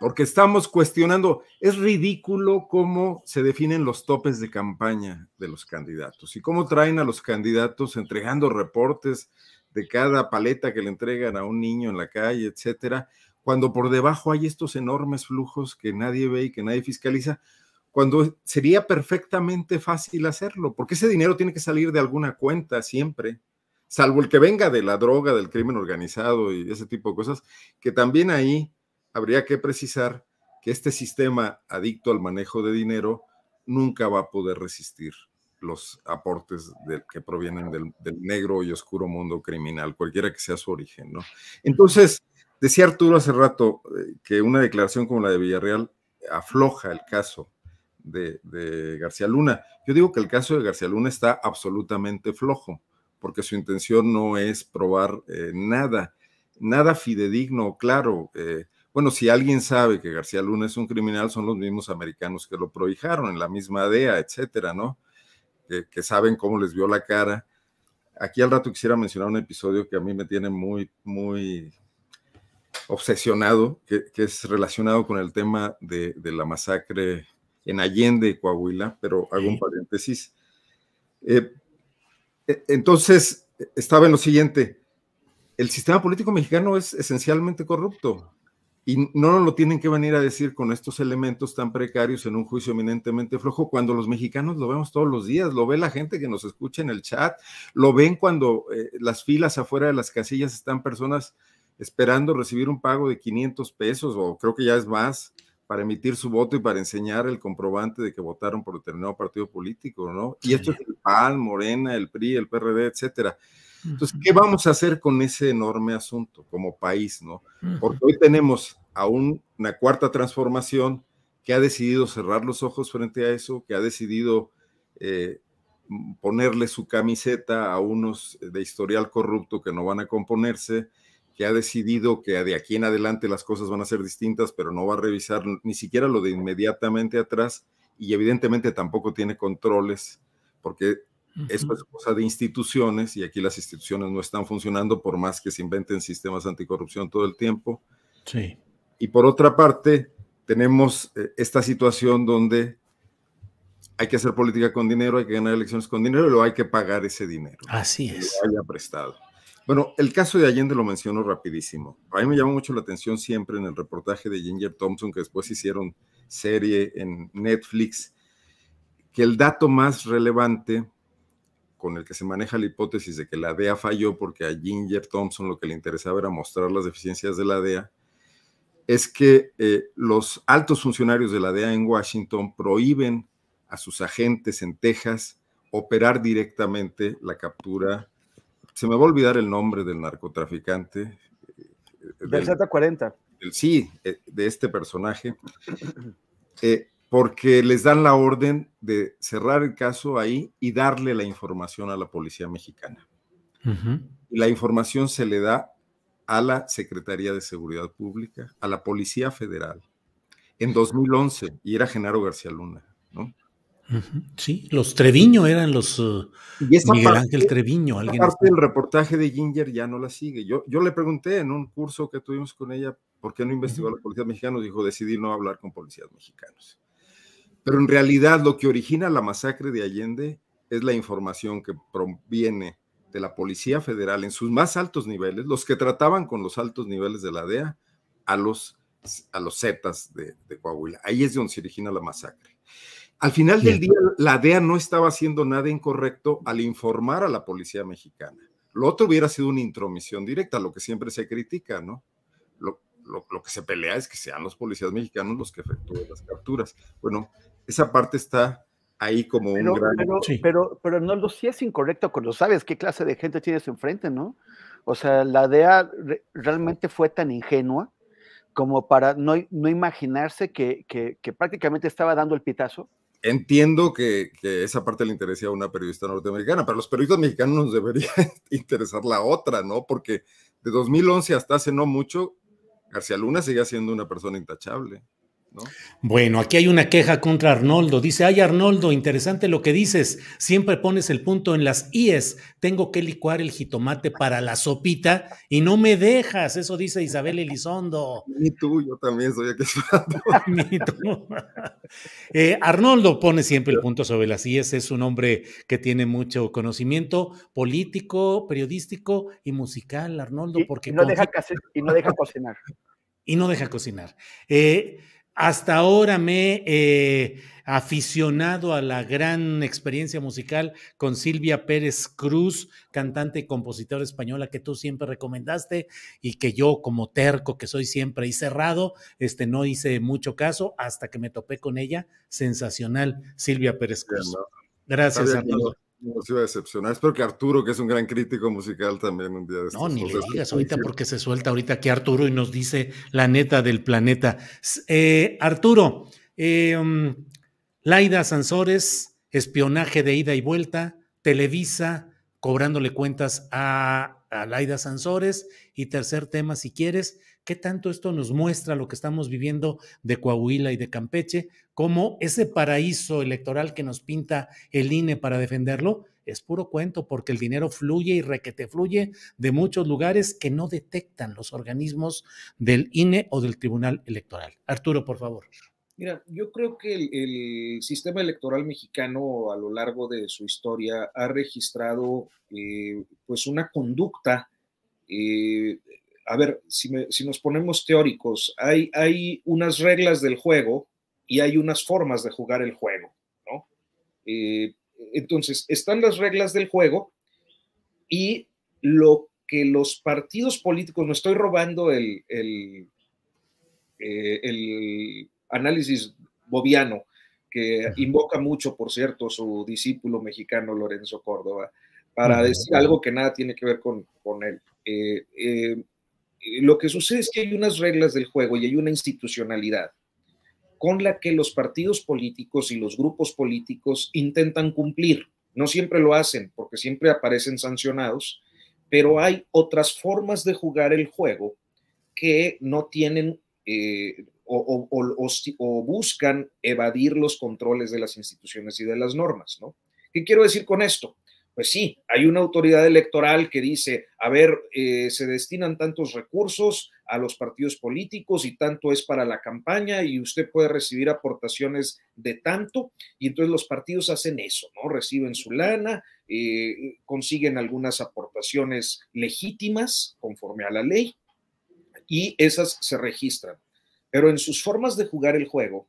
porque estamos cuestionando, es ridículo cómo se definen los topes de campaña de los candidatos y cómo traen a los candidatos entregando reportes de cada paleta que le entregan a un niño en la calle, etcétera, cuando por debajo hay estos enormes flujos que nadie ve y que nadie fiscaliza, cuando sería perfectamente fácil hacerlo, porque ese dinero tiene que salir de alguna cuenta siempre, salvo el que venga de la droga, del crimen organizado y ese tipo de cosas, que también ahí habría que precisar que este sistema adicto al manejo de dinero nunca va a poder resistir los aportes que provienen del, negro y oscuro mundo criminal, cualquiera que sea su origen, ¿no? Entonces, decía Arturo hace rato eh, que una declaración como la de Villarreal afloja el caso de, García Luna. Yo digo que el caso de García Luna está absolutamente flojo, porque su intención no es probar eh, nada, nada fidedigno, claro. Eh, bueno, si alguien sabe que García Luna es un criminal, son los mismos americanos que lo prohijaron en la misma DEA, etcétera, ¿no? Que, saben cómo les vio la cara. Aquí al rato quisiera mencionar un episodio que a mí me tiene muy, muy obsesionado, que, es relacionado con el tema de, la masacre en Allende, Coahuila, pero hago un paréntesis. Eh, e, entonces, estaba en lo siguiente, el sistema político mexicano es esencialmente corrupto. Y no nos lo tienen que venir a decir con estos elementos tan precarios en un juicio eminentemente flojo, cuando los mexicanos lo vemos todos los días, lo ve la gente que nos escucha en el chat, lo ven cuando eh, las filas afuera de las casillas están personas esperando recibir un pago de 500 pesos o creo que ya es más para emitir su voto y para enseñar el comprobante de que votaron por determinado partido político, ¿no? Y esto es el PAN, Morena, el PRI, el PRD, etcétera. Entonces, ¿qué vamos a hacer con ese enorme asunto como país, no? Porque hoy tenemos a una cuarta transformación que ha decidido cerrar los ojos frente a eso, que ha decidido eh, ponerle su camiseta a unos de historial corrupto que no van a componerse, que ha decidido que de aquí en adelante las cosas van a ser distintas, pero no va a revisar ni siquiera lo de inmediatamente atrás y evidentemente tampoco tiene controles, porque es pues cosa de instituciones y aquí las instituciones no están funcionando por más que se inventen sistemas anticorrupción todo el tiempo. Sí. Y por otra parte, tenemos eh, esta situación donde hay que hacer política con dinero, hay que ganar elecciones con dinero y lo hay que pagar ese dinero. Así es. Que haya prestado. Bueno, el caso de Allende lo menciono rapidísimo. A mí me llamó mucho la atención siempre en el reportaje de Ginger Thompson, que después hicieron serie en Netflix, que el dato más relevante con el que se maneja la hipótesis de que la DEA falló porque a Ginger Thompson lo que le interesaba era mostrar las deficiencias de la DEA, es que eh, los altos funcionarios de la DEA en Washington prohíben a sus agentes en Texas operar directamente la captura. Se me va a olvidar el nombre del narcotraficante. Eh, del Z40. sí, eh, de este personaje porque les dan la orden de cerrar el caso ahí y darle la información a la policía mexicana. La información se le da a la Secretaría de Seguridad Pública, a la Policía Federal, en 2011, y era Genaro García Luna, ¿no? Sí, los Treviño eran los uh, y Miguel Ángel Treviño. ¿alguien parte del reportaje de Ginger ya no la sigue. Yo, yo le pregunté en un curso que tuvimos con ella por qué no investigó a la policía mexicana. Dijo, decidí no hablar con policías mexicanos. Pero en realidad lo que origina la masacre de Allende es la información que proviene de la Policía Federal en sus más altos niveles, los que trataban con los altos niveles de la DEA a los, a los Zetas de, Coahuila. Ahí es de donde se origina la masacre. Al final del día, la DEA no estaba haciendo nada incorrecto al informar a la policía mexicana. Lo otro hubiera sido una intromisión directa, lo que siempre se critica, ¿no? Lo, lo, que se pelea es que sean los policías mexicanos los que efectúen las capturas. Bueno, esa parte está ahí como un gran... Pero, no lo pero es incorrecto cuando sabes qué clase de gente tienes enfrente, ¿no? O sea, la DEA realmente fue tan ingenua como para no, no imaginarse que, prácticamente estaba dando el pitazo. Entiendo que, esa parte le interesa a una periodista norteamericana, pero a los periodistas mexicanos nos debería [laughs] interesar la otra, ¿no? Porque de 2011 hasta hace no mucho, García Luna seguía siendo una persona intachable. Bueno, aquí hay una queja contra Arnoldo. Dice, ay Arnoldo, interesante lo que dices. Siempre pones el punto en las IES. Tengo que licuar el jitomate para la sopita y no me dejas. Eso dice Isabel Elizondo. Ni [laughs] tú, yo también soy aquí. [laughs] Eh, Arnoldo pone siempre el punto sobre las IES. Es un hombre que tiene mucho conocimiento político, periodístico y musical, Arnoldo. Porque no, deja, y no deja cocinar. [laughs] Y no deja cocinar. Eh, hasta ahora me he eh, aficionado a la gran experiencia musical con Silvia Pérez Cruz, cantante y compositora española que tú siempre recomendaste y que yo como terco que soy siempre y cerrado, este no hice mucho caso hasta que me topé con ella, sensacional Silvia Pérez Cruz. Gracias, amigo. No, nos iba a decepcionar. Espero que Arturo, que es un gran crítico musical, también un día de No, ni le digas ahorita porque se suelta ahorita que Arturo y nos dice la neta del planeta. Eh, Arturo, eh, um, Laida Sansores, espionaje de ida y vuelta, Televisa cobrándole cuentas a, a Laida Sansores y tercer tema, si quieres, qué tanto esto nos muestra lo que estamos viviendo de Coahuila y de Campeche, como ese paraíso electoral que nos pinta el INE para defenderlo, es puro cuento, porque el dinero fluye y requete fluye de muchos lugares que no detectan los organismos del INE o del Tribunal Electoral. Arturo, por favor. Mira, yo creo que el, sistema electoral mexicano a lo largo de su historia ha registrado eh, pues una conducta eh, a ver, si, nos ponemos teóricos, hay, unas reglas del juego y hay unas formas de jugar el juego, ¿no? Eh, entonces, están las reglas del juego y lo que los partidos políticos, No estoy robando el, eh, análisis boviano que invoca mucho, por cierto, su discípulo mexicano Lorenzo Córdoba, para decir algo que nada tiene que ver con, él. Eh, eh, lo que sucede es que hay unas reglas del juego y hay una institucionalidad con la que los partidos políticos y los grupos políticos intentan cumplir. No siempre lo hacen porque siempre aparecen sancionados, pero hay otras formas de jugar el juego que no tienen eh, o, buscan evadir los controles de las instituciones y de las normas, ¿no? ¿Qué quiero decir con esto? Pues sí, hay una autoridad electoral que dice, a ver, eh, se destinan tantos recursos a los partidos políticos y tanto es para la campaña y usted puede recibir aportaciones de tanto y entonces los partidos hacen eso, ¿no? Reciben su lana, eh, consiguen algunas aportaciones legítimas conforme a la ley y esas se registran. Pero en sus formas de jugar el juego,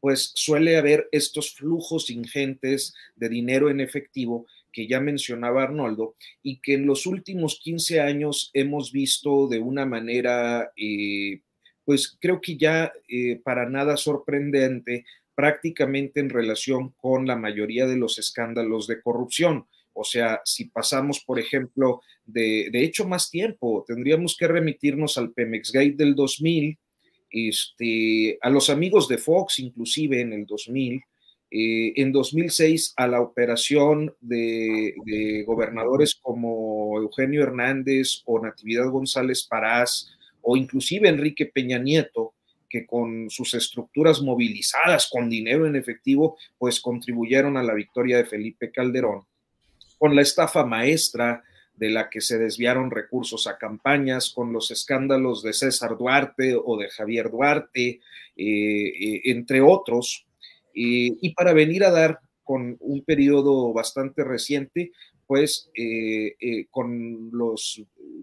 pues suele haber estos flujos ingentes de dinero en efectivo que ya mencionaba Arnoldo y que en los últimos 15 años hemos visto de una manera, eh, pues creo que ya eh, para nada sorprendente, prácticamente en relación con la mayoría de los escándalos de corrupción. O sea, si pasamos, por ejemplo, de, de hecho más tiempo, tendríamos que remitirnos al Pemexgate del 2000, este, a los amigos de Fox inclusive en el 2000, eh, en 2006 a la operación de, gobernadores como Eugenio Hernández o Natividad González Parás o inclusive Enrique Peña Nieto, que con sus estructuras movilizadas con dinero en efectivo, pues contribuyeron a la victoria de Felipe Calderón, con la estafa maestra de la que se desviaron recursos a campañas, con los escándalos de César Duarte o de Javier Duarte, eh, eh, entre otros, y para venir a dar con un periodo bastante reciente, pues eh, eh, con los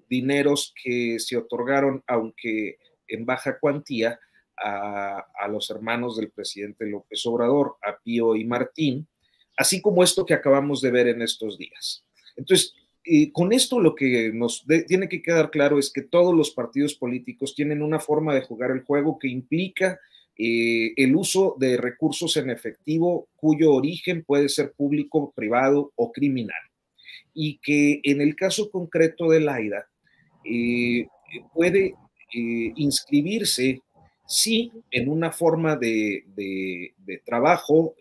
dineros que se otorgaron, aunque en baja cuantía, a, los hermanos del presidente López Obrador, a Pío y Martín, así como esto que acabamos de ver en estos días. Entonces, eh, con esto lo que nos tiene que quedar claro es que todos los partidos políticos tienen una forma de jugar el juego que implica eh, el uso de recursos en efectivo cuyo origen puede ser público, privado o criminal. Y que en el caso concreto de la ida eh, puede eh, inscribirse, sí, en una forma de trabajo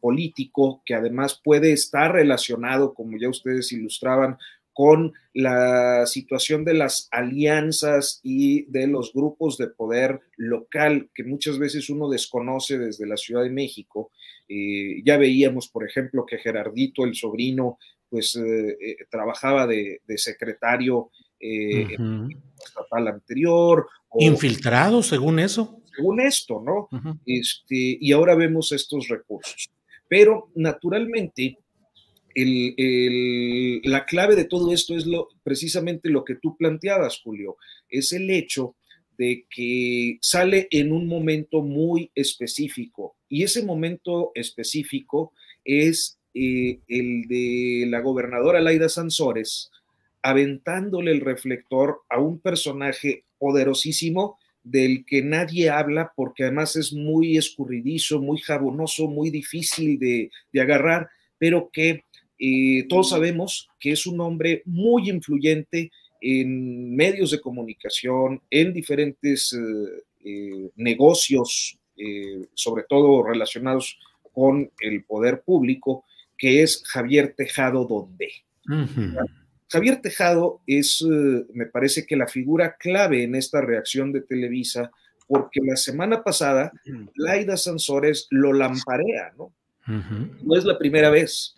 político que además puede estar relacionado, como ya ustedes ilustraban, con la situación de las alianzas y de los grupos de poder local que muchas veces uno desconoce desde la Ciudad de México. Eh, ya veíamos, por ejemplo, que Gerardito, el sobrino, pues eh, eh, trabajaba de, secretario estatal anterior. Infiltrado, según eso. Según esto, ¿no? este, y ahora vemos estos recursos. Pero naturalmente la clave de todo esto es lo, precisamente lo que tú planteabas, Julio, es el hecho de que sale en un momento muy específico y ese momento específico es eh, el de la gobernadora Laida Sansores aventándole el reflector a un personaje poderosísimo del que nadie habla porque además es muy escurridizo, muy jabonoso, muy difícil de agarrar, pero que eh, todos sabemos que es un hombre muy influyente en medios de comunicación, en diferentes eh, eh, negocios, sobre todo relacionados con el poder público, que es Javier Tejado Donde. Javier Tejado es, me parece que la figura clave en esta reacción de Televisa, porque la semana pasada Laida Sansores lo lamparea, ¿no? No es la primera vez.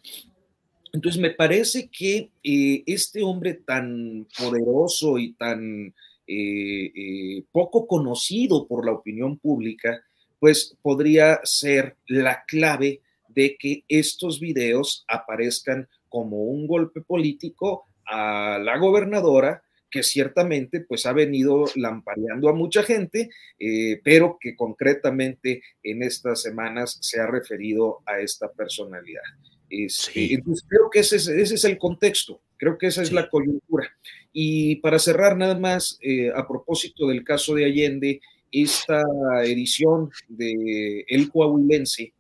Entonces me parece que eh, este hombre tan poderoso y tan eh, eh, poco conocido por la opinión pública, pues podría ser la clave de que estos videos aparezcan como un golpe político a la gobernadora, que ciertamente pues ha venido lampareando a mucha gente, pero que concretamente en estas semanas se ha referido a esta personalidad. Este, entonces, creo que ese es, el contexto, creo que esa es la coyuntura. Y para cerrar nada más, eh, a propósito del caso de Allende, esta edición de El Coahuilense,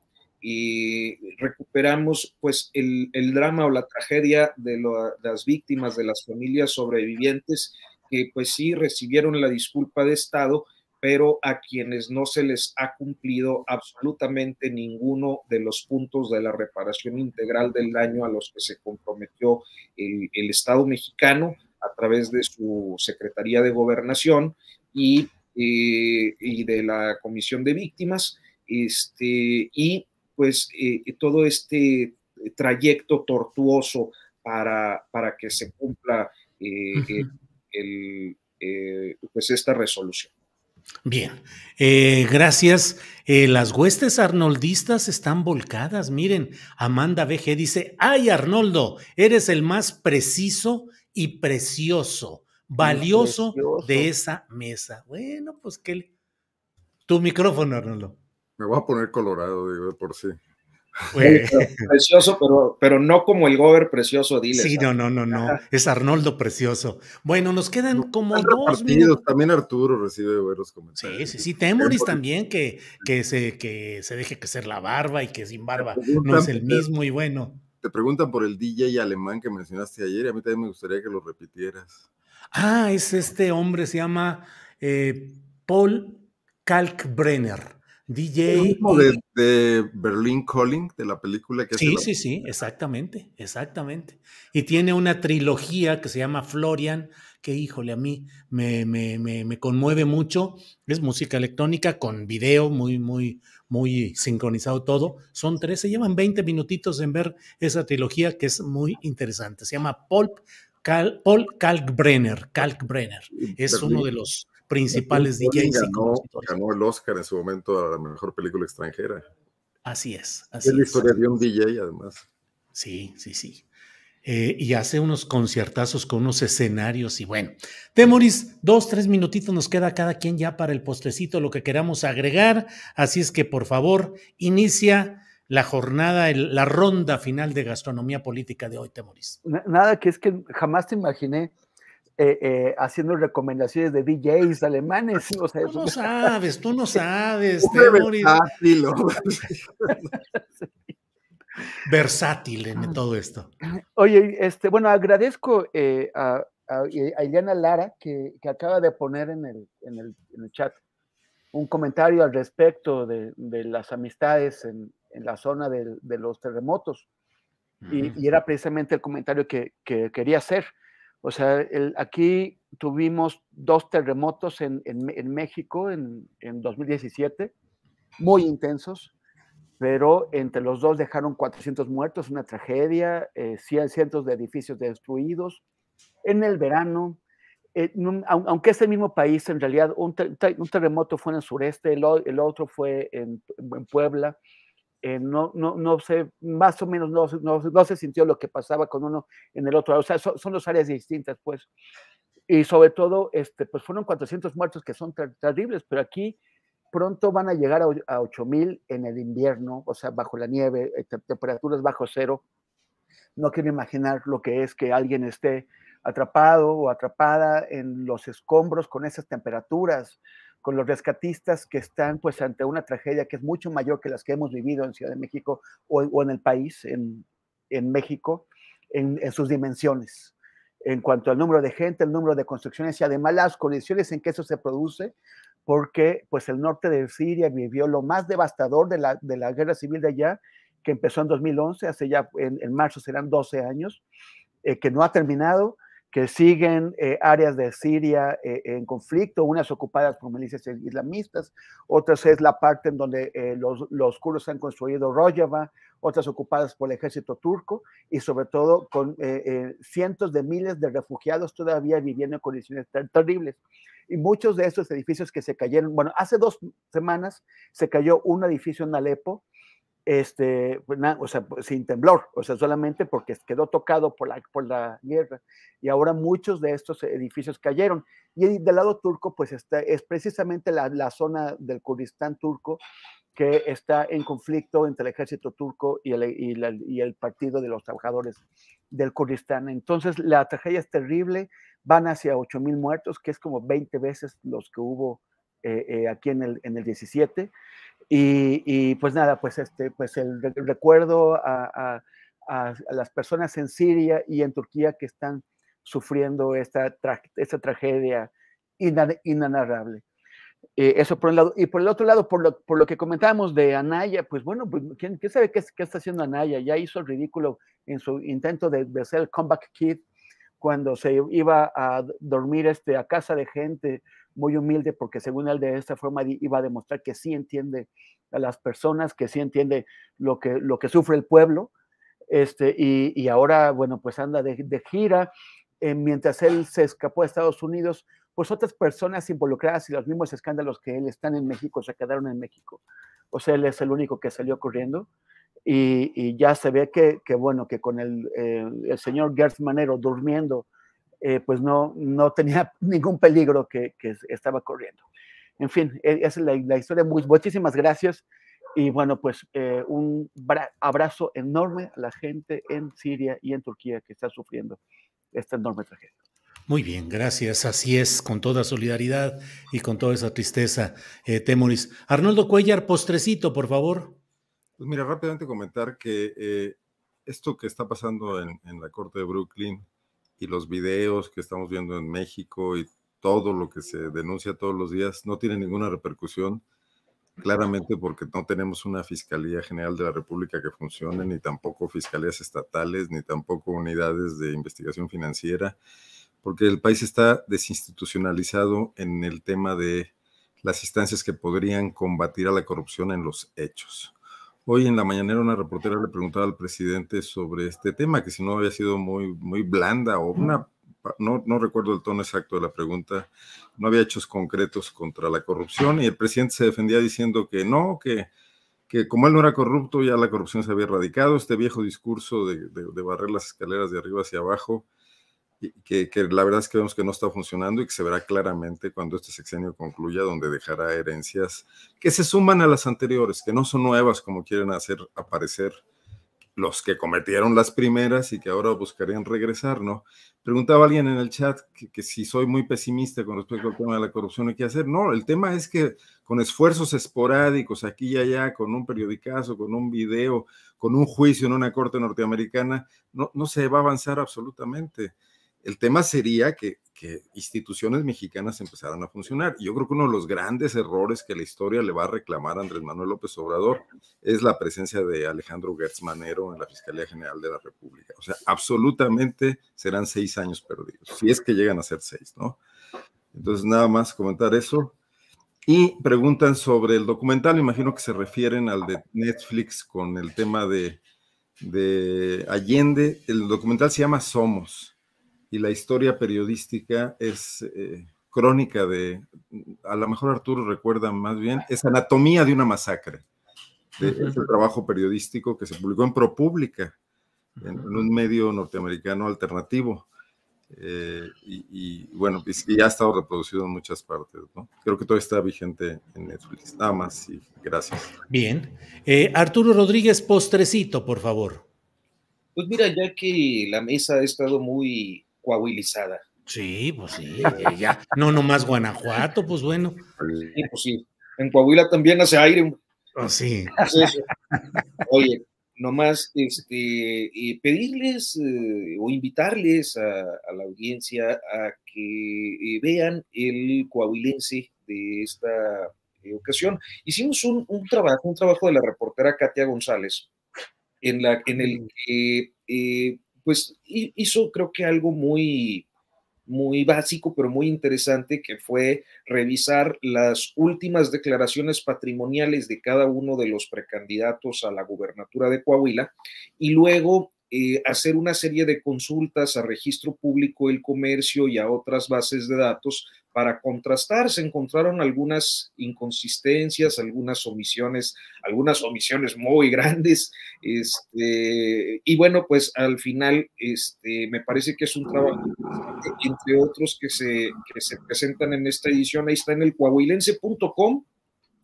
recuperamos pues el, drama o la tragedia de las víctimas, de las familias sobrevivientes, que pues sí recibieron la disculpa de Estado, pero a quienes no se les ha cumplido absolutamente ninguno de los puntos de la reparación integral del daño a los que se comprometió el, Estado mexicano a través de su Secretaría de Gobernación y, eh, de la Comisión de Víctimas, este, y pues eh, todo este trayecto tortuoso para, para que se cumpla eh, pues esta resolución. Bien, eh, gracias. Eh, las huestes arnoldistas están volcadas. Miren, Amanda BG dice, ay Arnoldo, eres el más preciso y precioso, valioso de esa mesa. Bueno, pues que... Tu micrófono, Arnoldo. Me voy a poner colorado, digo, por sí precioso, pero, no como el Gober precioso, diles. Sí, no, no, no, no. Es Arnoldo precioso. Bueno, nos quedan como dos También Arturo recibe buenos comentarios. Sí, sí, sí. Temoris también que, que, se, que se deje crecer la barba y que sin barba no es el mismo y bueno. Te preguntan por el DJ alemán que mencionaste ayer y a mí también me gustaría que lo repitieras. Ah, es este hombre, se llama eh, Paul Kalkbrenner. DJ. Eh, de, Berlin Calling, de la película que Sí, sí, sí, exactamente, exactamente. Y tiene una trilogía que se llama Florian, que híjole, a mí me, conmueve mucho. Es música electrónica con video muy, muy, muy sincronizado todo. Son tres, se llevan 20 minutitos en ver esa trilogía que es muy interesante. Se llama Paul Kalkbrenner, Kalkbrenner. Es uno de los principales DJs. Ganó, ganó el Oscar en su momento a la mejor película extranjera. Así es. es la historia de un DJ, además. Sí, sí, sí. Eh, y hace unos conciertazos con unos escenarios y bueno. Temoris, dos, tres minutitos nos queda cada quien ya para el postrecito, lo que queramos agregar. Así es que por favor, inicia la jornada, la ronda final de gastronomía política de hoy, Temoris. Nada que es que jamás te imaginé eh, eh, haciendo recomendaciones de DJs alemanes. tú no sabes, tú no [laughs] sabes. versátil. [laughs] versátil en ah. todo esto. Oye, este, bueno, agradezco eh, a, a, Lara que, acaba de poner en el, chat un comentario al respecto de, las amistades en, en, la zona de, los terremotos. y, era precisamente el comentario que quería hacer. O sea, el, aquí tuvimos dos terremotos en, México en, 2017, muy intensos, pero entre los dos dejaron 400 muertos, una tragedia, eh, cientos de edificios destruidos. En el verano, eh, aunque es el mismo país, en realidad un, terremoto fue en el sureste, el, el otro fue en Puebla, eh, no, sé, más o menos no, no, se sintió lo que pasaba con uno en el otro. O sea, son dos áreas distintas, pues. Y sobre todo, este, pues fueron 400 muertos que son terribles, pero aquí pronto van a llegar a, a 8000 en el invierno, o sea, bajo la nieve, eh, temperaturas bajo cero. No quiero imaginar lo que es que alguien esté atrapado o atrapada en los escombros con esas temperaturas con los rescatistas que están pues ante una tragedia que es mucho mayor que las que hemos vivido en Ciudad de México o, en el país, en, México, en, sus dimensiones, en cuanto al número de gente, el número de construcciones y además las condiciones en que eso se produce, porque pues el norte de Siria vivió lo más devastador de la, guerra civil de allá, que empezó en 2011, hace ya en, marzo serán 12 años, eh, que no ha terminado que siguen eh, áreas de Siria eh, en conflicto, unas ocupadas por milicias islamistas, otras es la parte en donde eh, los, los, kurdos han construido Rojava, otras ocupadas por el ejército turco y sobre todo con cientos de miles de refugiados todavía viviendo en condiciones tan terribles. Y muchos de esos edificios que se cayeron, bueno, hace dos semanas se cayó un edificio en Alepo, este, pues, o sea, pues, sin temblor, o sea, solamente porque quedó tocado por la, por la guerra. Y ahora muchos de estos edificios cayeron. Y del lado turco, pues es precisamente la, la zona del Kurdistán turco que está en conflicto entre el ejército turco y el, y, el partido de los trabajadores del Kurdistán. Entonces, la tragedia es terrible, van hacia 8.000 muertos, que es como 20 veces los que hubo eh, eh, aquí en el, en el 17. Y, pues nada, pues, este, pues el, recuerdo a, las personas en Siria y en Turquía que están sufriendo esta, esta tragedia inanarrable. Eh, eso por un lado. Y por el otro lado, por lo, por lo que comentábamos de Anaya, pues bueno, pues, ¿quién, sabe qué, está haciendo Anaya? Ya hizo el ridículo en su intento de, de ser el comeback kid cuando se iba a dormir este, a casa de gente muy humilde porque según él de esta forma iba a demostrar que sí entiende a las personas, que sí entiende lo que, lo que sufre el pueblo. Este, y, y ahora, bueno, pues anda de, gira. Eh, mientras él se escapó a Estados Unidos, pues otras personas involucradas y los mismos escándalos que él están en México, se quedaron en México. O sea, él es el único que salió corriendo. Y, y ya se ve que, que bueno, que con el, eh, el señor Gertz Manero durmiendo eh, pues no, no tenía [laughs] ningún peligro que, que estaba corriendo. En fin, e, esa es la, historia. Muchísimas gracias. Y bueno, pues eh, un abrazo enorme a la gente en Siria y en Turquía que está sufriendo esta enorme tragedia. Muy bien, gracias. Así es, con toda solidaridad y con toda esa tristeza, eh, Arnoldo Cuellar, postrecito, por favor. Pues mira, rápidamente comentar que eh, esto que está pasando en, en la Corte de Brooklyn y los videos que estamos viendo en México y todo lo que se denuncia todos los días no tiene ninguna repercusión, claramente porque no tenemos una Fiscalía General de la República que funcione, ni tampoco fiscalías estatales, ni tampoco unidades de investigación financiera, porque el país está desinstitucionalizado en el tema de las instancias que podrían combatir a la corrupción en los hechos. Hoy en la mañanera una reportera le preguntaba al presidente sobre este tema, que si no había sido muy, muy blanda o una, no, no recuerdo el tono exacto de la pregunta, no había hechos concretos contra la corrupción y el presidente se defendía diciendo que no, que, que como él no era corrupto ya la corrupción se había erradicado, este viejo discurso de barrer las escaleras de arriba hacia abajo que, la verdad es que vemos que no está funcionando y que se verá claramente cuando este sexenio concluya, donde dejará herencias que se suman a las anteriores, que no son nuevas como quieren hacer aparecer los que cometieron las primeras y que ahora buscarían regresar, ¿no? Preguntaba alguien en el chat que, si soy muy pesimista con respecto al tema de la corrupción, hay que hacer. No, el tema es que con esfuerzos esporádicos aquí y allá, con un periodicazo, con un video, con un juicio en una corte norteamericana, no, no se va a avanzar absolutamente. El tema sería que, instituciones mexicanas empezaran a funcionar. Yo creo que uno de los grandes errores que la historia le va a reclamar a Andrés Manuel López Obrador es la presencia de Alejandro Gertz Manero en la Fiscalía General de la República. O sea, absolutamente serán seis años perdidos, si es que llegan a ser seis, ¿no? Entonces, nada más comentar eso. Y preguntan sobre el documental, imagino que se refieren al de Netflix con el tema de, de Allende. El documental se llama Somos y la historia periodística es eh, crónica de, a lo mejor Arturo recuerda más bien, es anatomía de una masacre. es este el trabajo periodístico que se publicó en ProPublica, en, un medio norteamericano alternativo. Eh, y, bueno, pues, y ha estado reproducido en muchas partes, ¿no? Creo que todo está vigente en Netflix. Nada más y gracias. Bien. Eh, Arturo Rodríguez, postrecito, por favor. Pues mira, ya que la mesa ha estado muy coahuilizada. Sí, pues sí, [laughs] eh, ya. No, nomás Guanajuato, pues bueno. Sí, pues sí. En Coahuila también hace aire. Oh, sí. oye, nomás este, pedirles eh, o invitarles a, la audiencia a que eh, vean el coahuilense de esta ocasión. Hicimos un, trabajo, un trabajo de la reportera Katia González, en, la, en el que pues hizo creo que algo muy, muy básico, pero muy interesante, que fue revisar las últimas declaraciones patrimoniales de cada uno de los precandidatos a la gubernatura de Coahuila y luego eh, hacer una serie de consultas a registro público el comercio y a otras bases de datos para contrastar. Se encontraron algunas inconsistencias, algunas omisiones, algunas omisiones muy [laughs] grandes. Este, y bueno, pues al final este, me parece que es un trabajo, entre otros que se, que se presentan en esta edición, ahí está en el coahuilense.com.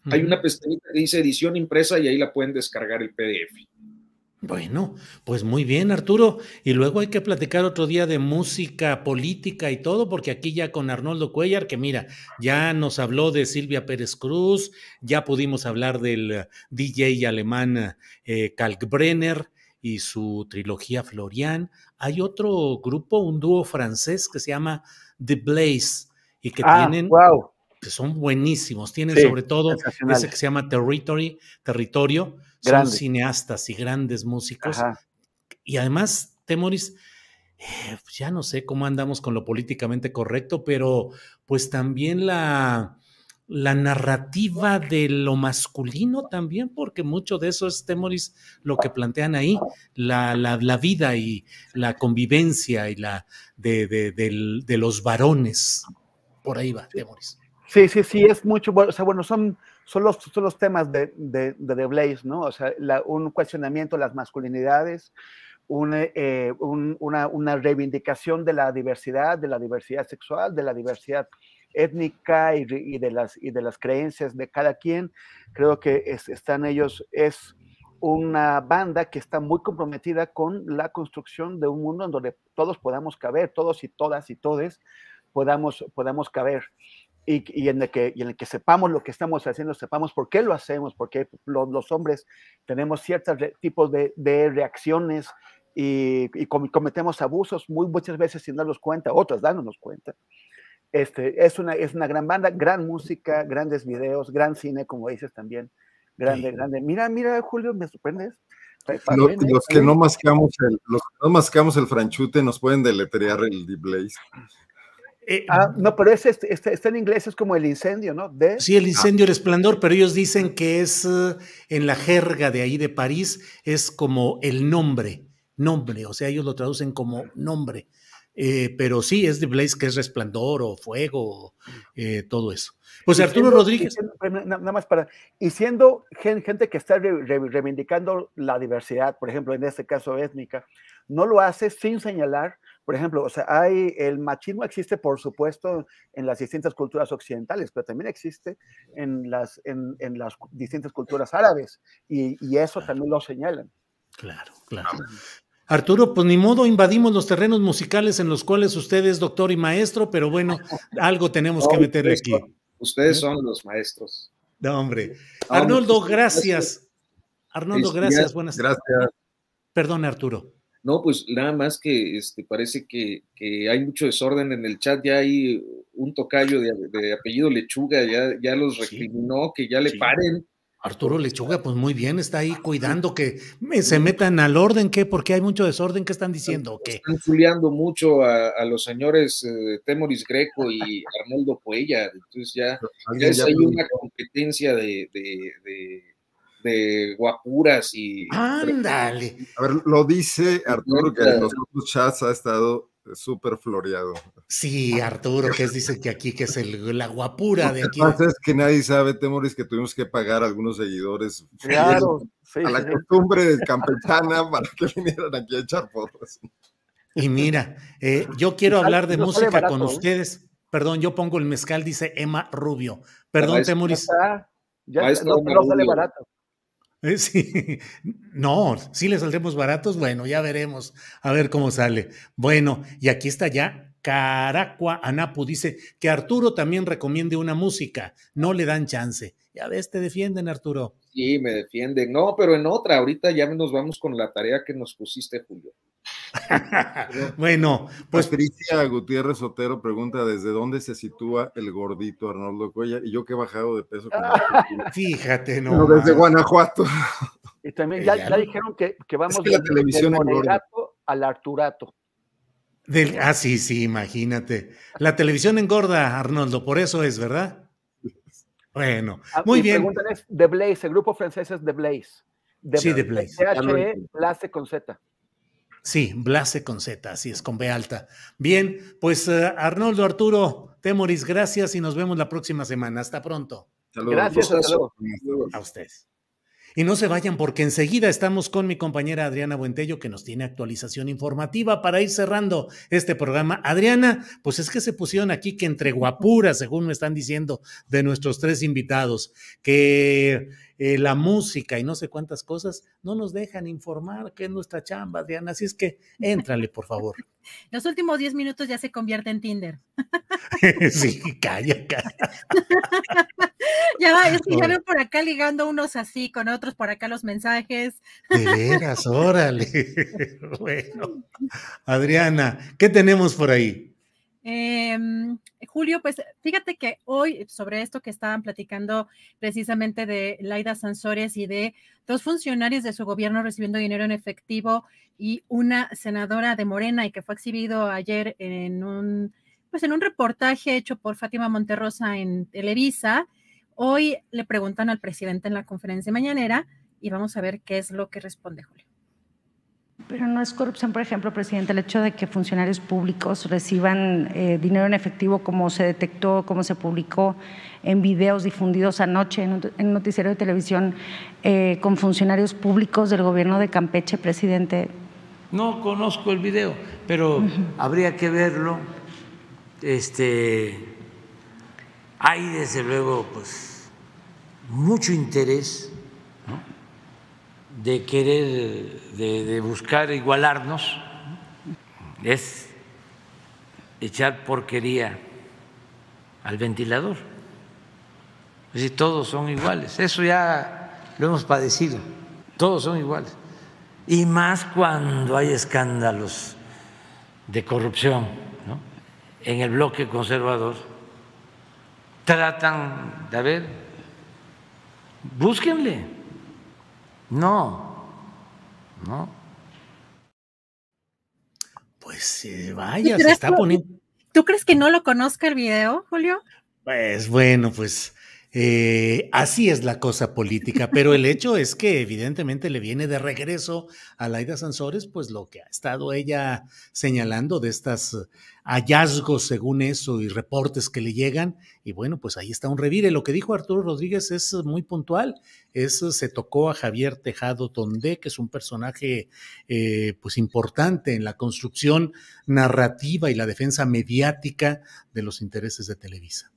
Hay una pestañita que dice edición impresa y ahí la pueden descargar el PDF. Bueno, pues muy bien, Arturo. Y luego hay que platicar otro día de música, política y todo, porque aquí ya con Arnoldo Cuellar, que mira, ya nos habló de Silvia Pérez Cruz, ya pudimos hablar del eh, DJ alemán eh, Kalkbrenner y su trilogía Florian. Hay otro grupo, un dúo francés que se llama The Blaze y que ah, tienen. Wow. Que son buenísimos. Tienen sobre todo ese que se llama Territory, Territorio son cineastas y grandes músicos. Y además, Temoris, eh, pues, ya no sé cómo andamos con lo políticamente correcto, pero pues también la, la narrativa de lo masculino también, porque mucho de eso es Temoris lo que plantean ahí, la, vida y la convivencia y la de, de los varones. Por ahí va, Temoris. Sí, sí, sí, es mucho, o sea, bueno, son son los, son los temas de, de, de The Blaze, ¿no? O sea, un cuestionamiento de las masculinidades, eh, eh, una, una, reivindicación de la diversidad, de la diversidad sexual, de la diversidad étnica y, de, las, y de las creencias de cada quien. Creo que están ellos, es una banda que está muy comprometida con la construcción de un mundo en donde todos podamos caber, todos y todas y todes podamos, podamos caber y, en el que, y en el que sepamos lo que estamos haciendo, sepamos por qué lo hacemos, porque los, hombres tenemos ciertos tipos de, de reacciones y, cometemos abusos muy muchas veces sin darnos cuenta, otras dándonos cuenta. Este, es, una, es una gran banda, gran música, grandes videos, gran cine, como dices también. Grande, grande. Mira, mira, Julio, me sorprendes. los, que no mascamos el, los que no mascamos el franchute nos pueden deletrear el Deep blaze eh, ah, no, pero este, este, está en inglés, es como el incendio, ¿no? Sí, el ah. incendio, el resplandor, pero ellos dicen que es eh, en la jerga de ahí de París, es como el nombre, nombre, o sea, ellos lo traducen como nombre. Eh, pero sí, es de Blaze que es resplandor o fuego, todo eso. Pues Arturo Rodríguez. nada más para. Y siendo gente que está reivindicando la diversidad, por ejemplo, en este caso étnica, no lo hace sin señalar por ejemplo, o sea, hay, el machismo existe, por supuesto, en las distintas culturas occidentales, pero también existe en las, en, las distintas culturas árabes, y, eso también lo señalan. Claro, claro. Arturo, pues ni modo invadimos los terrenos musicales en los cuales usted es doctor y maestro, pero bueno, algo tenemos que meterle aquí. Ustedes ¿Eh? son los maestros. No, hombre. Arnoldo, gracias. Arnoldo, gracias. Buenas tardes. Gracias. Perdón, Arturo. No, pues nada más que este, parece que, hay mucho desorden en el chat, ya hay un tocayo de, apellido Lechuga, ya, los recriminó, que ya le paren. Arturo Lechuga, pues muy bien, está ahí ah, cuidando que se metan al orden, ¿qué? Porque hay mucho desorden, ¿qué están diciendo? Están juliando mucho a, los señores eh, Temoris Greco y Arnoldo Poella. entonces ya, es una competencia de de guapuras y... ¡Ándale! A ver, lo dice Arturo, que en los otros chats ha estado súper floreado. Sí, Arturo, que dice que aquí que es la guapura de aquí. Lo que es que nadie sabe, Temoris, que tuvimos que pagar algunos seguidores claro, [laughs] a la costumbre de Campetana para que vinieran aquí a echar fotos. Y mira, eh, yo quiero hablar de música con ¿eh? ustedes. Perdón, yo pongo el mezcal, dice Emma Rubio. Perdón, Temuris. Ya, no, no sale barato. Eh, sí. No, si le saldremos baratos, bueno, ya veremos, a ver cómo sale. Bueno, y aquí está ya Caracua Anapu, dice que Arturo también recomiende una música, no le dan chance. Ya ves, te defienden, Arturo. Sí, me defienden. No, pero en otra, ahorita ya nos vamos con la tarea que nos pusiste, Julio. [laughs] bueno, pues. Patricia Gutiérrez Sotero pregunta: ¿desde dónde se sitúa el gordito Arnoldo Cuella? Y yo que he bajado de peso. Ah. [laughs] Fíjate, no. desde Guanajuato. Y también eh, ya, dijeron que, vamos la televisión al Arturato. ah, sí, sí, imagínate. La televisión engorda, Arnoldo, por eso es, ¿verdad? Bueno, ah, muy bien. The Blaze, el grupo francés es The Blaze. sí, The Blaze. H-E, e, con Z. Sí, Blase con Z, así es, con B alta. Bien, pues eh, Arnoldo, Arturo, Temoris, gracias y nos vemos la próxima semana. Hasta pronto. Gracias, A ustedes. Y no se vayan porque enseguida estamos con mi compañera Adriana Buentello que nos tiene actualización informativa para ir cerrando este programa. Adriana, pues es que se pusieron aquí que entre guapuras, según me están diciendo de nuestros tres invitados, que eh, la música y no sé cuántas cosas, no nos dejan informar, que es nuestra chamba, Adriana. Así es que éntrale, por favor. [laughs] Los últimos 10 minutos ya se convierte en Tinder. [laughs] sí, calla, calla. [laughs] ya va, es que ya veo por acá ligando unos así con otros, por acá los mensajes. De veras, órale. bueno, Adriana, ¿qué tenemos por ahí? Eh, eh, Julio, pues fíjate que hoy sobre esto que estaban platicando precisamente de Laida Sansores y de dos funcionarios de su gobierno recibiendo dinero en efectivo y una senadora de Morena y que fue exhibido ayer en un pues en un reportaje hecho por Fátima Monterrosa en Televisa, hoy le preguntan al presidente en la conferencia mañanera y vamos a ver qué es lo que responde Julio. Pero no es corrupción, por ejemplo, presidente, el hecho de que funcionarios públicos reciban eh, dinero en efectivo, como se detectó, como se publicó en videos difundidos anoche en un noticiero de televisión eh, con funcionarios públicos del gobierno de Campeche, presidente. No conozco el video, pero habría que verlo. Este, hay desde luego, pues, mucho interés de querer, de, buscar igualarnos, es echar porquería al ventilador. Es decir, todos son iguales. Eso ya lo hemos padecido. Todos son iguales. Y más cuando hay escándalos de corrupción en el bloque conservador. Tratan de a ver, búsquenle no, no. Pues eh, vaya, se está poniendo. ¿Tú crees que no lo conozca el video, Julio? Pues bueno, pues eh, así es la cosa política, pero el hecho es que evidentemente le viene de regreso a Laida Sansores, pues lo que ha estado ella señalando de estas hallazgos según eso y reportes que le llegan. Y bueno, pues ahí está un revire. Lo que dijo Arturo Rodríguez es muy puntual. Es, se tocó a Javier Tejado Tondé, que es un personaje eh, pues importante en la construcción narrativa y la defensa mediática de los intereses de Televisa.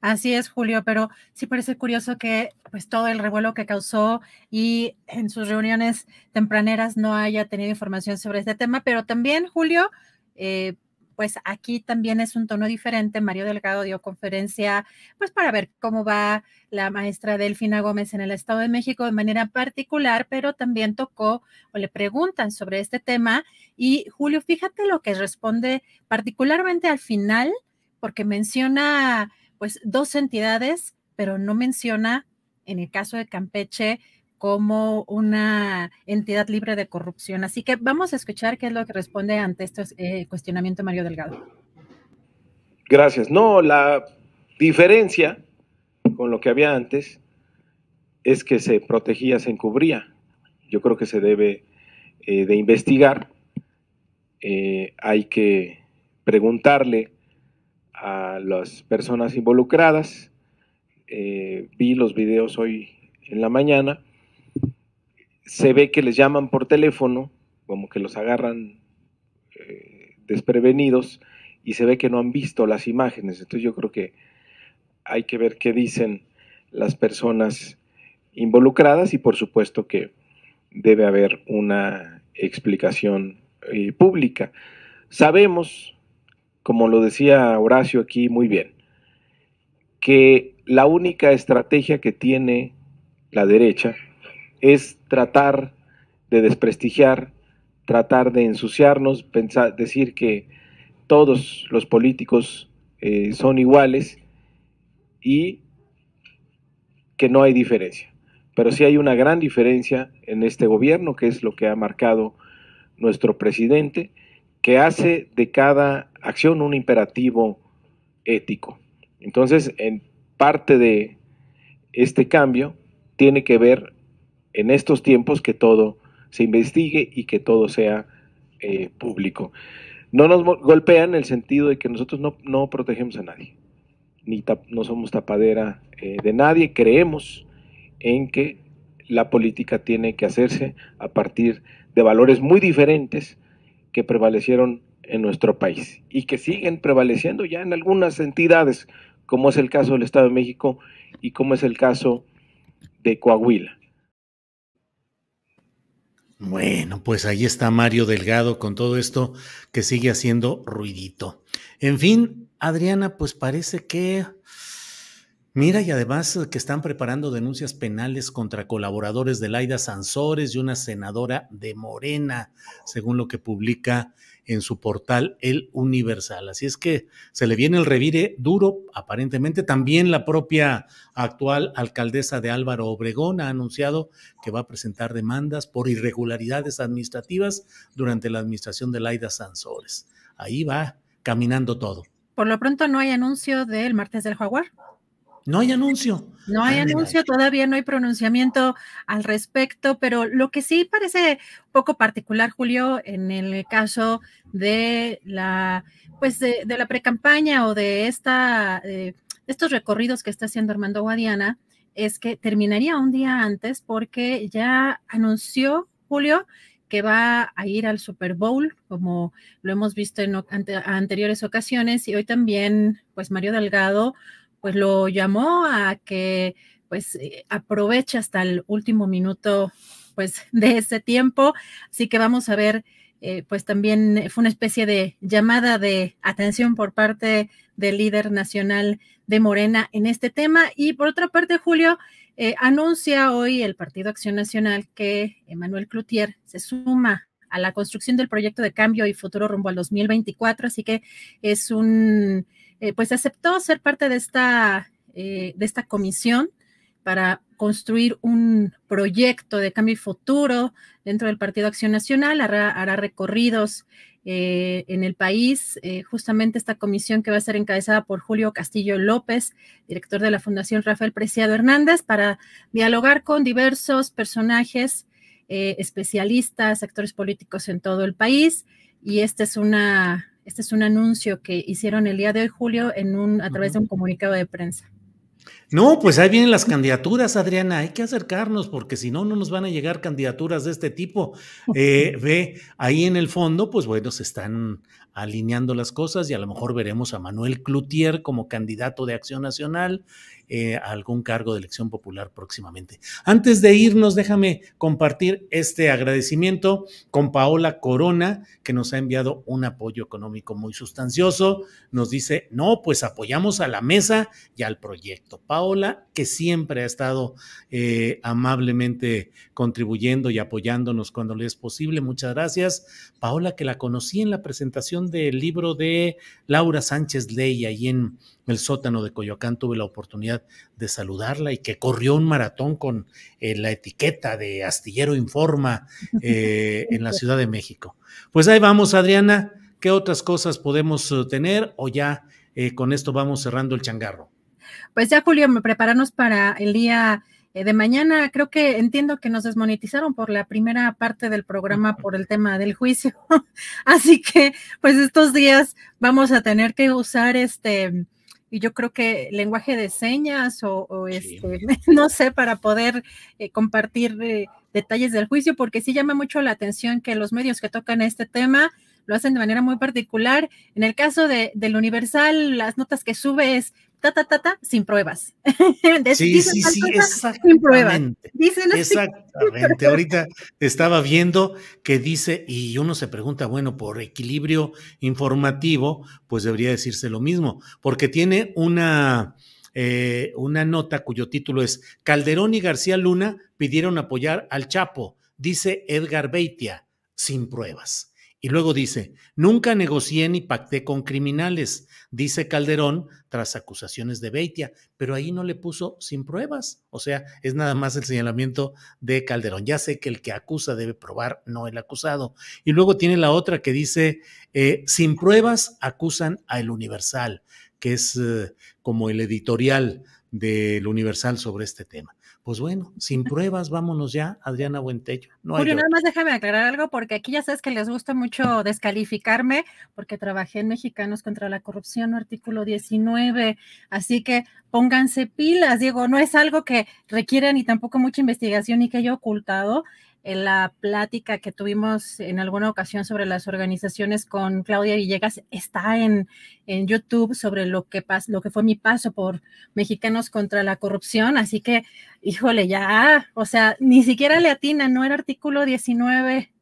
Así es, Julio, pero sí parece curioso que pues todo el revuelo que causó y en sus reuniones tempraneras no haya tenido información sobre este tema, pero también, Julio, eh, pues aquí también es un tono diferente. Mario Delgado dio conferencia, pues para ver cómo va la maestra Delfina Gómez en el Estado de México de manera particular, pero también tocó o le preguntan sobre este tema. Y Julio, fíjate lo que responde particularmente al final, porque menciona pues dos entidades, pero no menciona en el caso de Campeche como una entidad libre de corrupción. Así que vamos a escuchar qué es lo que responde ante este cuestionamiento Mario Delgado. Gracias. No, la diferencia con lo que había antes es que se protegía, se encubría. Yo creo que se debe eh, de investigar. Eh, hay que preguntarle a las personas involucradas. vi los videos hoy en la mañana se ve que les llaman por teléfono, como que los agarran eh, desprevenidos y se ve que no han visto las imágenes. Entonces yo creo que hay que ver qué dicen las personas involucradas y por supuesto que debe haber una explicación eh, pública. Sabemos, como lo decía Horacio aquí muy bien, que la única estrategia que tiene la derecha es tratar de desprestigiar, tratar de ensuciarnos, pensar, decir que todos los políticos eh, son iguales y que no hay diferencia. Pero sí hay una gran diferencia en este gobierno, que es lo que ha marcado nuestro presidente, que hace de cada acción un imperativo ético. Entonces, en parte de este cambio tiene que ver en estos tiempos que todo se investigue y que todo sea eh, público. No nos golpean en el sentido de que nosotros no, protegemos a nadie, ni no somos tapadera eh, de nadie, creemos en que la política tiene que hacerse a partir de valores muy diferentes que prevalecieron en nuestro país y que siguen prevaleciendo ya en algunas entidades, como es el caso del Estado de México y como es el caso de Coahuila. Bueno, pues ahí está Mario Delgado con todo esto que sigue haciendo ruidito. En fin, Adriana, pues parece que... Mira, y además que están preparando denuncias penales contra colaboradores de Laida Sansores y una senadora de Morena, según lo que publica en su portal El Universal. Así es que se le viene el revire duro, aparentemente. También la propia actual alcaldesa de Álvaro Obregón ha anunciado que va a presentar demandas por irregularidades administrativas durante la administración de Laida Sanzores. Ahí va caminando todo. Por lo pronto no hay anuncio del martes del jaguar. No hay anuncio. No hay ah, anuncio, todavía no hay pronunciamiento al respecto, pero lo que sí parece poco particular, Julio, en el caso de la, pues de, la precampaña o de esta, eh, estos recorridos que está haciendo Armando Guadiana, es que terminaría un día antes porque ya anunció Julio que va a ir al Super Bowl, como lo hemos visto en anteriores ocasiones, y hoy también, pues Mario Delgado pues lo llamó a que pues eh, aproveche hasta el último minuto pues [laughs] de ese tiempo. Así que vamos a ver, eh, pues también fue una especie de llamada de atención por parte del líder nacional de Morena en este tema. Y por otra parte, Julio, eh, anuncia hoy el Partido Acción Nacional que Emanuel Cloutier se suma a la construcción del proyecto de cambio y futuro rumbo al 2024. Así que es un eh, pues aceptó ser parte de esta, eh, de esta comisión para construir un proyecto de cambio futuro dentro del Partido Acción Nacional, hará, recorridos eh, en el país, justamente esta comisión que va a ser encabezada por Julio Castillo López, director de la Fundación Rafael Preciado Hernández, para dialogar con diversos personajes, especialistas, actores políticos en todo el país. Y esta es una, este es un anuncio que hicieron el día de hoy, Julio, en un, a través de un comunicado de prensa. No, pues ahí vienen las candidaturas, Adriana. Hay que acercarnos porque si no, no nos van a llegar candidaturas de este tipo. Eh, [laughs] ve, ahí en el fondo, pues bueno, se están alineando las cosas y a lo mejor veremos a Manuel Cloutier como candidato de Acción Nacional eh, algún cargo de elección popular próximamente. Antes de irnos, déjame compartir este agradecimiento con Paola Corona, que nos ha enviado un apoyo económico muy sustancioso. Nos dice, no, pues apoyamos a la mesa y al proyecto. Paola, que siempre ha estado eh, amablemente contribuyendo y apoyándonos cuando le es posible. Muchas gracias. Paola, que la conocí en la presentación del libro de Laura Sánchez Ley, ahí en el sótano de Coyoacán tuve la oportunidad de saludarla y que corrió un maratón con eh, la etiqueta de Astillero Informa eh, [laughs] en la Ciudad de México. Pues ahí vamos, Adriana. ¿Qué otras cosas podemos eh, tener o ya con esto vamos cerrando el changarro? Pues ya, Julio, prepararnos para el día de mañana. Creo que entiendo que nos desmonetizaron por la primera parte del programa por el tema del juicio. [laughs] Así que, pues estos días vamos a tener que usar este y yo creo que lenguaje de señas o, este, [laughs] no sé, para poder eh, compartir eh, detalles del juicio, porque sí llama mucho la atención que los medios que tocan este tema lo hacen de manera muy particular. En el caso de, del Universal, las notas que sube es ta, ta, ta, sin pruebas. [laughs] sí, sí, sí, Sin pruebas. Dicen exactamente. Ahorita estaba viendo que dice, y uno se pregunta, bueno, por equilibrio informativo, pues debería decirse lo mismo, porque tiene una... Eh, una nota cuyo título es Calderón y García Luna pidieron apoyar al Chapo, dice Edgar Beitia, sin pruebas. Y luego dice, nunca negocié ni pacté con criminales, dice Calderón tras acusaciones de Beitia, pero ahí no le puso sin pruebas. O sea, es nada más el señalamiento de Calderón. Ya sé que el que acusa debe probar, no el acusado. Y luego tiene la otra que dice, eh, sin pruebas acusan a El Universal, que es eh, como el editorial del Universal sobre este tema. Pues bueno, sin pruebas, vámonos ya, Adriana Buentecho. No Julio, nada más déjame aclarar algo, porque aquí ya sabes que les gusta mucho descalificarme, porque trabajé en Mexicanos contra la Corrupción, artículo 19. Así que pónganse pilas, Diego. no es algo que requiera ni tampoco mucha investigación ni que haya ocultado en la plática que tuvimos en alguna ocasión sobre las organizaciones con Claudia Villegas está en, en YouTube sobre lo que, lo que fue mi paso por Mexicanos contra la Corrupción. Así que, híjole, ya, o sea, ni siquiera le atina, no era artículo 19,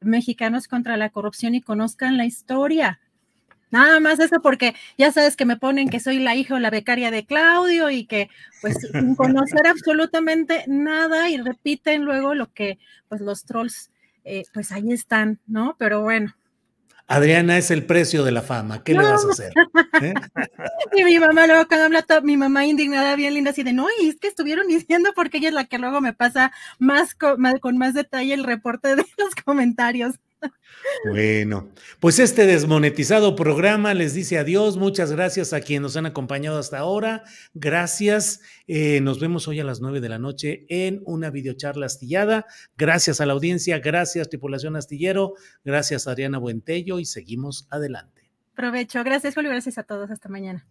Mexicanos contra la Corrupción y conozcan la historia. Nada más eso porque ya sabes que me ponen que soy la hija o la becaria de Claudio y que pues sin conocer absolutamente nada y repiten luego lo que pues los trolls eh, pues ahí están, ¿no? Pero bueno. Adriana es el precio de la fama, ¿qué le vas a hacer? ¿Eh? [laughs] Y mi mamá luego cuando habla, todo, mi mamá indignada, bien linda, así de, no, y es que estuvieron diciendo porque ella es la que luego me pasa más, con más detalle el reporte de los comentarios. Bueno, pues este desmonetizado programa les dice adiós. Muchas gracias a quienes nos han acompañado hasta ahora. Gracias. Eh, nos vemos hoy a las nueve de la noche en una videocharla astillada. Gracias a la audiencia, gracias tripulación astillero, gracias Adriana Buentello y seguimos adelante. Provecho. Gracias, Julio. Gracias a todos. Hasta mañana.